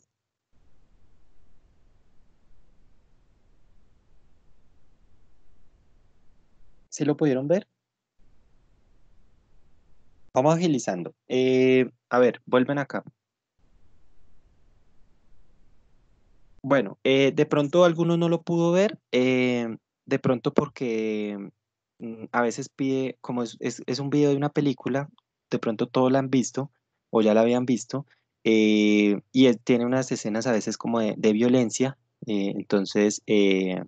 ¿Se lo pudieron ver? Vamos agilizando. Eh, a ver, vuelven acá. Bueno, eh, de pronto alguno no lo pudo ver, eh, de pronto porque mm, a veces pide, como es, es, un video de una película, de pronto todos la han visto, o ya la habían visto, eh, y él tiene unas escenas a veces como de, violencia, eh, entonces, eh,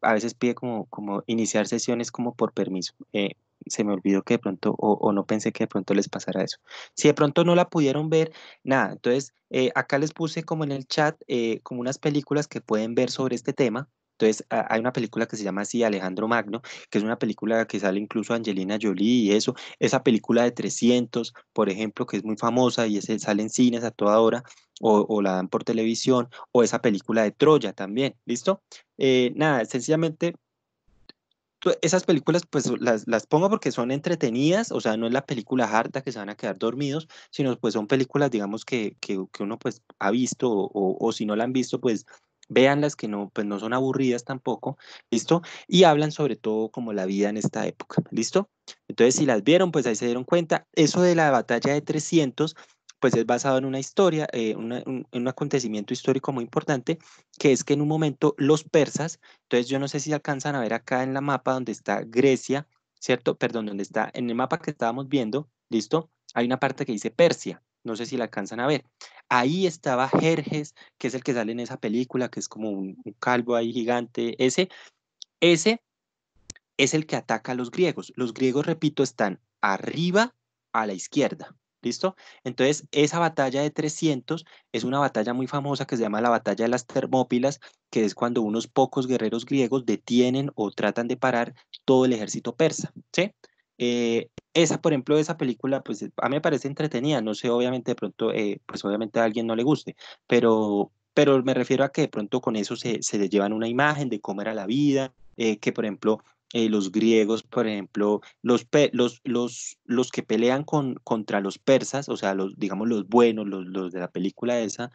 a veces pide como, como iniciar sesiones como por permiso. se me olvidó que de pronto, o, o, no pensé que de pronto les pasara eso. Si de pronto no la pudieron ver, nada, entonces acá les puse como en el chat como unas películas que pueden ver sobre este tema, entonces, hay una película que se llama así, Alejandro Magno, que es una película que sale incluso Angelina Jolie y eso. Esa película de 300, por ejemplo, que es muy famosa y sale en cines a toda hora. O, la dan por televisión, o esa película de Troya también, ¿listo? Eh, nada, sencillamente esas películas pues las, pongo porque son entretenidas, o sea, no es la película harta que se van a quedar dormidos, sino pues son películas, digamos, que, que, uno pues ha visto o, si no la han visto pues vean las que no, pues no son aburridas tampoco, ¿listo? Y hablan sobre todo como la vida en esta época, ¿listo? Entonces, si las vieron, pues ahí se dieron cuenta. Eso de la batalla de 300, pues es basado en una historia, eh, un, un, acontecimiento histórico muy importante, que es que en un momento los persas, entonces yo no sé si alcanzan a ver acá en la mapa donde está Grecia, ¿cierto? Perdón, donde está, en el mapa que estábamos viendo, ¿listo? Hay una parte que dice Persia, no sé si la alcanzan a ver. Ahí estaba Jerjes, que es el que sale en esa película, que es como un, calvo ahí gigante. Ese, ese es el que ataca a los griegos. Los griegos, repito, están arriba a la izquierda. ¿Listo? Entonces, esa batalla de 300 es una batalla muy famosa que se llama la batalla de las Termópilas, que es cuando unos pocos guerreros griegos detienen o tratan de parar todo el ejército persa, ¿sí? Eh, esa, por ejemplo, esa película, pues eh, a mí me parece entretenida, no sé, obviamente de pronto, eh, pues obviamente a alguien no le guste, pero, pero me refiero a que de pronto con eso se, se llevan una imagen de cómo era la vida, que por ejemplo los griegos, por ejemplo, los, los, los, los que pelean contra los persas, o sea, los, digamos, los buenos, los, de la película esa,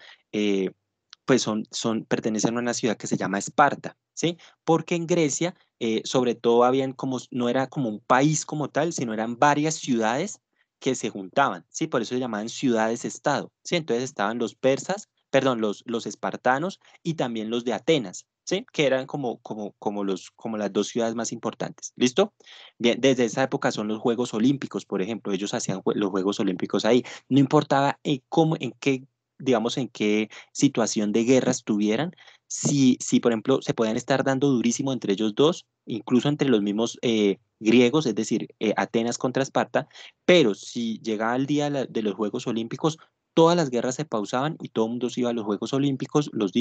pues son, son, pertenecen a una ciudad que se llama Esparta. ¿sí? Porque en Grecia, eh, sobre todo, habían como, no era como un país como tal, sino eran varias ciudades que se juntaban, ¿sí? Por eso se llamaban ciudades-estado, ¿sí? Entonces estaban los persas, perdón, los, los espartanos y también los de Atenas, ¿sí? Que eran como, como, como, los, como las dos ciudades más importantes, ¿listo? Bien, desde esa época son los Juegos Olímpicos, por ejemplo, ellos hacían los Juegos Olímpicos ahí, no importaba eh, cómo, en qué digamos, en qué situación de guerra estuvieran, si, si por ejemplo, se podían estar dando durísimo entre ellos dos, incluso entre los mismos eh, griegos, es decir, eh, Atenas contra Esparta, pero si llegaba el día de los Juegos Olímpicos, todas las guerras se pausaban y todo el mundo se iba a los Juegos Olímpicos, los,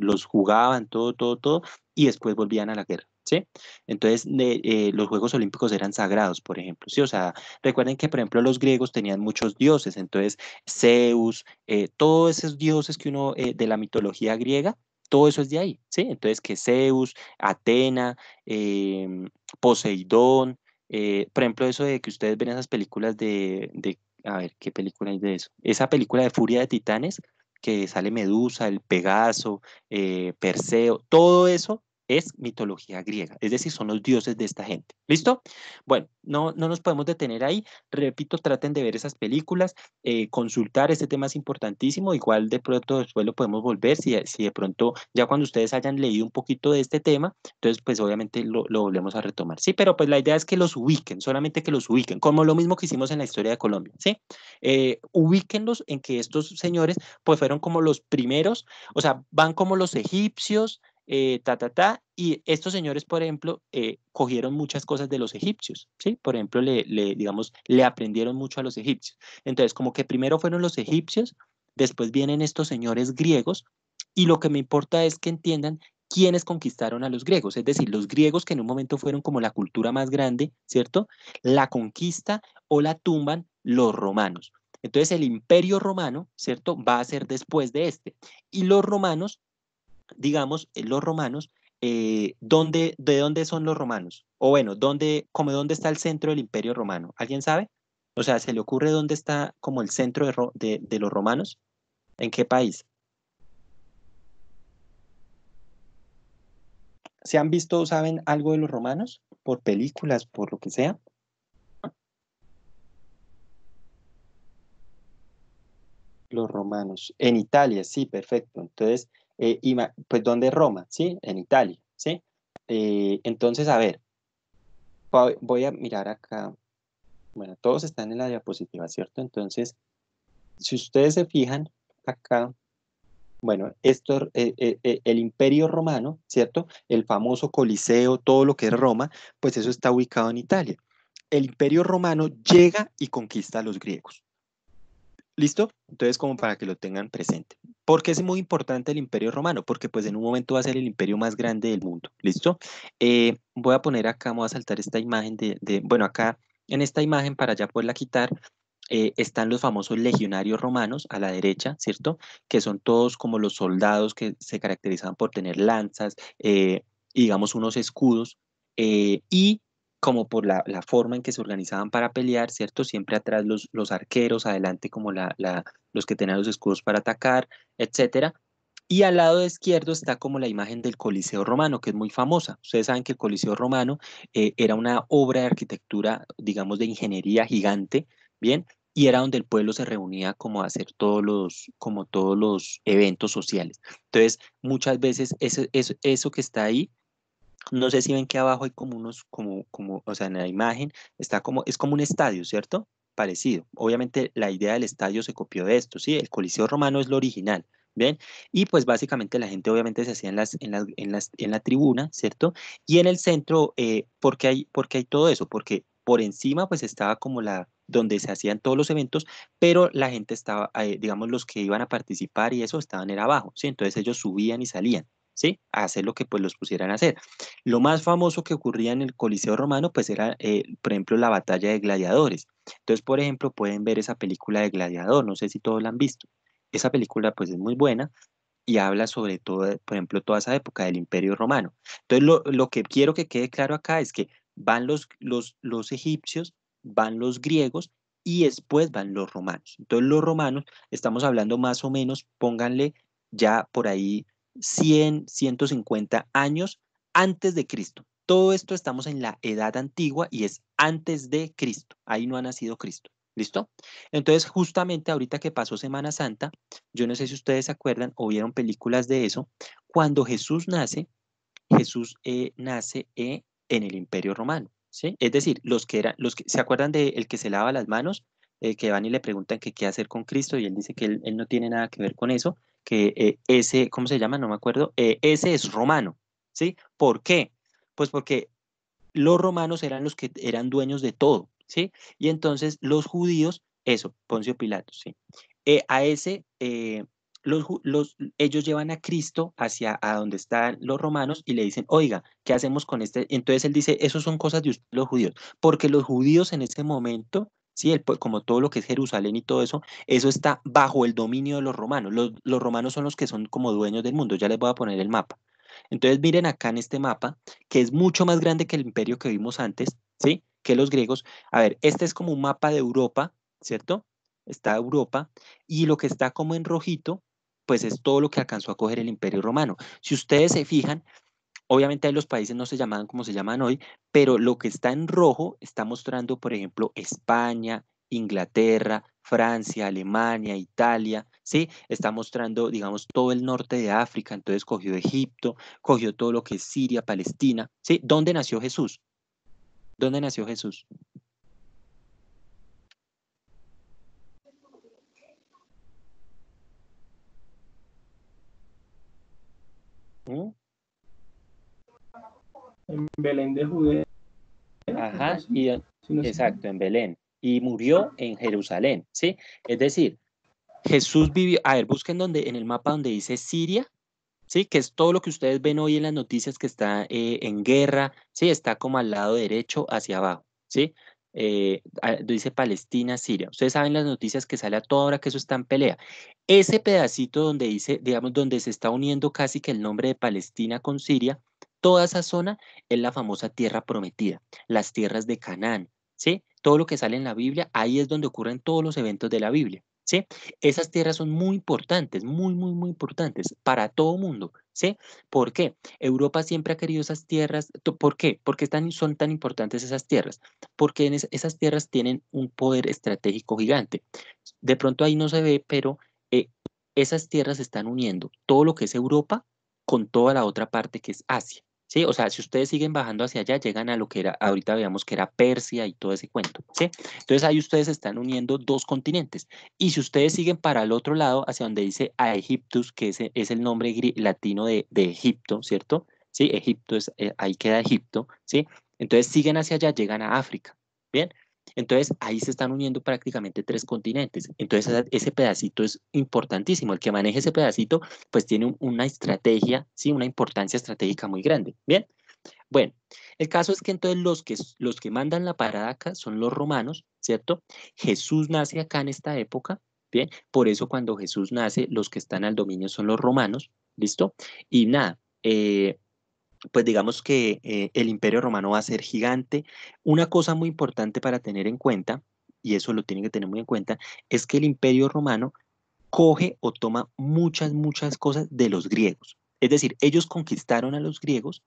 los jugaban, todo, todo, todo, y después volvían a la guerra. ¿sí? Entonces, eh, los Juegos Olímpicos eran sagrados, por ejemplo, ¿sí? O sea, recuerden que, por ejemplo, los griegos tenían muchos dioses, entonces Zeus, eh, todos esos dioses que uno, eh, de la mitología griega, todo eso es de ahí, ¿sí? Entonces, que Zeus, Atena, em, Poseidón, por ejemplo, eso de que ustedes ven esas películas de, de, a ver, ¿qué película hay de eso? Esa película de Furia de Titanes, que sale Medusa, el Pegaso, Perseo, todo eso es mitología griega, es decir, son los dioses de esta gente. ¿Listo? Bueno, no, no nos podemos detener ahí. Repito, traten de ver esas películas, eh, consultar, este tema es importantísimo. Igual de pronto después lo podemos volver, si, de pronto ya cuando ustedes hayan leído un poquito de este tema, entonces pues obviamente lo, volvemos a retomar. Sí, pero pues la idea es que los ubiquen, solamente que los ubiquen, como lo mismo que hicimos en la historia de Colombia, ¿sí? Eh, ubíquenlos en que estos señores pues fueron como los primeros, o sea, van como los egipcios, eh, y estos señores, por ejemplo, eh, cogieron muchas cosas de los egipcios, ¿sí? Por ejemplo, le, le, digamos, le aprendieron mucho a los egipcios. Entonces, como que primero fueron los egipcios, después vienen estos señores griegos, y lo que me importa es que entiendan quiénes conquistaron a los griegos, es decir, los griegos que en un momento fueron como la cultura más grande, ¿cierto? La conquista o la tumban los romanos. Entonces el imperio romano, ¿cierto? Va a ser después de este. Y los romanos digamos, eh, los romanos, eh, ¿dónde, ¿de dónde son los romanos? O bueno, ¿dónde, como dónde está el centro del imperio romano? ¿Alguien sabe? O sea, ¿se le ocurre dónde está como el centro de, de los romanos? ¿En qué país? ¿Se han visto o saben algo de los romanos? Por películas, por lo que sea. Los romanos. En Italia, sí, perfecto. Entonces, eh, pues ¿dónde es Roma? ¿Sí? En Italia, ¿sí? Eh, entonces, a ver, voy a mirar acá. Bueno, todos están en la diapositiva, ¿cierto? Entonces, si ustedes se fijan acá, bueno, esto, eh, el imperio romano, ¿cierto? El famoso Coliseo, todo lo que es Roma, pues eso está ubicado en Italia. El imperio romano llega y conquista a los griegos, ¿Listo? Entonces, como para que lo tengan presente. ¿Por qué es muy importante el imperio romano? Porque pues en un momento va a ser el imperio más grande del mundo. ¿Listo? Eh, voy a poner acá, voy a saltar esta imagen de, bueno, acá en esta imagen para ya poderla quitar, eh, están los famosos legionarios romanos a la derecha, ¿cierto? Que son todos como los soldados que se caracterizaban por tener lanzas, eh, digamos unos escudos, y como por la, forma en que se organizaban para pelear, ¿cierto? Siempre atrás los, los arqueros, adelante como la, la, los que tenían los escudos para atacar, etcétera. Y al lado izquierdo está como la imagen del Coliseo Romano, que es muy famosa. Ustedes saben que el Coliseo Romano eh, era una obra de arquitectura, digamos, de ingeniería gigante, ¿bien? Y era donde el pueblo se reunía como a hacer todos los, como todos los eventos sociales. Entonces, muchas veces ese eso que está ahí no sé si ven que abajo hay como unos, como, como, o sea, en la imagen está como, es como un estadio, ¿cierto? Parecido. Obviamente la idea del estadio se copió de esto, ¿sí? El Coliseo Romano es lo original, ¿bien? Y pues básicamente la gente obviamente se hacía en, las, en, las, en, las, en la tribuna, ¿cierto? Y en el centro, eh, ¿por, qué hay, porque hay todo eso? Porque por encima pues estaba como la, donde se hacían todos los eventos, pero la gente estaba, eh, digamos, los que iban a participar y eso estaban era abajo, ¿sí? Entonces ellos subían y salían, ¿sí? hacer lo que pues los pusieran a hacer. Lo más famoso que ocurría en el Coliseo Romano pues era, eh, por ejemplo, la batalla de gladiadores. Entonces, por ejemplo, pueden ver esa película de Gladiador, no sé si todos la han visto. Esa película pues es muy buena y habla sobre todo, por ejemplo, toda esa época del Imperio Romano. Entonces, lo, que quiero que quede claro acá es que van los, los, los egipcios, van los griegos y después van los romanos. Entonces, los romanos, estamos hablando más o menos, pónganle ya por ahí 100, 150 años antes de Cristo. Todo esto estamos en la edad antigua y es antes de Cristo. Ahí no ha nacido Cristo. ¿Listo? Entonces, justamente ahorita que pasó Semana Santa, yo no sé si ustedes se acuerdan o vieron películas de eso, cuando Jesús nace, Jesús eh, nace eh, en el Imperio Romano. Es decir, los que eran, los que se acuerdan de el que se lava las manos, que van y le preguntan qué qué hacer con Cristo y él dice que él no tiene nada que ver con eso, que eh, ese, ¿cómo se llama? No me acuerdo. Eh, ese es romano, ¿sí? ¿Por qué? Pues porque los romanos eran los que eran dueños de todo, ¿sí? Y entonces los judíos, eso, Poncio Pilato, ¿sí? Eh, a ese, los, los, ellos llevan a Cristo hacia a donde están los romanos y le dicen, oiga, ¿qué hacemos con este? Entonces él dice, eso son cosas de los judíos, porque los judíos en ese momento el, como todo lo que es Jerusalén y todo eso, eso está bajo el dominio de los romanos. Los, los, romanos son los que son como dueños del mundo, ya les voy a poner el mapa. Entonces miren acá en este mapa, que es mucho más grande que el imperio que vimos antes, ¿sí? Que los griegos. A ver, este es como un mapa de Europa, ¿cierto? Está Europa, y lo que está como en rojito, pues es todo lo que alcanzó a coger el imperio romano. Si ustedes se fijan, Obviamente los países no se llamaban como se llaman hoy, pero lo que está en rojo está mostrando, por ejemplo, España, Inglaterra, Francia, Alemania, Italia, ¿sí? Está mostrando, digamos, todo el norte de África, entonces cogió Egipto, cogió todo lo que es Siria, Palestina, ¿sí? ¿Dónde nació Jesús? ¿Dónde nació Jesús? ¿Mm? en Belén de Judea. Ajá, exacto, en Belén. Y murió en Jerusalén, ¿sí? Es decir, Jesús vivió, a ver, busquen donde, en el mapa donde dice Siria, ¿sí? Que es todo lo que ustedes ven hoy en las noticias que está eh, en guerra, ¿sí? Está como al lado derecho hacia abajo, ¿sí? Eh, dice Palestina, Siria. Ustedes saben las noticias que sale a toda hora que eso está en pelea. Ese pedacito donde dice, digamos, donde se está uniendo casi que el nombre de Palestina con Siria, Toda esa zona es la famosa tierra prometida, las tierras de Canaán, ¿sí? Todo lo que sale en la Biblia, ahí es donde ocurren todos los eventos de la Biblia, ¿sí? Esas tierras son muy importantes, muy, muy, muy importantes para todo el mundo, ¿sí? ¿Por qué? Europa siempre ha querido esas tierras. ¿Por qué? Porque están, son tan importantes esas tierras? Porque en esas tierras tienen un poder estratégico gigante. De pronto ahí no se ve, pero eh, esas tierras están uniendo todo lo que es Europa con toda la otra parte que es Asia. ¿sí? O sea, si ustedes siguen bajando hacia allá, llegan a lo que era, ahorita veamos que era Persia y todo ese cuento, ¿sí? Entonces ahí ustedes están uniendo dos continentes. Y si ustedes siguen para el otro lado, hacia donde dice Aegyptus, que es, es el nombre latino de, Egipto, ¿cierto? Sí, Egipto es, eh, ahí queda Egipto, ¿sí? Entonces siguen hacia allá, llegan a África, ¿bien? Entonces, ahí se están uniendo prácticamente tres continentes. Entonces, ese pedacito es importantísimo. El que maneje ese pedacito, pues tiene una estrategia, sí, una importancia estratégica muy grande. Bien, bueno, el caso es que entonces los que, los que mandan la parada acá son los romanos, ¿cierto? Jesús nace acá en esta época, ¿bien? Por eso cuando Jesús nace, los que están al dominio son los romanos, ¿listo? Y nada, eh, pues digamos que eh, el imperio romano va a ser gigante. Una cosa muy importante para tener en cuenta, y eso lo tienen que tener muy en cuenta, es que el imperio romano coge o toma muchas, muchas cosas de los griegos. Es decir, ellos conquistaron a los griegos,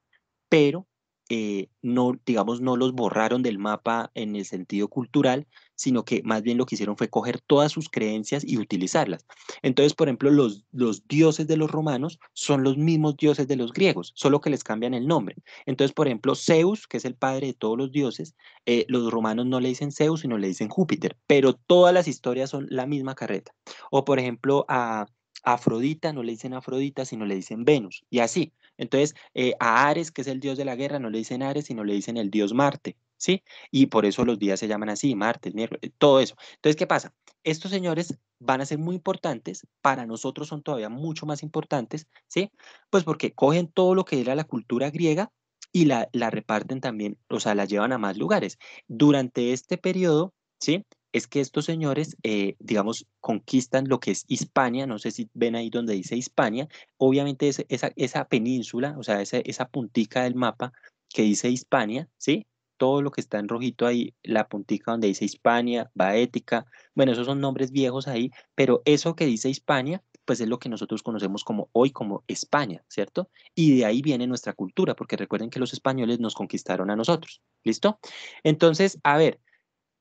pero eh, no, digamos, no los borraron del mapa en el sentido cultural, sino que más bien lo que hicieron fue coger todas sus creencias y utilizarlas. Entonces, por ejemplo, los, los dioses de los romanos son los mismos dioses de los griegos, solo que les cambian el nombre. Entonces, por ejemplo, Zeus, que es el padre de todos los dioses, eh, los romanos no le dicen Zeus, sino le dicen Júpiter, pero todas las historias son la misma carreta. O, por ejemplo, a... Afrodita no le dicen Afrodita, sino le dicen Venus, y así. Entonces, eh, a Ares, que es el dios de la guerra, no le dicen Ares, sino le dicen el dios Marte, ¿sí? Y por eso los días se llaman así, martes, miércoles, eh, todo eso. Entonces, ¿qué pasa? Estos señores van a ser muy importantes, para nosotros son todavía mucho más importantes, ¿sí? Pues porque cogen todo lo que era la cultura griega y la, la reparten también, o sea, la llevan a más lugares. Durante este periodo, ¿sí? es que estos señores, eh, digamos, conquistan lo que es Hispania, no sé si ven ahí donde dice Hispania, obviamente esa, península, o sea, esa, puntica del mapa que dice Hispania, ¿sí? Todo lo que está en rojito ahí, la puntica donde dice Hispania, Baética, bueno, esos son nombres viejos ahí, pero eso que dice Hispania, pues es lo que nosotros conocemos como hoy como España, ¿cierto? Y de ahí viene nuestra cultura, porque recuerden que los españoles nos conquistaron a nosotros, ¿listo? Entonces, a ver,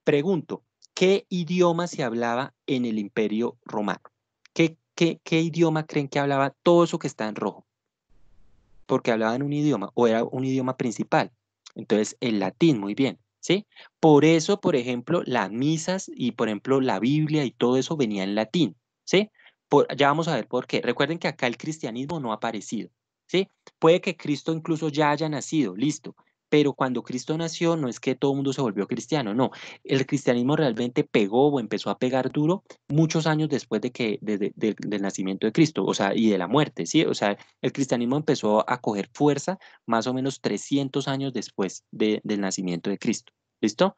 pregunto, ¿qué idioma se hablaba en el imperio romano? ¿Qué, qué, idioma creen que hablaba todo eso que está en rojo? Porque hablaban un idioma o era un idioma principal. Entonces, el latín, muy bien. ¿Sí? Por eso, por ejemplo, las misas y, por ejemplo, la Biblia y todo eso venía en latín, ¿sí? ya vamos a ver por qué. Recuerden que acá el cristianismo no ha aparecido, ¿sí? Puede que Cristo incluso ya haya nacido, listo, pero cuando Cristo nació no es que todo el mundo se volvió cristiano, no. El cristianismo realmente pegó o empezó a pegar duro muchos años después de que, del nacimiento de Cristo, o sea, y de la muerte, ¿sí? O sea, el cristianismo empezó a coger fuerza más o menos 300 años después del nacimiento de Cristo, ¿listo?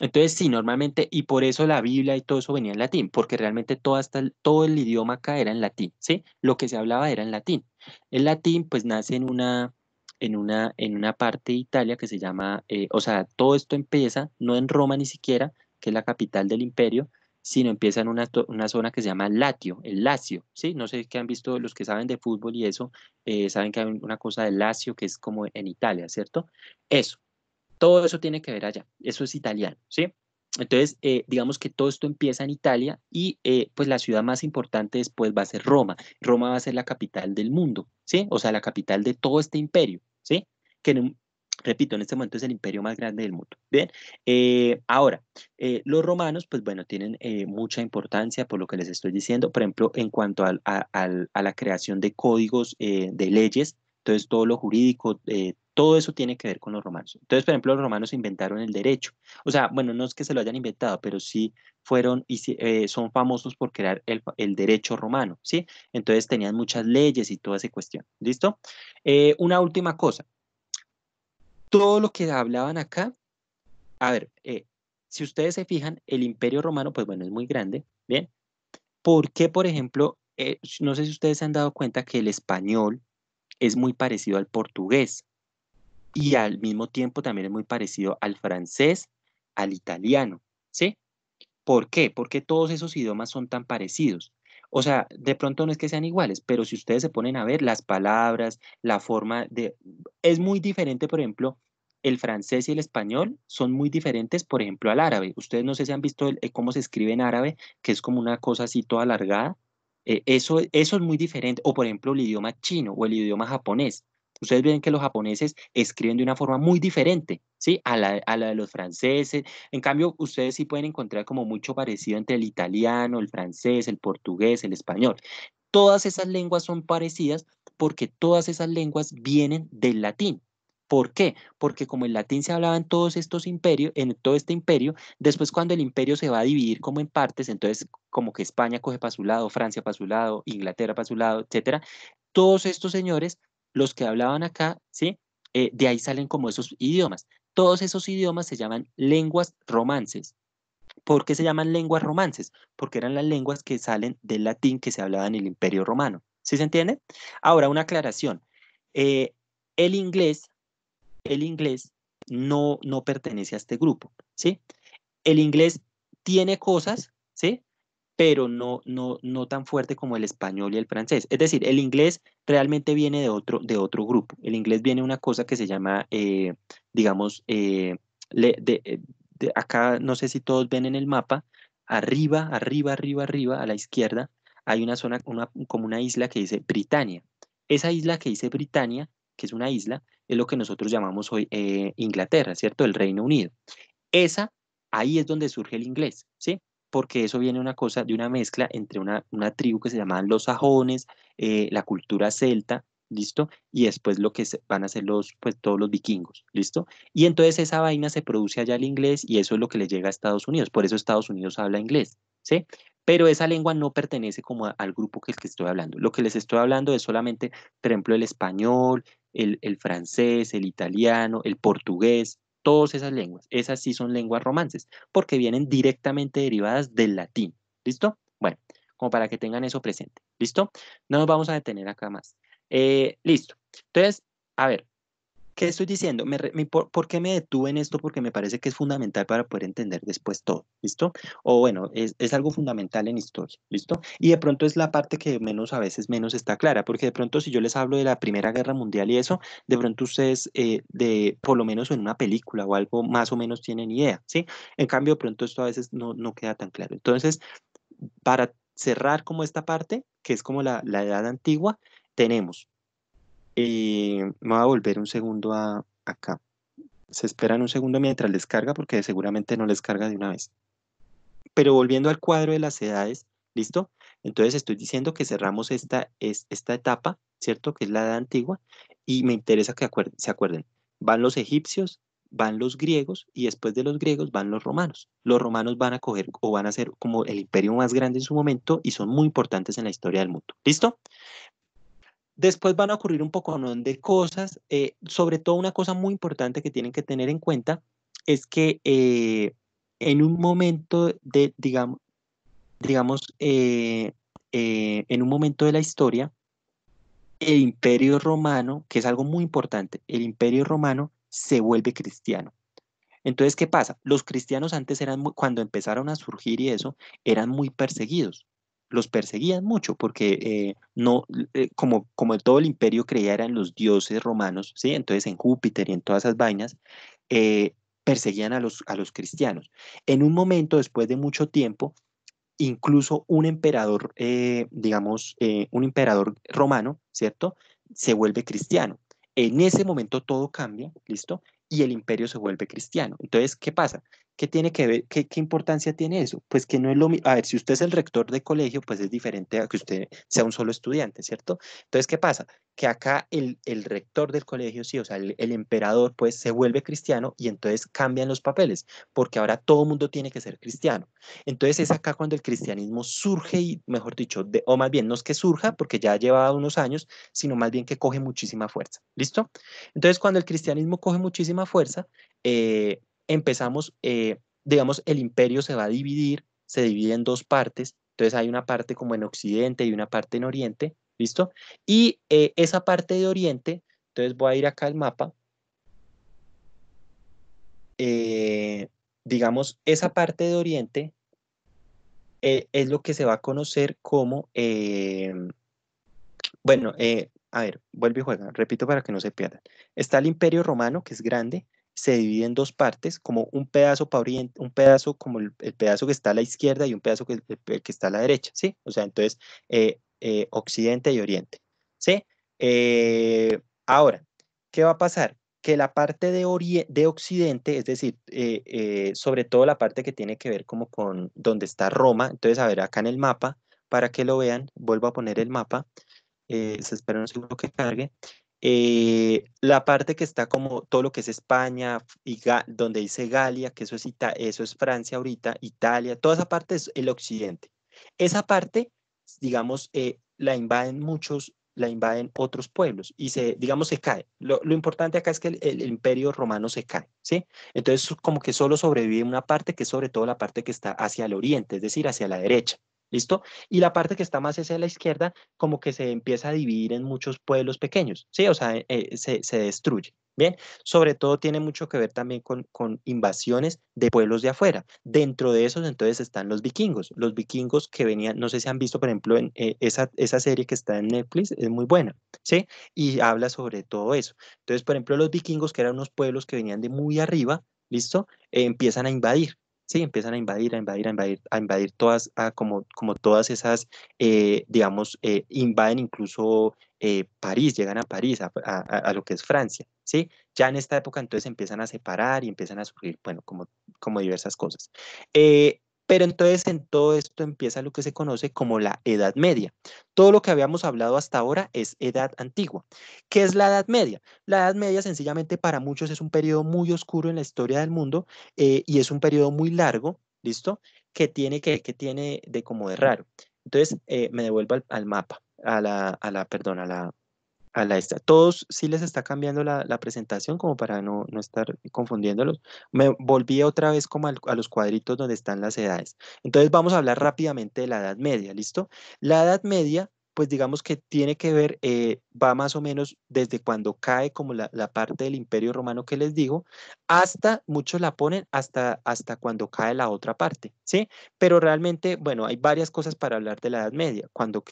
Entonces, sí, normalmente, y por eso la Biblia y todo eso venía en latín, porque realmente todo, hasta todo el idioma acá era en latín, ¿sí? Lo que se hablaba era en latín. El latín, pues, nace en una, en una, en una parte de Italia que se llama, eh, o sea, todo esto empieza no en Roma ni siquiera, que es la capital del imperio, sino empieza en una, zona que se llama Latio, el Lacio, ¿sí? No sé qué han visto los que saben de fútbol y eso, eh, saben que hay una cosa de Lacio que es como en Italia, ¿cierto? Eso, todo eso tiene que ver allá, eso es italiano, ¿sí? Entonces, eh, digamos que todo esto empieza en Italia y eh, pues la ciudad más importante después va a ser Roma. Roma va a ser la capital del mundo, ¿sí? O sea, la capital de todo este imperio, ¿sí? Que repito, en este momento es el imperio más grande del mundo. Bien, eh, ahora, los romanos, pues bueno, tienen mucha importancia por lo que les estoy diciendo, por ejemplo, en cuanto a, a la creación de códigos de leyes, entonces, todo lo jurídico, eh, todo eso tiene que ver con los romanos. Entonces, por ejemplo, los romanos inventaron el derecho. O sea, bueno, no es que se lo hayan inventado, pero sí fueron y eh, son famosos por crear el, derecho romano, ¿sí? Entonces tenían muchas leyes y toda esa cuestión. ¿Listo? Eh, una última cosa. Todo lo que hablaban acá, a ver, si ustedes se fijan, el imperio romano, pues bueno, es muy grande, ¿bien? ¿Por qué, por ejemplo, no sé si ustedes se han dado cuenta que el español es muy parecido al portugués y al mismo tiempo también es muy parecido al francés, al italiano, ¿sí? ¿Por qué? Porque todos esos idiomas son tan parecidos. O sea, de pronto no es que sean iguales, pero si ustedes se ponen a ver las palabras, la forma de... Es muy diferente, por ejemplo, el francés y el español son muy diferentes, por ejemplo, al árabe. Ustedes no sé si han visto eh, cómo se escribe en árabe, que es como una cosa así toda alargada. Eh, eso, eso es muy diferente. O por ejemplo el idioma chino o el idioma japonés. Ustedes ven que los japoneses escriben de una forma muy diferente, ¿sí? A la, a la de los franceses. En cambio, ustedes sí pueden encontrar como mucho parecido entre el italiano, el francés, el portugués, el español. Todas esas lenguas son parecidas porque todas esas lenguas vienen del latín. ¿Por qué? Porque como en latín se hablaba en todos estos imperios, en todo este imperio, después cuando el imperio se va a dividir como en partes, entonces como que España coge para su lado, Francia para su lado, Inglaterra para su lado, etcétera, todos estos señores, los que hablaban acá, ¿sí? Eh, de ahí salen como esos idiomas. Todos esos idiomas se llaman lenguas romances. ¿Por qué se llaman lenguas romances? Porque eran las lenguas que salen del latín que se hablaba en el Imperio Romano. ¿Sí se entiende? Ahora, una aclaración. Eh, el inglés el inglés no, no pertenece a este grupo, ¿sí? El inglés tiene cosas, ¿sí? Pero no, no, no tan fuerte como el español y el francés. Es decir, el inglés realmente viene de otro, de otro grupo. El inglés viene de una cosa que se llama, eh, digamos, eh, eh, de, acá no sé si todos ven en el mapa, arriba, arriba, arriba, arriba, a la izquierda, hay una zona, como una isla que dice Britania. Esa isla que dice Britania que es una isla, es lo que nosotros llamamos hoy eh, Inglaterra, ¿cierto? El Reino Unido. Esa, ahí es donde surge el inglés, ¿sí? Porque eso viene una cosa de una mezcla entre una, tribu que se llamaban los sajones, eh, la cultura celta, ¿listo? Y después lo que van a ser los, pues, todos los vikingos, ¿listo? Y entonces esa vaina se produce allá el inglés y eso es lo que le llega a Estados Unidos. Por eso Estados Unidos habla inglés, ¿sí? Pero esa lengua no pertenece como al grupo que, que estoy hablando. Lo que les estoy hablando es solamente, por ejemplo, el español, el, francés, el italiano, el portugués, todas esas lenguas. Esas sí son lenguas romances, porque vienen directamente derivadas del latín. ¿Listo? Bueno, como para que tengan eso presente. ¿Listo? No nos vamos a detener acá más. Eh, listo. Entonces, a ver, ¿Qué estoy diciendo? por, qué me detuve en esto? Porque me parece que es fundamental para poder entender después todo, ¿listo? O bueno, es, algo fundamental en historia, ¿listo? Y de pronto es la parte que menos a veces menos está clara, porque de pronto si yo les hablo de la Primera Guerra Mundial y eso, de pronto ustedes, eh, de, por lo menos en una película o algo, más o menos tienen idea, ¿sí? En cambio, de pronto esto a veces no, no queda tan claro. Entonces, para cerrar como esta parte, que es como la, la edad antigua, tenemos y me voy a volver un segundo a, acá. Se esperan un segundo mientras les carga porque seguramente no les carga de una vez. Pero volviendo al cuadro de las edades, ¿listo? Entonces estoy diciendo que cerramos esta, esta etapa, ¿cierto? Que es la edad antigua y me interesa que se acuerden. Van los egipcios, van los griegos y después de los griegos van los romanos. Los romanos van a coger o van a ser como el imperio más grande en su momento y son muy importantes en la historia del mundo. ¿Listo? Después van a ocurrir un poco de cosas, eh, sobre todo una cosa muy importante que tienen que tener en cuenta es que eh, en un momento de, digamos, digamos eh, en un momento de la historia, el imperio romano, que es algo muy importante, el imperio romano se vuelve cristiano. Entonces, ¿qué pasa? Los cristianos antes eran, cuando empezaron a surgir y eso, eran muy perseguidos los perseguían mucho porque eh, no eh, como todo el imperio creía en los dioses romanos sí entonces en Júpiter y en todas esas vainas eh, perseguían a los a los cristianos en un momento después de mucho tiempo incluso un emperador digamos un emperador romano cierto se vuelve cristiano en ese momento todo cambia listo y el imperio se vuelve cristiano entonces qué pasa ¿Qué tiene que ver? Qué, importancia tiene eso? Pues que no es lo mismo. A ver, si usted es el rector de colegio, pues es diferente a que usted sea un solo estudiante, ¿cierto? Entonces, ¿qué pasa? Que acá el, rector del colegio, sí, o sea, el, emperador, pues se vuelve cristiano y entonces cambian los papeles, porque ahora todo mundo tiene que ser cristiano. Entonces, es acá cuando el cristianismo surge y, mejor dicho, o más bien, no es que surja, porque ya lleva unos años, sino más bien que coge muchísima fuerza. ¿Listo? Entonces, cuando el cristianismo coge muchísima fuerza, eh, empezamos, eh, digamos, el imperio se va a dividir, se divide en dos partes, entonces hay una parte como en Occidente y una parte en Oriente, ¿listo? Y eh, esa parte de Oriente, entonces voy a ir acá al mapa, eh, digamos, esa parte de Oriente es lo que se va a conocer como, bueno, a ver, vuelvo y juega, repito para que no se pierdan. Está el Imperio Romano, que es grande, se divide en dos partes, como un pedazo para oriente, un pedazo como el, pedazo que está a la izquierda y un pedazo que, está a la derecha, ¿sí? O sea, entonces, eh, eh, occidente y oriente, ¿sí? Eh, ahora, ¿qué va a pasar? Que la parte de, de occidente, es decir, sobre todo la parte que tiene que ver como con donde está Roma, entonces, a ver, acá en el mapa, para que lo vean, vuelvo a poner el mapa, se espera un segundo que cargue, eh, la parte que está como todo lo que es España, y donde dice Galia, que eso es, eso es Francia ahorita, Italia, toda esa parte es el occidente. Esa parte, digamos, eh, la invaden muchos, la invaden otros pueblos y se, digamos, se cae. Lo, importante acá es que el, el, imperio romano se cae, ¿sí? Entonces, como que solo sobrevive una parte que es sobre todo la parte que está hacia el oriente, es decir, hacia la derecha. ¿Listo? Y la parte que está más hacia la izquierda, como que se empieza a dividir en muchos pueblos pequeños, ¿sí? O sea, eh, se, destruye, ¿bien? Sobre todo tiene mucho que ver también con, con, invasiones de pueblos de afuera. Dentro de esos entonces están los vikingos, los vikingos que venían, no sé si han visto, por ejemplo, en eh, esa, esa serie que está en Netflix, es muy buena, ¿sí? Y habla sobre todo eso. Entonces, por ejemplo, los vikingos, que eran unos pueblos que venían de muy arriba, ¿listo? empiezan a invadir, Sí, empiezan a invadir, a invadir, a invadir, a invadir todas, a como, como todas esas, eh, digamos, eh, invaden incluso eh, París, llegan a París, a, lo que es Francia, ¿sí? Ya en esta época entonces empiezan a separar y empiezan a surgir, bueno, como, como diversas cosas. Pero entonces en todo esto empieza lo que se conoce como la Edad Media. Todo lo que habíamos hablado hasta ahora es Edad Antigua. ¿Qué es la Edad Media? La Edad Media sencillamente para muchos es un periodo muy oscuro en la historia del mundo eh, y es un periodo muy largo, ¿listo? Que tiene, que, tiene de como de raro. Entonces eh, me devuelvo al, mapa, a la, a la, perdón, a la, a la esta. Todos sí les está cambiando la, presentación como para no, estar confundiéndolos. Me volví otra vez como a los cuadritos donde están las edades. Entonces vamos a hablar rápidamente de la Edad Media, ¿listo? La Edad Media pues digamos que tiene que ver, eh, va más o menos desde cuando cae como la, parte del imperio romano que les digo, hasta, muchos la ponen hasta, hasta cuando cae la otra parte, ¿sí? Pero realmente, bueno, hay varias cosas para hablar de la Edad Media, cuando,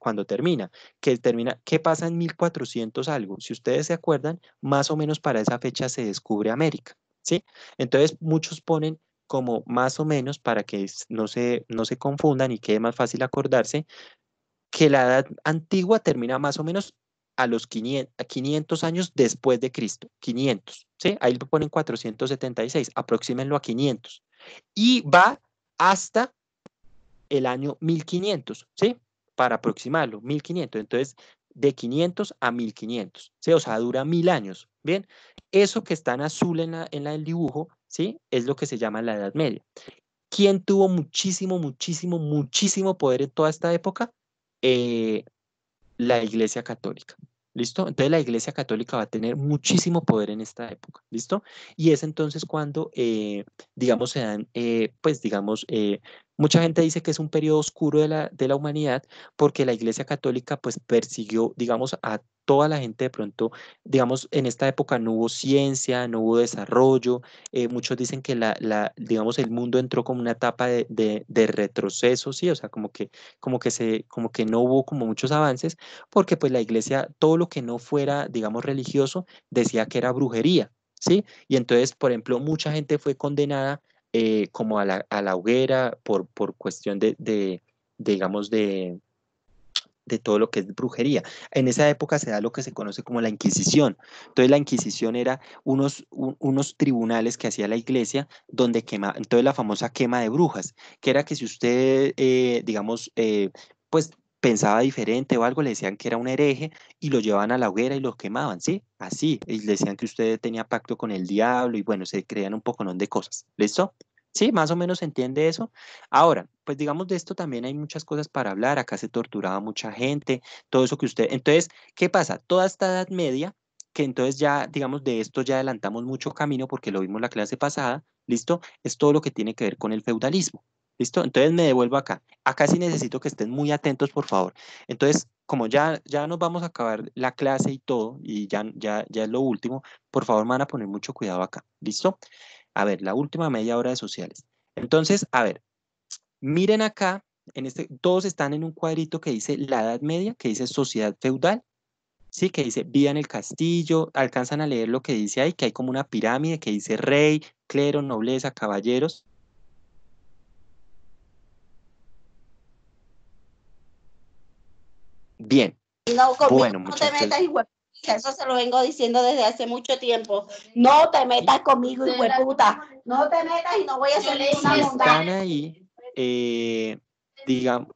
cuando termina, que termina, ¿qué pasa en 1400 algo? Si ustedes se acuerdan, más o menos para esa fecha se descubre América, ¿sí? Entonces, muchos ponen como más o menos para que no se, no se confundan y quede más fácil acordarse, que la edad antigua termina más o menos a los 500, a 500 años después de Cristo, 500, ¿sí? Ahí lo ponen 476, aproxímenlo a 500. Y va hasta el año 1500, ¿sí? Para aproximarlo, 1500. Entonces, de 500 a 1500, ¿sí? O sea, dura mil años, ¿bien? Eso que está en azul en, el en dibujo, ¿sí? Es lo que se llama la Edad Media. ¿Quién tuvo muchísimo, muchísimo, muchísimo poder en toda esta época? Eh, la Iglesia Católica. ¿Listo? Entonces la Iglesia Católica va a tener muchísimo poder en esta época, ¿listo? Y es entonces cuando, eh, digamos, se dan, eh, pues, digamos, Mucha gente dice que es un periodo oscuro de la, de la humanidad porque la Iglesia Católica pues persiguió, digamos, a toda la gente de pronto, digamos, en esta época no hubo ciencia, no hubo desarrollo, eh, muchos dicen que la, la, digamos, el mundo entró como una etapa de, retroceso, sí, o sea, como que, como que se, como que no hubo como muchos avances, porque pues la iglesia, todo lo que no fuera, digamos, religioso, decía que era brujería, ¿sí? Y entonces, por ejemplo, mucha gente fue condenada eh, como a la, a la, hoguera por, por cuestión de, de, digamos, de, de todo lo que es brujería. En esa época se da lo que se conoce como la Inquisición. Entonces la Inquisición era unos, unos tribunales que hacía la iglesia donde quema, entonces la famosa quema de brujas, que era que si usted, eh, digamos, eh, pues pensaba diferente o algo, le decían que era un hereje y lo llevaban a la hoguera y lo quemaban, ¿sí? Así, y le decían que usted tenía pacto con el diablo y bueno, se creían un poco de cosas, ¿listo? Sí, más o menos se entiende eso. Ahora, pues digamos de esto también hay muchas cosas para hablar, acá se torturaba mucha gente, todo eso que usted, entonces, ¿qué pasa? Toda esta Edad Media, que entonces ya, digamos, de esto ya adelantamos mucho camino porque lo vimos la clase pasada, ¿listo? Es todo lo que tiene que ver con el feudalismo, ¿Listo? Entonces me devuelvo acá. Acá sí necesito que estén muy atentos, por favor. Entonces, como ya, ya nos vamos a acabar la clase y todo, y ya, ya, ya es lo último, por favor, me van a poner mucho cuidado acá. ¿Listo? A ver, la última media hora de sociales. Entonces, a ver, miren acá, en este, todos están en un cuadrito que dice la Edad Media, que dice sociedad feudal, ¿sí? que dice vida en el castillo, alcanzan a leer lo que dice ahí, que hay como una pirámide que dice rey, clero, nobleza, caballeros, Bien. No, bueno, no te metas, hueputa. Eso se lo vengo diciendo desde hace mucho tiempo. No te metas conmigo, hijo No te metas y no voy a hacer ninguna bondad. Están ahí, eh, digamos.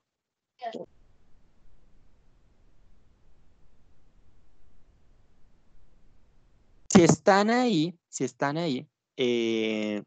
Si están ahí, si están ahí, eh,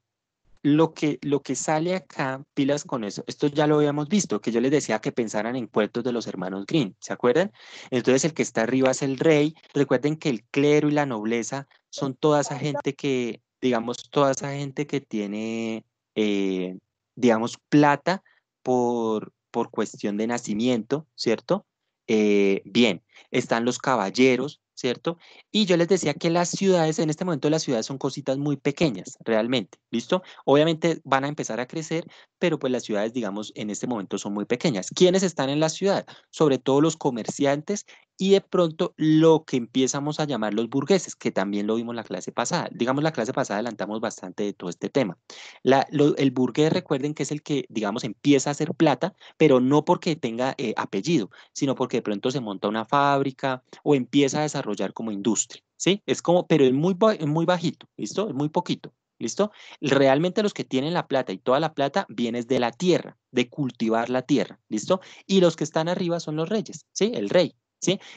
lo que, lo que sale acá, pilas con eso, esto ya lo habíamos visto, que yo les decía que pensaran en puertos de los hermanos Green, ¿se acuerdan? Entonces el que está arriba es el rey, recuerden que el clero y la nobleza son toda esa gente que, digamos, toda esa gente que tiene, eh, digamos, plata por, cuestión de nacimiento, ¿cierto? Eh, bien, están los caballeros, ¿cierto? Y yo les decía que las ciudades, en este momento las ciudades son cositas muy pequeñas, realmente, ¿listo? Obviamente van a empezar a crecer, pero pues las ciudades, digamos, en este momento son muy pequeñas. ¿Quiénes están en la ciudad? Sobre todo los comerciantes y de pronto lo que empezamos a llamar los burgueses, que también lo vimos la clase pasada. Digamos, la clase pasada adelantamos bastante de todo este tema. el burgués, recuerden que es el que, digamos, empieza a hacer plata, pero no porque tenga eh, apellido, sino porque de pronto se monta una fábrica o empieza a desarrollar como industria, ¿sí? Es como, pero es muy, muy bajito, ¿listo? Es muy poquito. ¿Listo? Realmente los que tienen la plata y toda la plata viene de la tierra, de cultivar la tierra, ¿listo? Y los que están arriba son los reyes, ¿sí? El rey,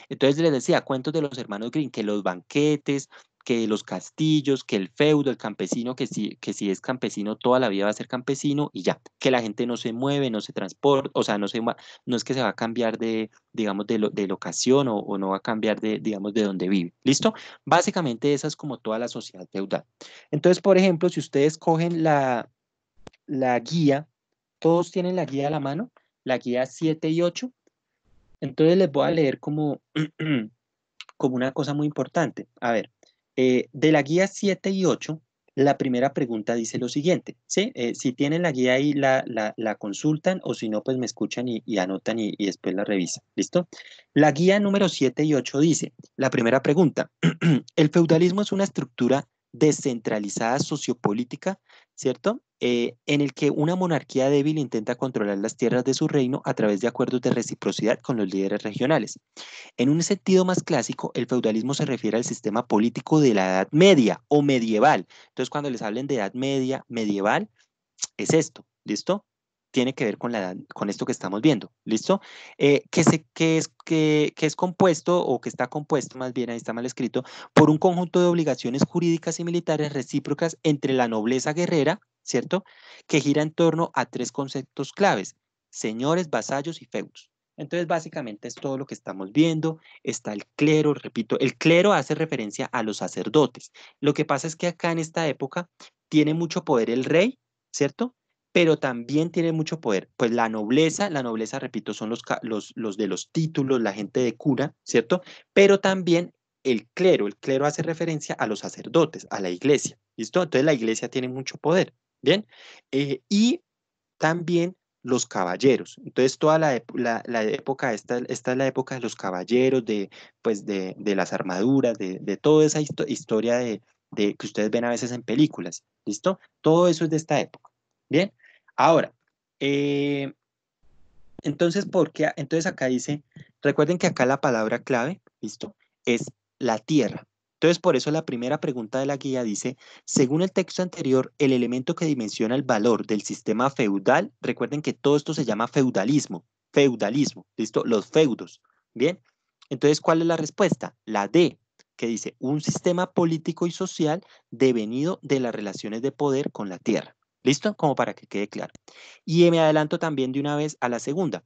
entonces les decía, cuentos de los hermanos Green, que los banquetes, que los castillos, que el feudo, el campesino, que si, que si es campesino toda la vida va a ser campesino y ya, que la gente no se mueve, no se transporta, o sea, no, se, no es que se va a cambiar de, digamos, de, locación o, no va a cambiar de, digamos, de donde vive. ¿Listo? Básicamente esa es como toda la sociedad feudal. Entonces, por ejemplo, si ustedes cogen la, la guía, todos tienen la guía a la mano, la guía 7 y 8, entonces les voy a leer como, <clears throat> como una cosa muy importante. A ver, eh, de la guía 7 y 8, la primera pregunta dice lo siguiente, eh, si tienen la guía ahí, la, consultan o si no, pues me escuchan y, anotan y, y, después la revisan, ¿listo? La guía número 7 y 8 dice, la primera pregunta, <clears throat> ¿el feudalismo es una estructura descentralizada sociopolítica ¿cierto? Eh, en el que una monarquía débil intenta controlar las tierras de su reino a través de acuerdos de reciprocidad con los líderes regionales. En un sentido más clásico, el feudalismo se refiere al sistema político de la Edad Media o medieval. Entonces, cuando les hablen de Edad Media, medieval, es esto, ¿listo? tiene que ver con, esto que estamos viendo, ¿listo? Eh, que, es, que, es compuesto o que está compuesto, más bien ahí está mal escrito, por un conjunto de obligaciones jurídicas y militares recíprocas entre la nobleza guerrera, ¿cierto? Que gira en torno a tres conceptos claves, señores, vasallos y feudos. Entonces, básicamente es todo lo que estamos viendo. Está el clero, repito, el clero hace referencia a los sacerdotes. Lo que pasa es que acá en esta época tiene mucho poder el rey, ¿cierto? pero también tiene mucho poder. Pues la nobleza, la nobleza, repito, son los, los, de los títulos, la gente de cura, ¿cierto? Pero también el clero, el clero hace referencia a los sacerdotes, a la iglesia, ¿listo? Entonces la iglesia tiene mucho poder, ¿bien? Eh, y también los caballeros. Entonces, toda la, época, esta, es la época de los caballeros, de, pues de, las armaduras, de, toda esa historia de, que ustedes ven a veces en películas, ¿listo? Todo eso es de esta época, ¿bien? Ahora, eh, entonces, porque Entonces acá dice, recuerden que acá la palabra clave, listo, es la tierra. Entonces, por eso la primera pregunta de la guía dice, según el texto anterior, el elemento que dimensiona el valor del sistema feudal, recuerden que todo esto se llama feudalismo, feudalismo, ¿listo? Los feudos, ¿bien? Entonces, ¿cuál es la respuesta? La D, que dice, un sistema político y social devenido de las relaciones de poder con la tierra. ¿Listo? Como para que quede claro. Y me adelanto también de una vez a la segunda.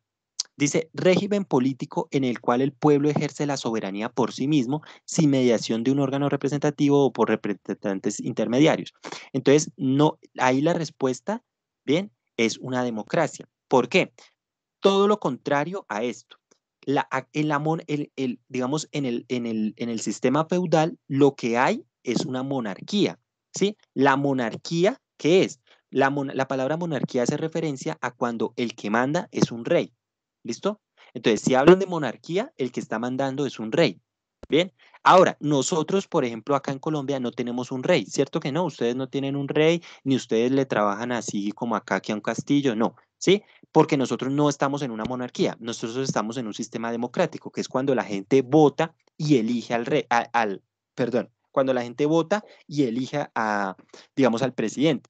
Dice, régimen político en el cual el pueblo ejerce la soberanía por sí mismo sin mediación de un órgano representativo o por representantes intermediarios. Entonces, no, ahí la respuesta, bien, es una democracia. ¿Por qué? Todo lo contrario a esto. La, el, el, digamos, en el, en, el, en el sistema feudal lo que hay es una monarquía, ¿sí? La monarquía, ¿qué es? La, palabra monarquía hace referencia a cuando el que manda es un rey. ¿Listo? Entonces, si hablan de monarquía, el que está mandando es un rey. Bien, ahora, nosotros, por ejemplo, acá en Colombia no tenemos un rey, ¿cierto que no? Ustedes no tienen un rey, ni ustedes le trabajan así como acá aquí a un castillo, no, ¿sí? Porque nosotros no estamos en una monarquía, nosotros estamos en un sistema democrático, que es cuando la gente vota y elige al rey, al perdón, cuando la gente vota y elige a, digamos, al presidente.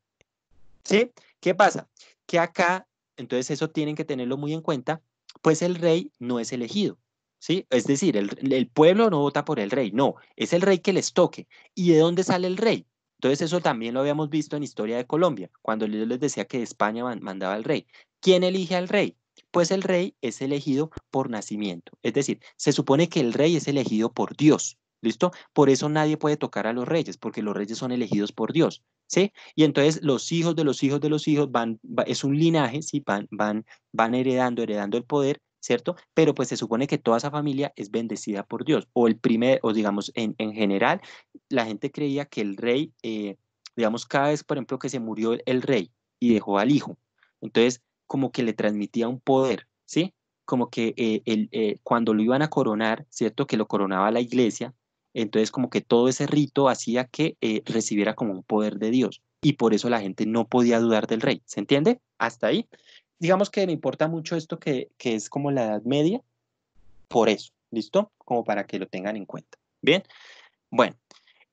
¿Sí? ¿Qué pasa? Que acá, entonces eso tienen que tenerlo muy en cuenta, pues el rey no es elegido. ¿Sí? Es decir, el, pueblo no vota por el rey, no, es el rey que les toque. ¿Y de dónde sale el rey? Entonces eso también lo habíamos visto en Historia de Colombia, cuando yo les decía que España mandaba al rey. ¿Quién elige al rey? Pues el rey es elegido por nacimiento. Es decir, se supone que el rey es elegido por Dios. ¿Listo? Por eso nadie puede tocar a los reyes, porque los reyes son elegidos por Dios. ¿sí? Y entonces los hijos de los hijos de los hijos van, es un linaje, ¿sí? Van, van, van heredando, heredando el poder, ¿cierto? Pero pues se supone que toda esa familia es bendecida por Dios, o el primer, o digamos, en, general, la gente creía que el rey, eh, digamos, cada vez, por ejemplo, que se murió el, rey y dejó al hijo, entonces como que le transmitía un poder, ¿sí? Como que eh, el, eh, cuando lo iban a coronar, ¿cierto? Que lo coronaba la iglesia, entonces como que todo ese rito hacía que eh, recibiera como un poder de Dios y por eso la gente no podía dudar del rey. ¿Se entiende? Hasta ahí. Digamos que me importa mucho esto que, es como la Edad Media, por eso, ¿listo? Como para que lo tengan en cuenta. Bien, bueno,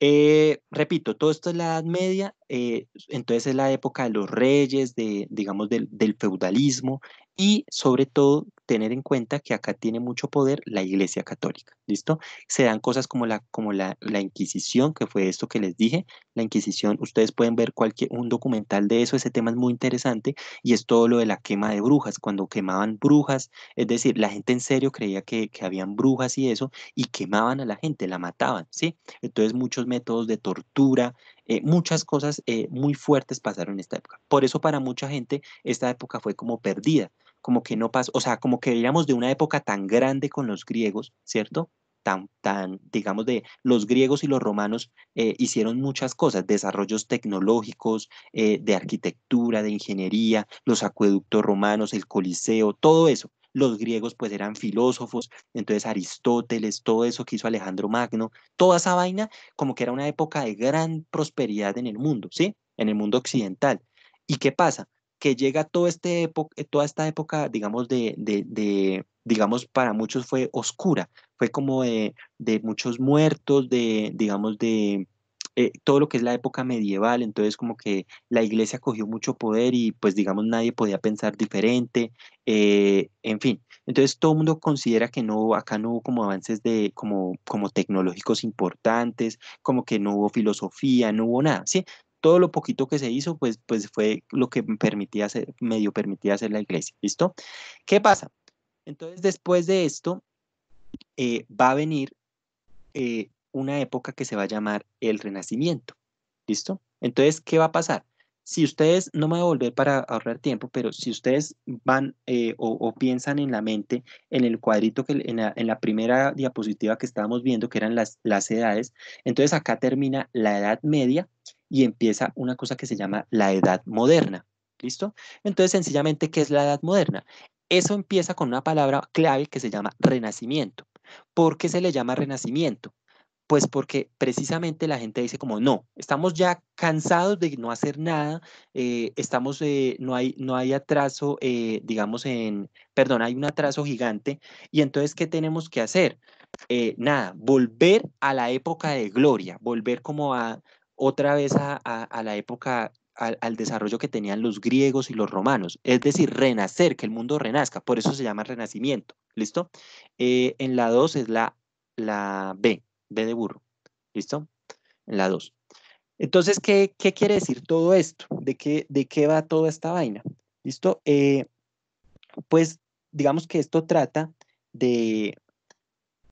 eh, repito, todo esto es la Edad Media, eh, entonces es la época de los reyes, de, digamos, del, feudalismo y sobre todo tener en cuenta que acá tiene mucho poder la Iglesia Católica, ¿listo? Se dan cosas como la, como la, Inquisición, que fue esto que les dije, la Inquisición, ustedes pueden ver cualquier, un documental de eso, ese tema es muy interesante, y es todo lo de la quema de brujas, cuando quemaban brujas, es decir, la gente en serio creía que, que habían brujas y eso, y quemaban a la gente, la mataban, ¿sí? Entonces muchos métodos de tortura, eh, muchas cosas eh, muy fuertes pasaron en esta época. Por eso para mucha gente esta época fue como perdida, como que no pasa, o sea, como que veníamos de una época tan grande con los griegos, ¿cierto? Tan, tan, digamos, de los griegos y los romanos eh, hicieron muchas cosas, desarrollos tecnológicos, eh, de arquitectura, de ingeniería, los acueductos romanos, el coliseo, todo eso. Los griegos pues eran filósofos, entonces Aristóteles, todo eso que hizo Alejandro Magno, toda esa vaina como que era una época de gran prosperidad en el mundo, ¿sí? En el mundo occidental. ¿Y qué pasa? que llega toda, este eh, toda esta época, digamos, de, digamos, para muchos fue oscura, fue como de, muchos muertos, de, digamos, de, eh, todo lo que es la época medieval, entonces como que la iglesia cogió mucho poder y pues digamos nadie podía pensar diferente, eh, en fin, entonces todo el mundo considera que no, acá no hubo como avances de, como, como tecnológicos importantes, como que no hubo filosofía, no hubo nada, ¿sí? todo lo poquito que se hizo, pues, pues fue lo que permitía hacer, medio permitía hacer la iglesia. ¿Listo? ¿Qué pasa? Entonces, después de esto, eh, va a venir eh, una época que se va a llamar el Renacimiento. ¿Listo? Entonces, ¿qué va a pasar? Si ustedes, no me voy a volver para ahorrar tiempo, pero si ustedes van eh, o, piensan en la mente, en el cuadrito, que en la, primera diapositiva que estábamos viendo, que eran las, las edades, entonces acá termina la Edad Media y empieza una cosa que se llama la edad moderna. ¿Listo? Entonces, sencillamente, ¿qué es la edad moderna? Eso empieza con una palabra clave que se llama renacimiento. ¿Por qué se le llama renacimiento? Pues porque precisamente la gente dice como, no, estamos ya cansados de no hacer nada, eh, estamos, eh, no, hay, no hay atraso, eh, digamos, en, perdón, hay un atraso gigante, y entonces, ¿qué tenemos que hacer? nada, volver a la época de gloria, volver como a, otra vez a, la época, al, desarrollo que tenían los griegos y los romanos, es decir, renacer, que el mundo renazca, por eso se llama renacimiento, ¿listo? Eh, en la 2 es la, la B, B de burro, ¿listo? En la 2. Entonces, ¿qué, quiere decir todo esto? ¿De qué, de qué va toda esta vaina? ¿Listo? Eh, pues digamos que esto trata de,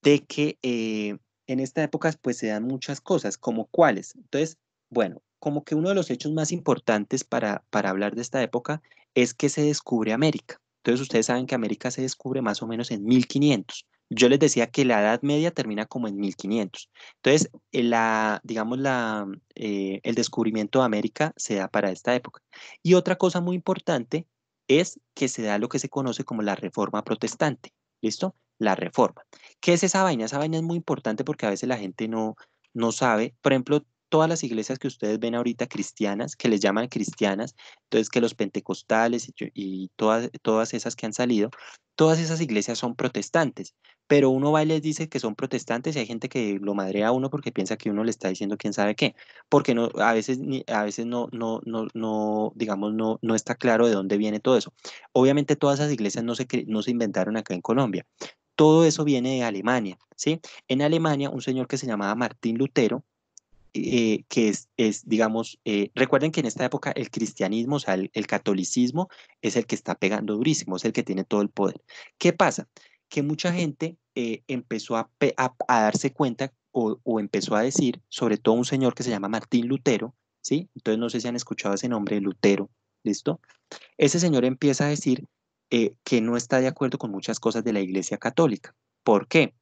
de que eh, en esta época pues se dan muchas cosas, como cuáles. Entonces, bueno, como que uno de los hechos más importantes para, hablar de esta época es que se descubre América. Entonces ustedes saben que América se descubre más o menos en 1500. Yo les decía que la Edad Media termina como en 1500. Entonces, eh, digamos, eh, el descubrimiento de América se da para esta época. Y otra cosa muy importante es que se da lo que se conoce como la Reforma Protestante. ¿Listo? la reforma. ¿Qué es esa vaina? Esa vaina es muy importante porque a veces la gente no, no sabe. Por ejemplo, todas las iglesias que ustedes ven ahorita cristianas, que les llaman cristianas, entonces que los pentecostales y, todas, todas esas que han salido, todas esas iglesias son protestantes, pero uno va y les dice que son protestantes y hay gente que lo madrea a uno porque piensa que uno le está diciendo quién sabe qué, porque no, a veces, a veces no, no, no, digamos, no, no está claro de dónde viene todo eso. Obviamente todas esas iglesias no se, no se inventaron acá en Colombia, todo eso viene de Alemania, ¿sí? En Alemania, un señor que se llamaba Martín Lutero, eh, que es, digamos, eh, recuerden que en esta época el cristianismo, o sea, el, catolicismo es el que está pegando durísimo, es el que tiene todo el poder. ¿Qué pasa? Que mucha gente eh, empezó a, darse cuenta o, o, empezó a decir, sobre todo un señor que se llama Martín Lutero, ¿sí? Entonces no sé si han escuchado ese nombre, Lutero, ¿listo? Ese señor empieza a decir eh, que no está de acuerdo con muchas cosas de la Iglesia Católica. ¿Por qué?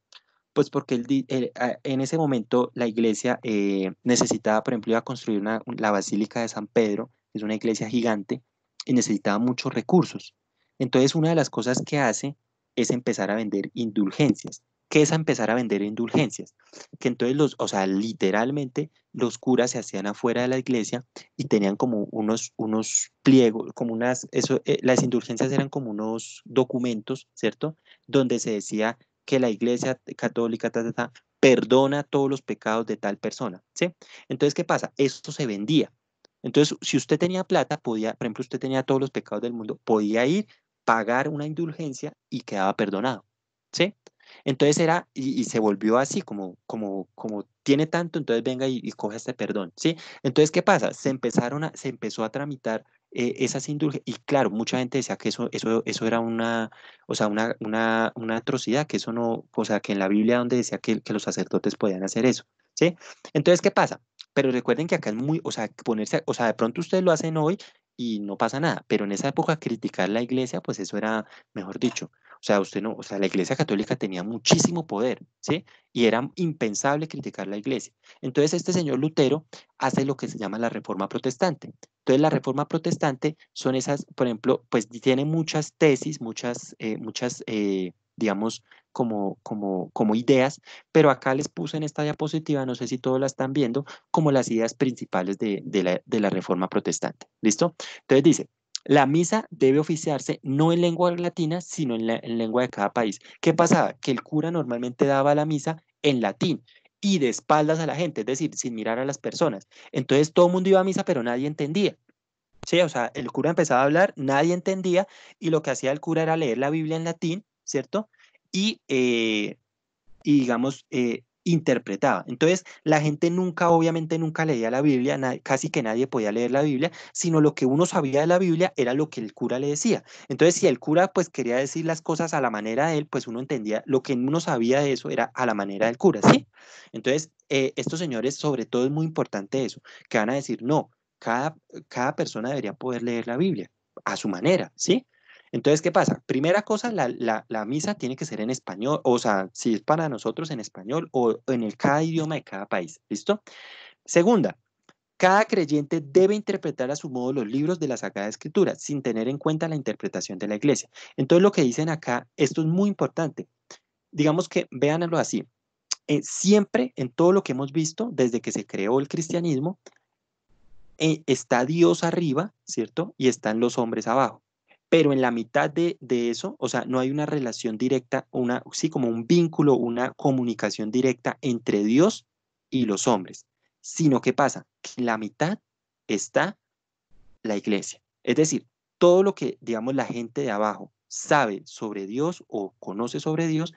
Pues porque en ese momento la iglesia eh, necesitaba, por ejemplo, iba a construir la Basílica de San Pedro, es una iglesia gigante, y necesitaba muchos recursos. Entonces, una de las cosas que hace es empezar a vender indulgencias que es a empezar a vender indulgencias. Que entonces los, o sea, literalmente los curas se hacían afuera de la iglesia y tenían como unos, unos pliegos, como unas, eso, eh, las indulgencias eran como unos documentos, ¿cierto? Donde se decía que la iglesia católica ta, ta, perdona todos los pecados de tal persona, ¿sí? Entonces, ¿qué pasa? Esto se vendía. Entonces, si usted tenía plata, podía, por ejemplo, usted tenía todos los pecados del mundo, podía ir, pagar una indulgencia y quedaba perdonado, ¿sí? Entonces era, y, se volvió así, como, como, como tiene tanto, entonces venga y, coge este perdón, ¿sí? Entonces, ¿qué pasa? Se empezaron a, se empezó a tramitar esa eh, esas indulgencias, y claro, mucha gente decía que eso, eso, era una, o sea, una, atrocidad, que eso no, o sea, que en la Biblia donde decía que, que los sacerdotes podían hacer eso, ¿sí? Entonces, ¿qué pasa? Pero recuerden que acá es muy, o sea, ponerse, o sea, de pronto ustedes lo hacen hoy y no pasa nada, pero en esa época criticar la iglesia, pues eso era, mejor dicho, o sea, usted no, o sea, la Iglesia Católica tenía muchísimo poder, ¿sí? Y era impensable criticar la Iglesia. Entonces, este señor Lutero hace lo que se llama la Reforma Protestante. Entonces, la Reforma Protestante son esas, por ejemplo, pues tiene muchas tesis, muchas, eh, muchas, eh, digamos, como, como, como ideas, pero acá les puse en esta diapositiva, no sé si todos la están viendo, como las ideas principales de la Reforma Protestante. ¿Listo? Entonces dice, la misa debe oficiarse no en lengua latina, sino en, la, lengua de cada país. ¿Qué pasaba? Que el cura normalmente daba la misa en latín y de espaldas a la gente, es decir, sin mirar a las personas. Entonces todo el mundo iba a misa, pero nadie entendía. Sí, o sea, el cura empezaba a hablar, nadie entendía, y lo que hacía el cura era leer la Biblia en latín, ¿cierto? Y, eh, digamos, eh, interpretaba. Entonces, la gente nunca, obviamente, nunca leía la Biblia, casi que nadie podía leer la Biblia, sino lo que uno sabía de la Biblia era lo que el cura le decía. Entonces, si el cura pues quería decir las cosas a la manera de él, pues uno entendía, lo que uno sabía de eso era a la manera del cura, ¿sí? Entonces, eh, estos señores, sobre todo es muy importante eso, que van a decir, no, cada, cada persona debería poder leer la Biblia a su manera, ¿sí? Entonces, ¿qué pasa? Primera cosa, la, la, la, misa tiene que ser en español, o sea, si es para nosotros en español o en el cada idioma de cada país, ¿listo? Segunda, cada creyente debe interpretar a su modo los libros de la Sagrada Escritura sin tener en cuenta la interpretación de la iglesia. Entonces, lo que dicen acá, esto es muy importante. Digamos que véanlo así. Eh, siempre en todo lo que hemos visto desde que se creó el cristianismo, eh, está Dios arriba, ¿cierto? Y están los hombres abajo pero en la mitad de, eso, o sea, no hay una relación directa, una, sí, como un vínculo, una comunicación directa entre Dios y los hombres, sino que pasa que en la mitad está la iglesia. Es decir, todo lo que, digamos, la gente de abajo sabe sobre Dios o conoce sobre Dios,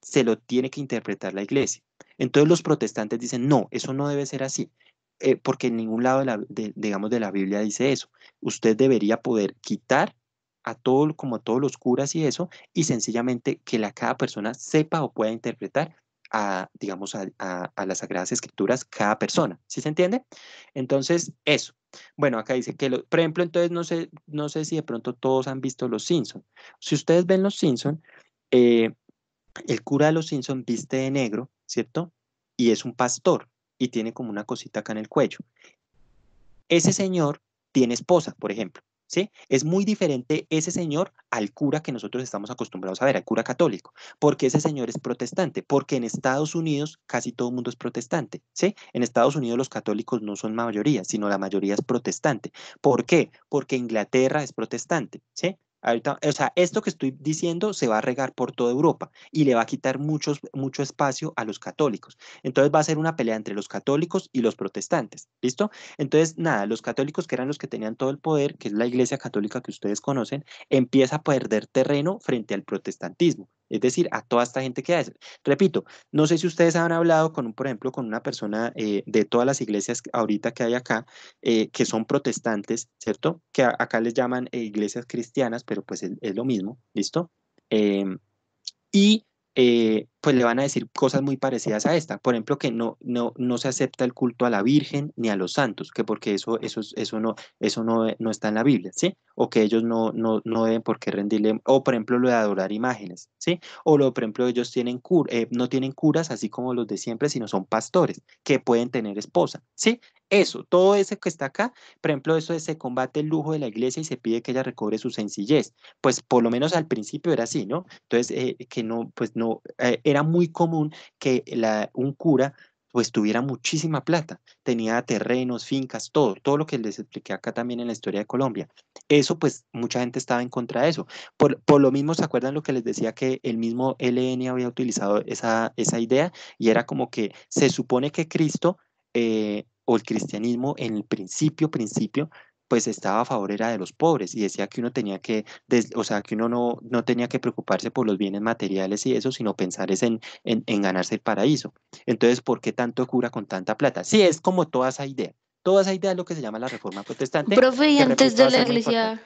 se lo tiene que interpretar la iglesia. Entonces los protestantes dicen, no, eso no debe ser así. Eh, porque en ningún lado, digamos, de la Biblia dice eso. Usted debería poder quitar a todo, como a todos los curas y eso, y sencillamente que la, cada persona sepa o pueda interpretar a, digamos, a, las Sagradas Escrituras cada persona. ¿Sí se entiende? Entonces, eso. Bueno, acá dice que, lo, por ejemplo, entonces no sé, no sé si de pronto todos han visto Los Simpson. Si ustedes ven Los Simpson, eh, el cura de Los Simpson viste de negro, ¿cierto? Y es un pastor y tiene como una cosita acá en el cuello. Ese señor tiene esposa, por ejemplo. ¿sí? Es muy diferente ese señor al cura que nosotros estamos acostumbrados a ver, al cura católico, porque ese señor es protestante, porque en Estados Unidos casi todo el mundo es protestante, ¿sí? En Estados Unidos los católicos no son mayoría, sino la mayoría es protestante. ¿Por qué? Porque Inglaterra es protestante, ¿sí? o sea, esto que estoy diciendo se va a regar por toda Europa y le va a quitar muchos, mucho espacio a los católicos. Entonces va a ser una pelea entre los católicos y los protestantes, ¿listo? Entonces, nada, los católicos que eran los que tenían todo el poder, que es la iglesia católica que ustedes conocen, empieza a perder terreno frente al protestantismo. Es decir, a toda esta gente que hace. Repito, no sé si ustedes han hablado con, por ejemplo, con una persona eh, de todas las iglesias ahorita que hay acá, eh, que son protestantes, ¿cierto? Que acá les llaman eh, iglesias cristianas, pero pues es, es lo mismo, ¿listo? Em, y eh, pues le van a decir cosas muy parecidas a esta. Por ejemplo, que no, no, no se acepta el culto a la Virgen ni a los santos, que porque eso, eso, eso, no, eso no, eh, no está en la Biblia, ¿sí? O que ellos no, no, deben por qué rendirle, o por ejemplo lo de adorar imágenes, ¿sí? O lo, por ejemplo, ellos tienen eh, no tienen curas así como los de siempre, sino son pastores que pueden tener esposa, ¿sí? Eso, todo eso que está acá, por ejemplo, eso de se combate el lujo de la iglesia y se pide que ella recobre su sencillez. Pues por lo menos al principio era así, ¿no? Entonces, eh, que no, pues no, eh, era muy común que un cura pues tuviera muchísima plata, tenía terrenos, fincas, todo, todo lo que les expliqué acá también en la historia de Colombia. Eso pues mucha gente estaba en contra de eso. Por, lo mismo, ¿se acuerdan lo que les decía que el mismo LN había utilizado esa, esa idea? Y era como que se supone que Cristo eh, o el cristianismo en el principio, principio, pues estaba a favor era de los pobres y decía que uno tenía que, o sea, que uno no, no tenía que preocuparse por los bienes materiales y eso, sino pensar en, en, ganarse el paraíso. Entonces, ¿por qué tanto cura con tanta plata? Sí, es como toda esa idea. Toda esa idea es lo que se llama la reforma protestante. Profe, y antes de la iglesia...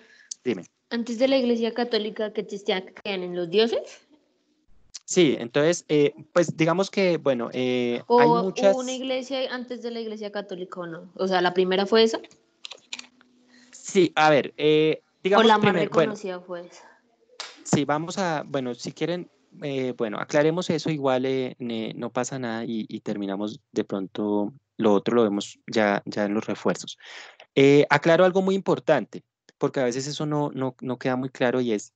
Antes de la iglesia católica, que existía? en los dioses? Sí, entonces, eh, pues digamos que, bueno, eh, hay muchas... ¿O una iglesia antes de la iglesia católica o no? O sea, ¿la primera fue esa? Sí, a ver, eh, digamos... O la más reconocida fue esa. Sí, vamos a, bueno, si quieren, eh, bueno, aclaremos eso, igual eh, no pasa nada y, terminamos de pronto, lo otro lo vemos ya, ya en los refuerzos. aclaro algo muy importante, porque a veces eso no, no, queda muy claro y es,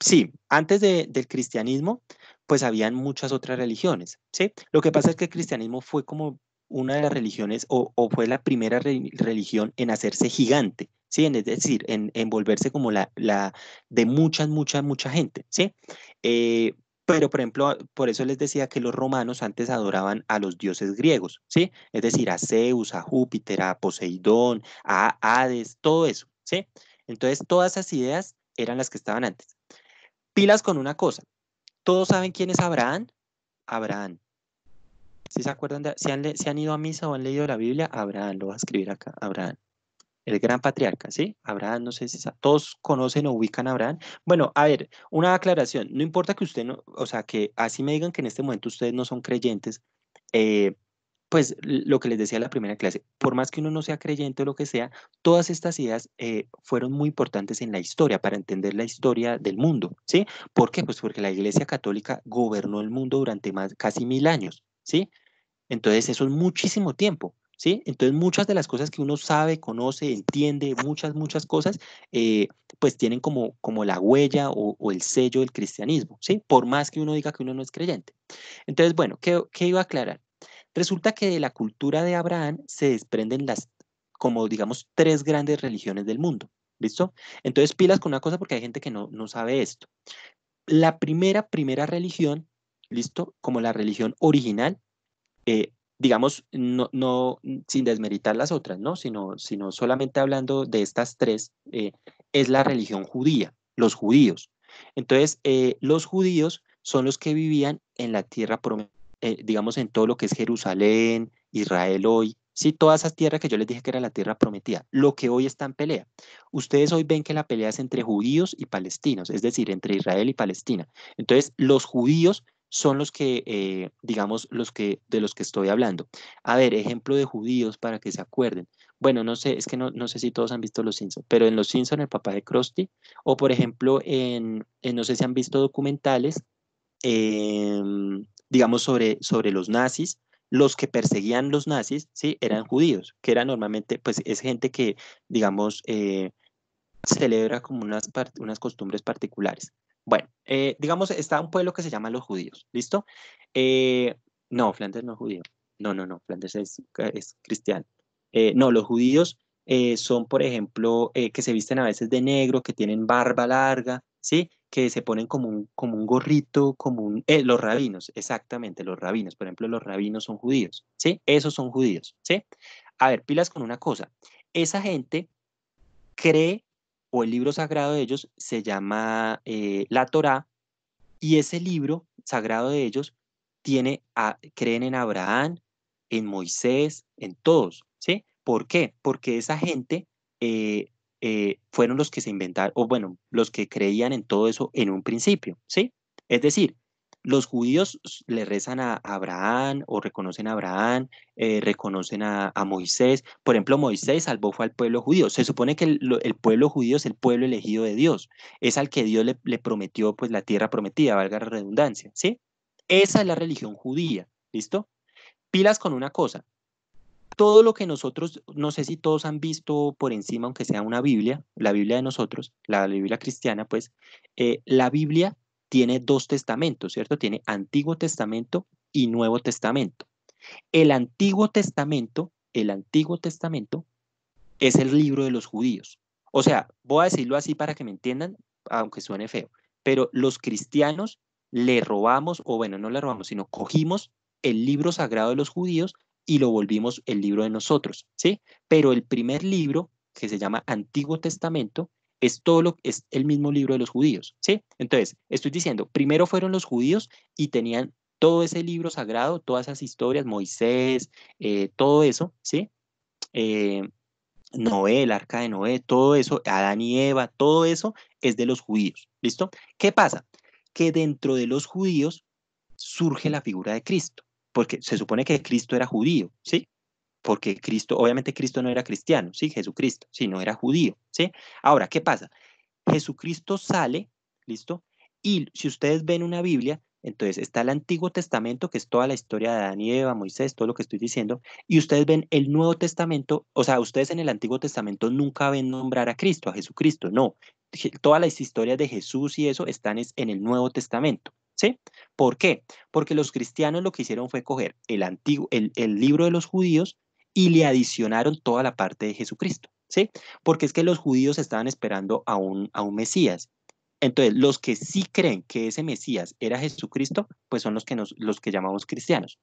sí, antes del cristianismo, pues habían muchas otras religiones, ¿sí? Lo que pasa es que el cristianismo fue como una de las religiones o, fue la primera religión en hacerse gigante, ¿sí? es decir, en, envolverse volverse como la, de muchas, mucha, mucha gente, ¿sí? Eh, pero, por ejemplo, por eso les decía que los romanos antes adoraban a los dioses griegos, ¿sí? Es decir, a Zeus, a Júpiter, a Poseidón, a Hades, todo eso, ¿sí? Entonces, todas esas ideas eran las que estaban antes. Pilas con una cosa. ¿Todos saben quién es Abraham? Abraham. si se acuerdan? De, han, ido a misa o han leído la Biblia? Abraham, lo va a escribir acá, Abraham el gran patriarca, ¿sí? Abraham, no sé si todos conocen o ubican a Abraham. Bueno, a ver, una aclaración, no importa que usted no, o sea, que así me digan que en este momento ustedes no son creyentes, eh, pues lo que les decía en la primera clase, por más que uno no sea creyente o lo que sea, todas estas ideas eh, fueron muy importantes en la historia, para entender la historia del mundo, ¿sí? ¿Por qué? Pues porque la Iglesia Católica gobernó el mundo durante más, casi mil años, ¿sí? Entonces eso es muchísimo tiempo, ¿sí? Entonces muchas de las cosas que uno sabe, conoce, entiende, muchas, muchas cosas, eh, pues tienen como, como la huella o, el sello del cristianismo, ¿sí? Por más que uno diga que uno no es creyente. Entonces, bueno, qué iba a aclarar? Resulta que de la cultura de Abraham se desprenden las, como digamos, tres grandes religiones del mundo. ¿Listo? Entonces pilas con una cosa porque hay gente que no, sabe esto. La primera, primera religión, ¿listo? Como la religión original, eh, digamos, no, sin desmeritar las otras, ¿no? Sino, sino solamente hablando de estas tres, eh, es la religión judía, los judíos. Entonces, eh, los judíos son los que vivían en la tierra prometida eh, digamos, en todo lo que es Jerusalén, Israel hoy, sí, todas esas tierras que yo les dije que era la tierra prometida, lo que hoy está en pelea. Ustedes hoy ven que la pelea es entre judíos y palestinos, es decir, entre Israel y Palestina. Entonces, los judíos son los que, eh, digamos, los que, de los que estoy hablando. A ver, ejemplo de judíos para que se acuerden. Bueno, no sé, es que no, sé si todos han visto Los Simpsons, pero en Los Simpsons, el papá de Krusty, o por ejemplo, en, no sé si han visto documentales, eh, digamos, sobre, sobre los nazis, los que perseguían los nazis, ¿sí? Eran judíos, que era normalmente, pues es gente que, digamos, eh, celebra como unas, unas costumbres particulares. Bueno, eh, digamos, está un pueblo que se llama los judíos, ¿listo? Eh, no, Flandes no es judío. No, no, no, Flandes es cristiano. no, los judíos son, por ejemplo, que se visten a veces de negro, que tienen barba larga, ¿sí? que se ponen como un, como un gorrito, como un... Eh, los rabinos, exactamente, los rabinos. Por ejemplo, los rabinos son judíos, ¿sí? Esos son judíos, ¿sí? A ver, pilas con una cosa. Esa gente cree, o el libro sagrado de ellos se llama eh, la Torá, y ese libro sagrado de ellos tiene a, creen en Abraham, en Moisés, en todos, ¿sí? ¿Por qué? Porque esa gente eh, eh, fueron los que se inventaron, o bueno, los que creían en todo eso en un principio, ¿sí? Es decir, los judíos le rezan a Abraham o reconocen a Abraham, eh, reconocen a, Moisés. Por ejemplo, Moisés salvó fue al pueblo judío. Se supone que el, pueblo judío es el pueblo elegido de Dios. Es al que Dios le, prometió pues la tierra prometida, valga la redundancia, ¿sí? Esa es la religión judía, ¿listo? Pilas con una cosa todo lo que nosotros, no sé si todos han visto por encima, aunque sea una Biblia, la Biblia de nosotros, la Biblia cristiana, pues, eh, la Biblia tiene dos testamentos, ¿cierto? Tiene Antiguo Testamento y Nuevo Testamento. El Antiguo Testamento, el Antiguo Testamento es el libro de los judíos. O sea, voy a decirlo así para que me entiendan, aunque suene feo, pero los cristianos le robamos, o bueno, no le robamos, sino cogimos el libro sagrado de los judíos y lo volvimos el libro de nosotros, ¿sí? Pero el primer libro, que se llama Antiguo Testamento, es todo lo es el mismo libro de los judíos, ¿sí? Entonces, estoy diciendo, primero fueron los judíos y tenían todo ese libro sagrado, todas esas historias, Moisés, eh, todo eso, ¿sí? Eh, Noé, el arca de Noé, todo eso, Adán y Eva, todo eso es de los judíos, ¿listo? ¿Qué pasa? Que dentro de los judíos surge la figura de Cristo, porque se supone que Cristo era judío, ¿sí? Porque Cristo, obviamente Cristo no era cristiano, ¿sí? Jesucristo, no era judío, ¿sí? Ahora, ¿qué pasa? Jesucristo sale, ¿listo? Y si ustedes ven una Biblia, entonces está el Antiguo Testamento, que es toda la historia de Adán y Eva, Moisés, todo lo que estoy diciendo, y ustedes ven el Nuevo Testamento, o sea, ustedes en el Antiguo Testamento nunca ven nombrar a Cristo, a Jesucristo, no. Todas las historias de Jesús y eso están en el Nuevo Testamento, ¿Sí? ¿Por qué? Porque los cristianos lo que hicieron fue coger el, antiguo, el, libro de los judíos y le adicionaron toda la parte de Jesucristo. ¿Sí? Porque es que los judíos estaban esperando a un, a un Mesías entonces, los que sí creen que ese Mesías era Jesucristo, pues son los que, nos, los que llamamos cristianos.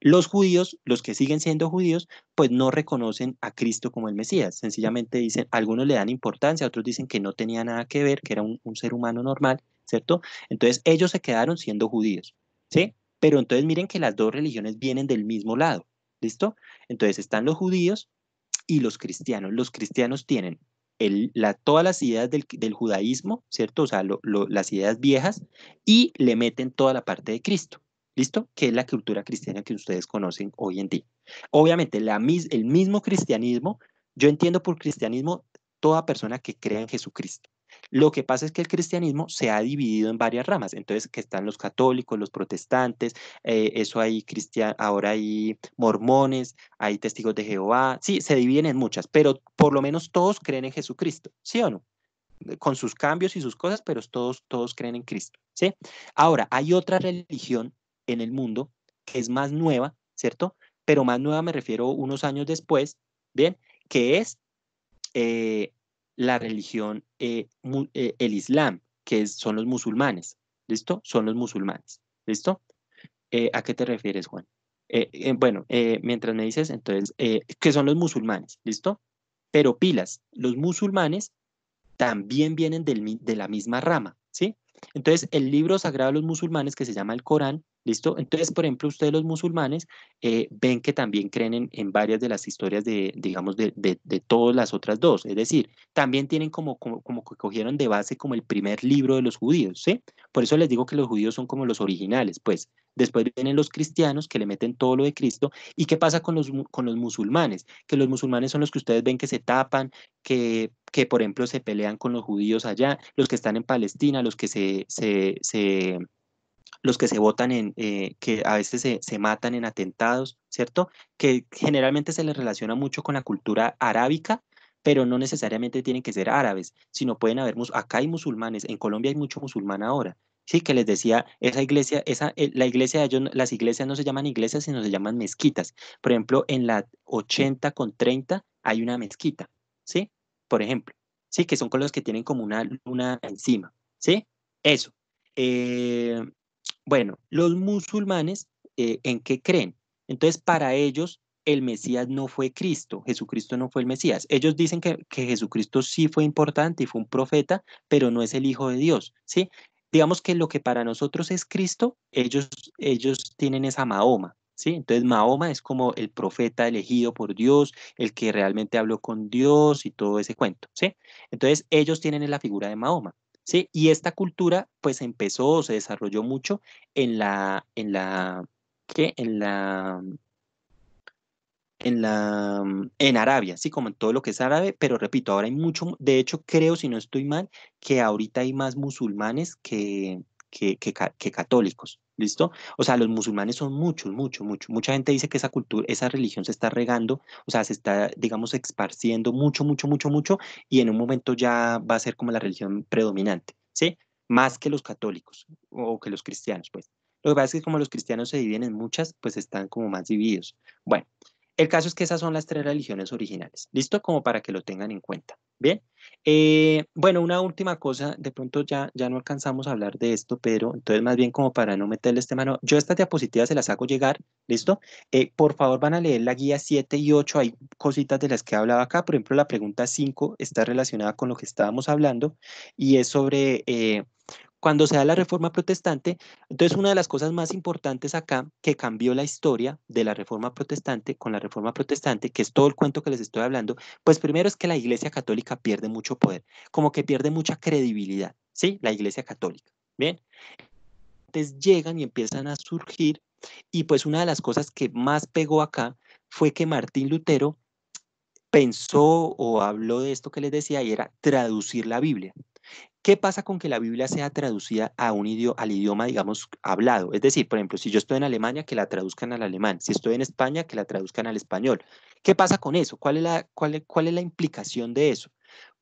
Los judíos, los que siguen siendo judíos, pues no reconocen a Cristo como el Mesías. Sencillamente dicen, algunos le dan importancia, otros dicen que no tenía nada que ver, que era un, un ser humano normal, ¿cierto? Entonces ellos se quedaron siendo judíos, ¿sí? Pero entonces miren que las dos religiones vienen del mismo lado, ¿listo? Entonces están los judíos y los cristianos. Los cristianos tienen la, todas las ideas del, judaísmo, ¿cierto? O sea, las ideas viejas y le meten toda la parte de Cristo, ¿listo? Que es la cultura cristiana que ustedes conocen hoy en día. Obviamente, la, el mismo cristianismo, yo entiendo por cristianismo toda persona que crea en Jesucristo, lo que pasa es que el cristianismo se ha dividido en varias ramas, entonces que están los católicos, los protestantes, eh, eso hay cristianos, ahora hay mormones, hay testigos de Jehová, sí, se dividen en muchas, pero por lo menos todos creen en Jesucristo, ¿sí o no? Con sus cambios y sus cosas, pero todos, todos creen en Cristo, ¿sí? Ahora, hay otra religión en el mundo que es más nueva, ¿cierto? Pero más nueva me refiero unos años después, ¿bien? Que es eh, la religión, eh, eh, el Islam, que son los musulmanes. ¿Listo? Son los musulmanes. ¿Listo? Eh, ¿A qué te refieres, Juan? bueno, mientras me dices, entonces, que son los musulmanes, ¿listo? Pero pilas, los musulmanes también vienen del, de la misma rama, ¿sí? Entonces, el libro sagrado de los musulmanes, que se llama el Corán, ¿Listo? Entonces, por ejemplo, ustedes los musulmanes eh, ven que también creen en, varias de las historias de, digamos, de, todas las otras dos. Es decir, también tienen como, como, como que cogieron de base como el primer libro de los judíos, ¿sí? Por eso les digo que los judíos son como los originales, pues. Después vienen los cristianos que le meten todo lo de Cristo. ¿Y qué pasa con los, con los musulmanes? Que los musulmanes son los que ustedes ven que se tapan, que, que por ejemplo se pelean con los judíos allá, los que están en Palestina, los que se, se los que se votan en, eh, que a veces se, matan en atentados, ¿cierto? Que generalmente se les relaciona mucho con la cultura arábica, pero no necesariamente tienen que ser árabes, sino pueden haber, acá hay musulmanes, en Colombia hay mucho musulmán ahora, ¿sí? Que les decía, esa iglesia, esa, eh, la iglesia de ellos, las iglesias no se llaman iglesias, sino se llaman mezquitas. Por ejemplo, en la 80 con 30 hay una mezquita, ¿sí? Por ejemplo, ¿sí? Que son con los que tienen como una luna encima, ¿sí? Eso. Eh, bueno, los musulmanes, eh, ¿en qué creen? Entonces, para ellos, el Mesías no fue Cristo, Jesucristo no fue el Mesías. Ellos dicen que, que, Jesucristo sí fue importante y fue un profeta, pero no es el Hijo de Dios, ¿sí? Digamos que lo que para nosotros es Cristo, ellos, ellos tienen esa Mahoma, ¿sí? Entonces Mahoma es como el profeta elegido por Dios, el que realmente habló con Dios y todo ese cuento, ¿sí? Entonces ellos tienen la figura de Mahoma. ¿sí? Y esta cultura pues empezó, se desarrolló mucho en la, en la, ¿qué? En la, en la, mm, en Arabia, sí, como en todo lo que es árabe, pero repito, ahora hay mucho, de hecho creo, si no estoy mal, que ahorita hay más musulmanes que, que, que católicos, ¿Listo? O sea, los musulmanes son muchos, muchos, muchos. Mucha gente dice que esa cultura, esa religión se está regando, o sea, se está, digamos, esparciendo mucho, mucho, mucho, mucho, y en un momento ya va a ser como la religión predominante, ¿sí? Más que los católicos o que los cristianos, pues. Lo que pasa es que como los cristianos se dividen en muchas, pues están como más divididos. Bueno, el caso es que esas son las tres religiones originales. ¿Listo? Como para que lo tengan en cuenta. Bien. Eh, bueno, una última cosa. De pronto ya, ya no alcanzamos a hablar de esto, pero entonces más bien como para no meterle este mano. Yo estas diapositivas se las hago llegar. ¿Listo? Eh, por favor van a leer la guía 7 y 8. Hay cositas de las que he hablado acá. Por ejemplo, la pregunta 5 está relacionada con lo que estábamos hablando y es sobre... Eh, cuando se da la reforma protestante, entonces una de las cosas más importantes acá que cambió la historia de la reforma protestante con la reforma protestante, que es todo el cuento que les estoy hablando, pues primero es que la Iglesia Católica pierde mucho poder, como que pierde mucha credibilidad, ¿sí? La Iglesia Católica, ¿bien? Entonces llegan y empiezan a surgir y pues una de las cosas que más pegó acá fue que Martín Lutero pensó o habló de esto que les decía y era traducir la Biblia, ¿Qué pasa con que la Biblia sea traducida a un idioma, al idioma, digamos, hablado? Es decir, por ejemplo, si yo estoy en Alemania, que la traduzcan al alemán. Si estoy en España, que la traduzcan al español. ¿Qué pasa con eso? ¿Cuál es la, cuál es la implicación de eso?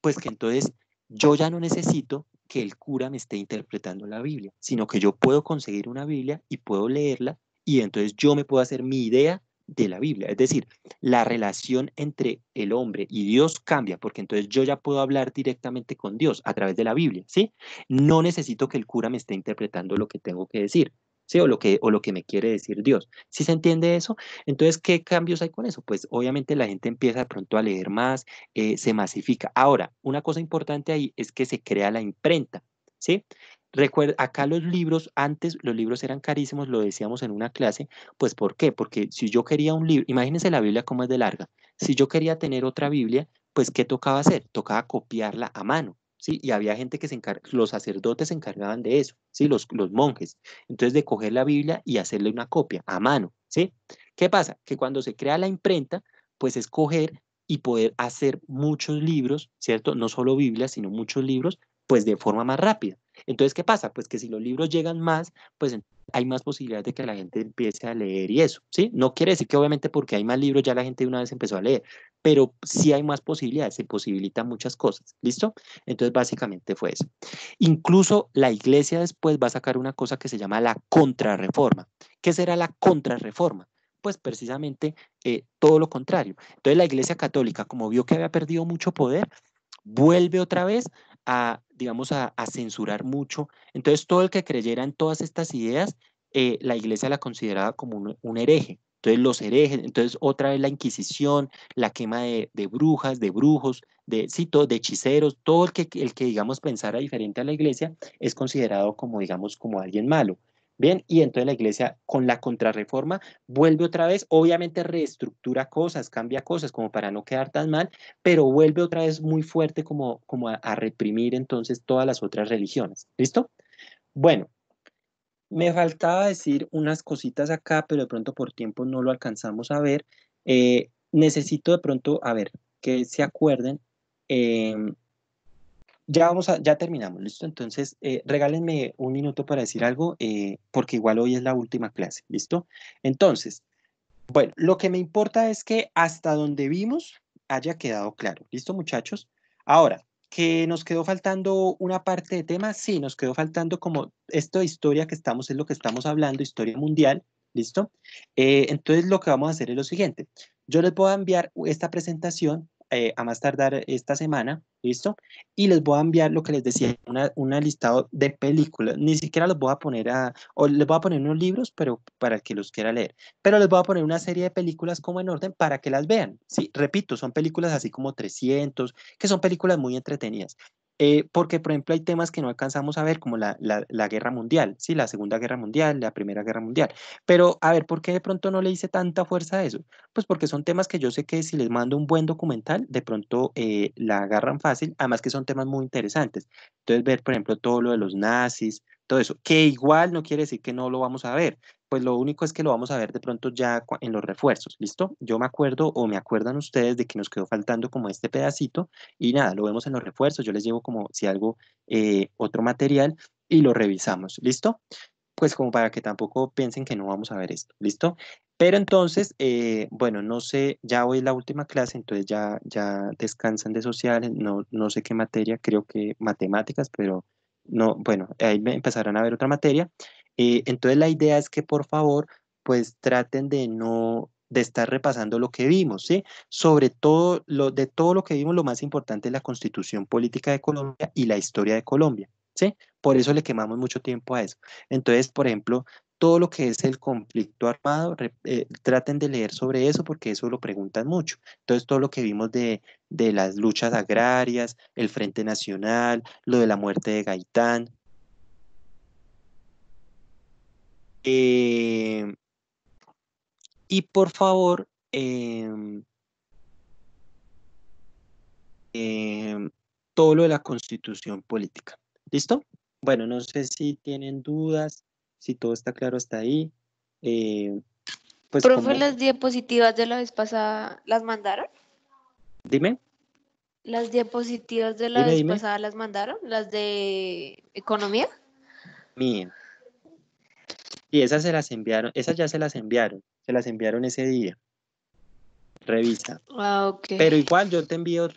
Pues que entonces yo ya no necesito que el cura me esté interpretando la Biblia, sino que yo puedo conseguir una Biblia y puedo leerla y entonces yo me puedo hacer mi idea de la Biblia. Es decir, la relación entre el hombre y Dios cambia, porque entonces yo ya puedo hablar directamente con Dios a través de la Biblia, ¿sí? No necesito que el cura me esté interpretando lo que tengo que decir, ¿sí? O lo que, o lo que me quiere decir Dios. ¿Sí se entiende eso? Entonces, ¿qué cambios hay con eso? Pues obviamente la gente empieza de pronto a leer más, eh, se masifica. Ahora, una cosa importante ahí es que se crea la imprenta, ¿sí? Recuerda, acá los libros, antes los libros eran carísimos, lo decíamos en una clase, pues ¿por qué? Porque si yo quería un libro, imagínense la Biblia como es de larga, si yo quería tener otra Biblia, pues ¿qué tocaba hacer? Tocaba copiarla a mano, ¿sí? Y había gente que se encargaba, los sacerdotes se encargaban de eso, ¿sí? Los, los monjes. Entonces de coger la Biblia y hacerle una copia a mano, ¿sí? ¿Qué pasa? Que cuando se crea la imprenta, pues es coger y poder hacer muchos libros, ¿cierto? No solo Biblia, sino muchos libros, pues de forma más rápida. Entonces, ¿qué pasa? Pues que si los libros llegan más, pues hay más posibilidades de que la gente empiece a leer y eso, ¿sí? No quiere decir que obviamente porque hay más libros ya la gente de una vez empezó a leer, pero sí hay más posibilidades, se posibilitan muchas cosas, ¿listo? Entonces, básicamente fue eso. Incluso la iglesia después va a sacar una cosa que se llama la contrarreforma. ¿Qué será la contrarreforma? pues precisamente eh, todo lo contrario. Entonces la Iglesia Católica, como vio que había perdido mucho poder, vuelve otra vez a, digamos, a, censurar mucho. Entonces, todo el que creyera en todas estas ideas, eh, la iglesia la consideraba como un, hereje. Entonces los herejes, entonces otra vez la Inquisición, la quema de, brujas, de brujos, de, de hechiceros, todo el que, el que, digamos, pensara diferente a la iglesia es considerado como, digamos, como alguien malo. Bien, y entonces la iglesia con la contrarreforma vuelve otra vez, obviamente reestructura cosas, cambia cosas como para no quedar tan mal, pero vuelve otra vez muy fuerte como, como a, reprimir entonces todas las otras religiones. ¿Listo? Bueno, me faltaba decir unas cositas acá, pero de pronto por tiempo no lo alcanzamos a ver. Eh, necesito de pronto, a ver, que se acuerden. Eh, ya vamos a, ya terminamos, ¿listo? Entonces, eh, regálenme un minuto para decir algo, eh, porque igual hoy es la última clase, ¿listo? Entonces, bueno, lo que me importa es que hasta donde vimos haya quedado claro, ¿listo, muchachos? Ahora, que nos quedó faltando una parte de tema, sí, nos quedó faltando como esto de historia que estamos, es lo que estamos hablando, historia mundial, ¿listo? Eh, entonces, lo que vamos a hacer es lo siguiente. Yo les voy a enviar esta presentación eh, a más tardar esta semana, ¿listo? Y les voy a enviar lo que les decía, una, lista listado de películas. Ni siquiera los voy a poner a, o les voy a poner unos libros, pero para que los quiera leer. Pero les voy a poner una serie de películas como en orden para que las vean. Sí, repito, son películas así como 300, que son películas muy entretenidas. Eh, porque, por ejemplo, hay temas que no alcanzamos a ver, como la, guerra mundial, ¿sí? la Segunda Guerra Mundial, la Primera Guerra Mundial. Pero, a ver, ¿por qué de pronto no le hice tanta fuerza a eso? Pues porque son temas que yo sé que si les mando un buen documental, de pronto eh, la agarran fácil, además que son temas muy interesantes. Entonces, ver, por ejemplo, todo lo de los nazis, todo eso, que igual no quiere decir que no lo vamos a ver, pues lo único es que lo vamos a ver de pronto ya en los refuerzos, ¿listo? Yo me acuerdo o me acuerdan ustedes de que nos quedó faltando como este pedacito y nada, lo vemos en los refuerzos, yo les llevo como si algo, eh, otro material y lo revisamos, ¿listo? Pues como para que tampoco piensen que no vamos a ver esto, ¿listo? Pero entonces, eh, bueno, no sé, ya hoy es la última clase, entonces ya, ya descansan de sociales, no, no sé qué materia, creo que matemáticas, pero no, bueno, ahí empezarán a ver otra materia. Eh, entonces la idea es que por favor pues traten de no de estar repasando lo que vimos, ¿sí? Sobre todo, lo, de todo lo que vimos, lo más importante es la constitución política de Colombia y la historia de Colombia, ¿sí? Por eso le quemamos mucho tiempo a eso. Entonces, por ejemplo, todo lo que es el conflicto armado, eh, traten de leer sobre eso porque eso lo preguntan mucho. Entonces, todo lo que vimos de, de las luchas agrarias, el Frente Nacional, lo de la muerte de Gaitán, Eh, y por favor, em, em, todo lo de la constitución política. ¿Listo? Bueno, no sé si tienen dudas, si todo está claro hasta ahí. Eh, pues, Profe, las diapositivas de la vez pasada, ¿las mandaron? Dime. ¿Las diapositivas de la vez pasada las mandaron? ¿Las de economía? Mira y esas se las enviaron, esas ya se las enviaron, se las enviaron ese día. Revisa. Ah, Pero igual yo te envío,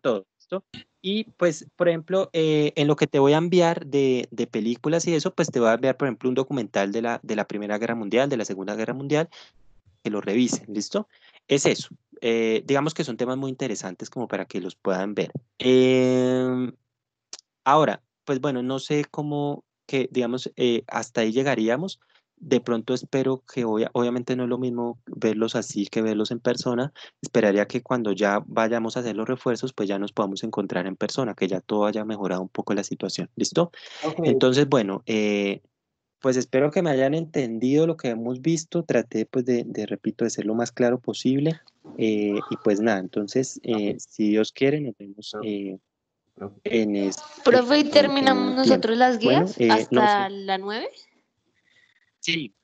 todo esto. Y pues, por ejemplo, eh, en lo que te voy a enviar de, películas y eso, pues te voy a enviar, por ejemplo, un documental de la, de la Primera Guerra Mundial, de la Segunda Guerra Mundial, que lo revisen, ¿listo? Es eso. Eh, digamos que son temas muy interesantes como para que los puedan ver. Em, ahora, pues bueno, no sé cómo, que, digamos, eh, hasta ahí llegaríamos. De pronto espero que, obviamente no es lo mismo verlos así que verlos en persona. Esperaría que cuando ya vayamos a hacer los refuerzos, pues ya nos podamos encontrar en persona, que ya todo haya mejorado un poco la situación. ¿Listo? Entonces, bueno, eh, pues espero que me hayan entendido lo que hemos visto. Traté, pues, de, repito, de ser lo más claro posible. Eh, y pues nada, entonces, si Dios quiere, nos vemos en Profe, ¿y terminamos nosotros las guías eh, hasta la 9? Sí,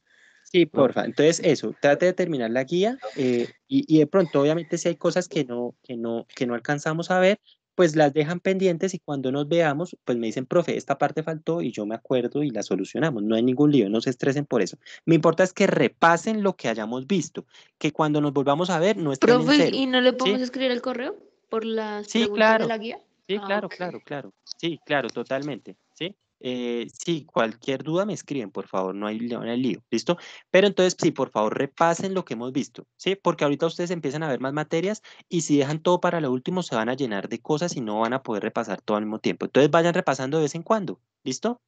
sí, porfa. Entonces, eso, trate de terminar la guía eh, y, de pronto, obviamente, si hay cosas que no, que, no, que no alcanzamos a ver, pues las dejan pendientes y cuando nos veamos, pues me dicen, profe, esta parte faltó y yo me acuerdo y la solucionamos. No hay ningún lío, no se estresen por eso. Me importa es que repasen lo que hayamos visto, que cuando nos volvamos a ver no estén Profe, ¿y no le podemos escribir el correo por la sí, de la guía? Sí, ah, claro, claro, claro. Sí, claro, totalmente. Eh, sí. cualquier duda me escriben, por favor, no hay, en el lío, ¿listo? Pero entonces, sí, por favor, repasen lo que hemos visto, ¿sí? Porque ahorita ustedes empiezan a ver más materias y si dejan todo para lo último se van a llenar de cosas y no van a poder repasar todo al mismo tiempo. Entonces, vayan repasando de vez en cuando, ¿listo?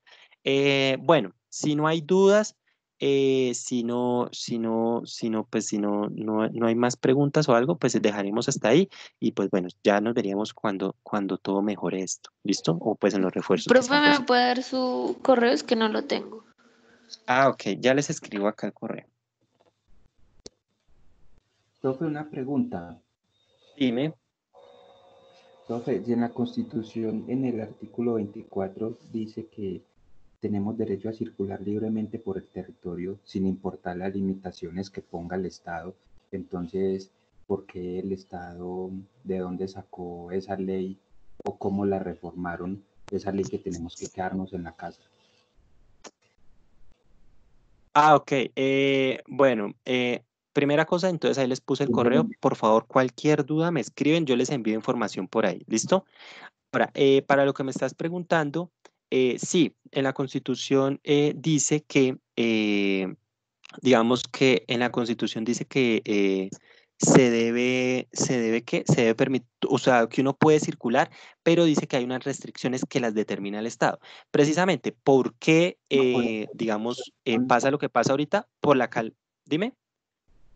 Eh, bueno, si no hay dudas, eh, si no, pues si no, no, hay más preguntas o algo, pues dejaremos hasta ahí y pues bueno, ya nos veríamos cuando, cuando todo mejore esto, ¿listo? O pues en los refuerzos. Profe, ¿me puede dar su correo? Es que no lo tengo. Ah, ok, ya les escribo acá el correo. Profe, una pregunta. Dime. Profe, en la Constitución, en el artículo 24, dice que tenemos derecho a circular libremente por el territorio sin importar las limitaciones que ponga el Estado. Entonces, ¿por qué el Estado, de dónde sacó esa ley o cómo la reformaron, esa ley que tenemos que quedarnos en la casa? Ah, ok. Eh, bueno, eh, primera cosa, entonces ahí les puse el correo. Por favor, cualquier duda me escriben, yo les envío información por ahí. ¿Listo? Ahora, eh, para lo que me estás preguntando, eh, sí, en la Constitución eh, dice que, eh, digamos que en la Constitución dice que eh, se debe, se debe que, se debe permitir, o sea, que uno puede circular, pero dice que hay unas restricciones que las determina el Estado. Precisamente, ¿por qué, digamos, pasa lo que pasa ahorita? Por la cal, dime.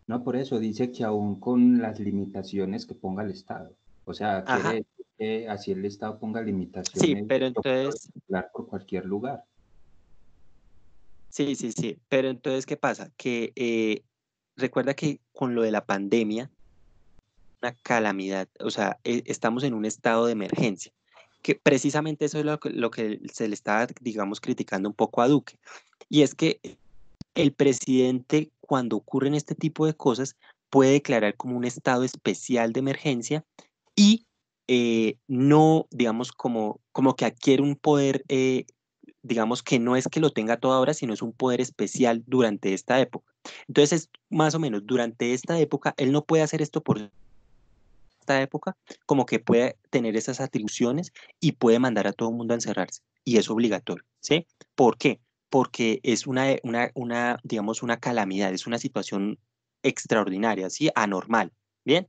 No, por eso dice que aún con las limitaciones que ponga el Estado. O sea, quiere así el Estado ponga limitaciones. Sí, pero entonces... Por cualquier lugar. Sí, sí, sí. Pero entonces, ¿qué pasa? Que eh, recuerda que con lo de la pandemia, una calamidad, o sea, e, estamos en un estado de emergencia. Que precisamente eso es lo, lo que se le está, digamos, criticando un poco a Duque. Y es que el presidente, cuando ocurren este tipo de cosas, puede declarar como un estado especial de emergencia y eh, no, digamos, como, como que adquiere un poder, eh, digamos, que no es que lo tenga toda ahora, sino es un poder especial durante esta época. Entonces, más o menos, durante esta época, él no puede hacer esto por esta época, como que puede tener esas atribuciones y puede mandar a todo el mundo a encerrarse. Y es obligatorio, ¿sí? ¿Por qué? Porque es una, eh, una, una digamos, una calamidad, es una situación extraordinaria, ¿sí? Anormal, ¿bien?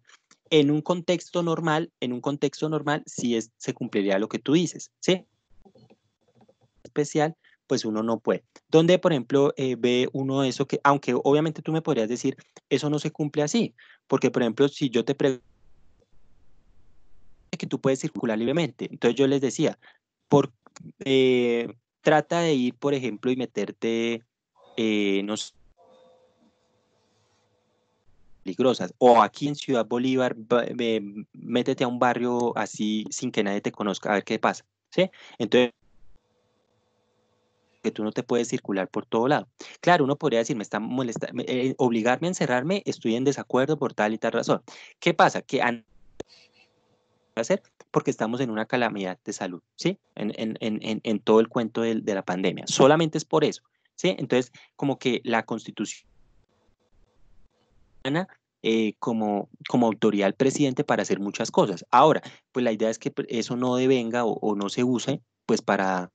en un contexto normal, en un contexto normal, sí se cumpliría lo que tú dices, ¿sí? Especial, pues uno no puede. Donde, por ejemplo, eh, ve uno eso que, aunque obviamente tú me podrías decir, eso no se cumple así, porque, por ejemplo, si yo te pregunto que tú puedes circular libremente, entonces yo les decía, por, eh, trata de ir, por ejemplo, y meterte, eh, no sé, o aquí en Ciudad Bolívar, métete a un barrio así sin que nadie te conozca, a ver qué pasa. ¿sí? Entonces, que tú no te puedes circular por todo lado. Claro, uno podría decir, me está molestando, eh, obligarme a encerrarme, estoy en desacuerdo por tal y tal razón. ¿Qué pasa? Que hacer porque estamos en una calamidad de salud, ¿sí? En, en, en, en todo el cuento de, de, la pandemia. Solamente es por eso, ¿sí? Entonces, como que la constitución eh, como, como autoridad al presidente para hacer muchas cosas. Ahora, pues la idea es que pues, eso no devenga o, no se use pues para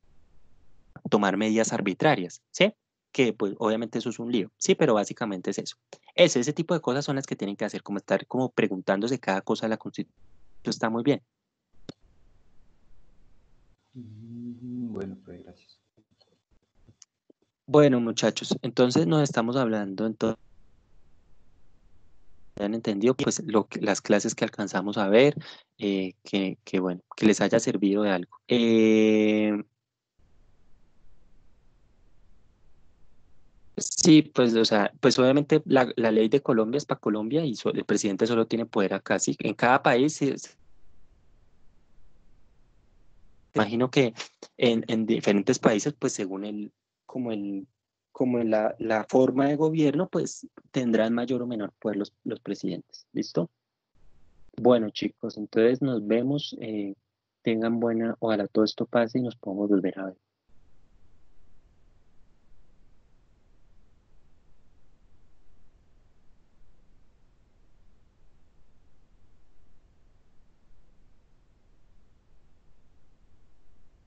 tomar medidas arbitrarias, ¿sí? Que pues obviamente eso es un lío, sí, pero básicamente es eso. Ese, ese tipo de cosas son las que tienen que hacer, como estar como preguntándose cada cosa de la constitución. Está muy bien. Mm, bueno, pues gracias. Bueno, muchachos, entonces nos estamos hablando entonces hayan entendido pues lo que, las clases que alcanzamos a ver, eh, que, bueno, que les haya servido de algo. Eh, sí, pues, o sea, pues obviamente la, ley de Colombia es para Colombia y el presidente solo tiene poder acá. Sí, en cada país, imagino que en, en, diferentes países, pues según el, como el, como en la, forma de gobierno, pues tendrán mayor o menor poder los, presidentes. ¿Listo? Bueno, chicos, entonces nos vemos. Eh, tengan buena, ojalá todo esto pase y nos podamos volver a ver.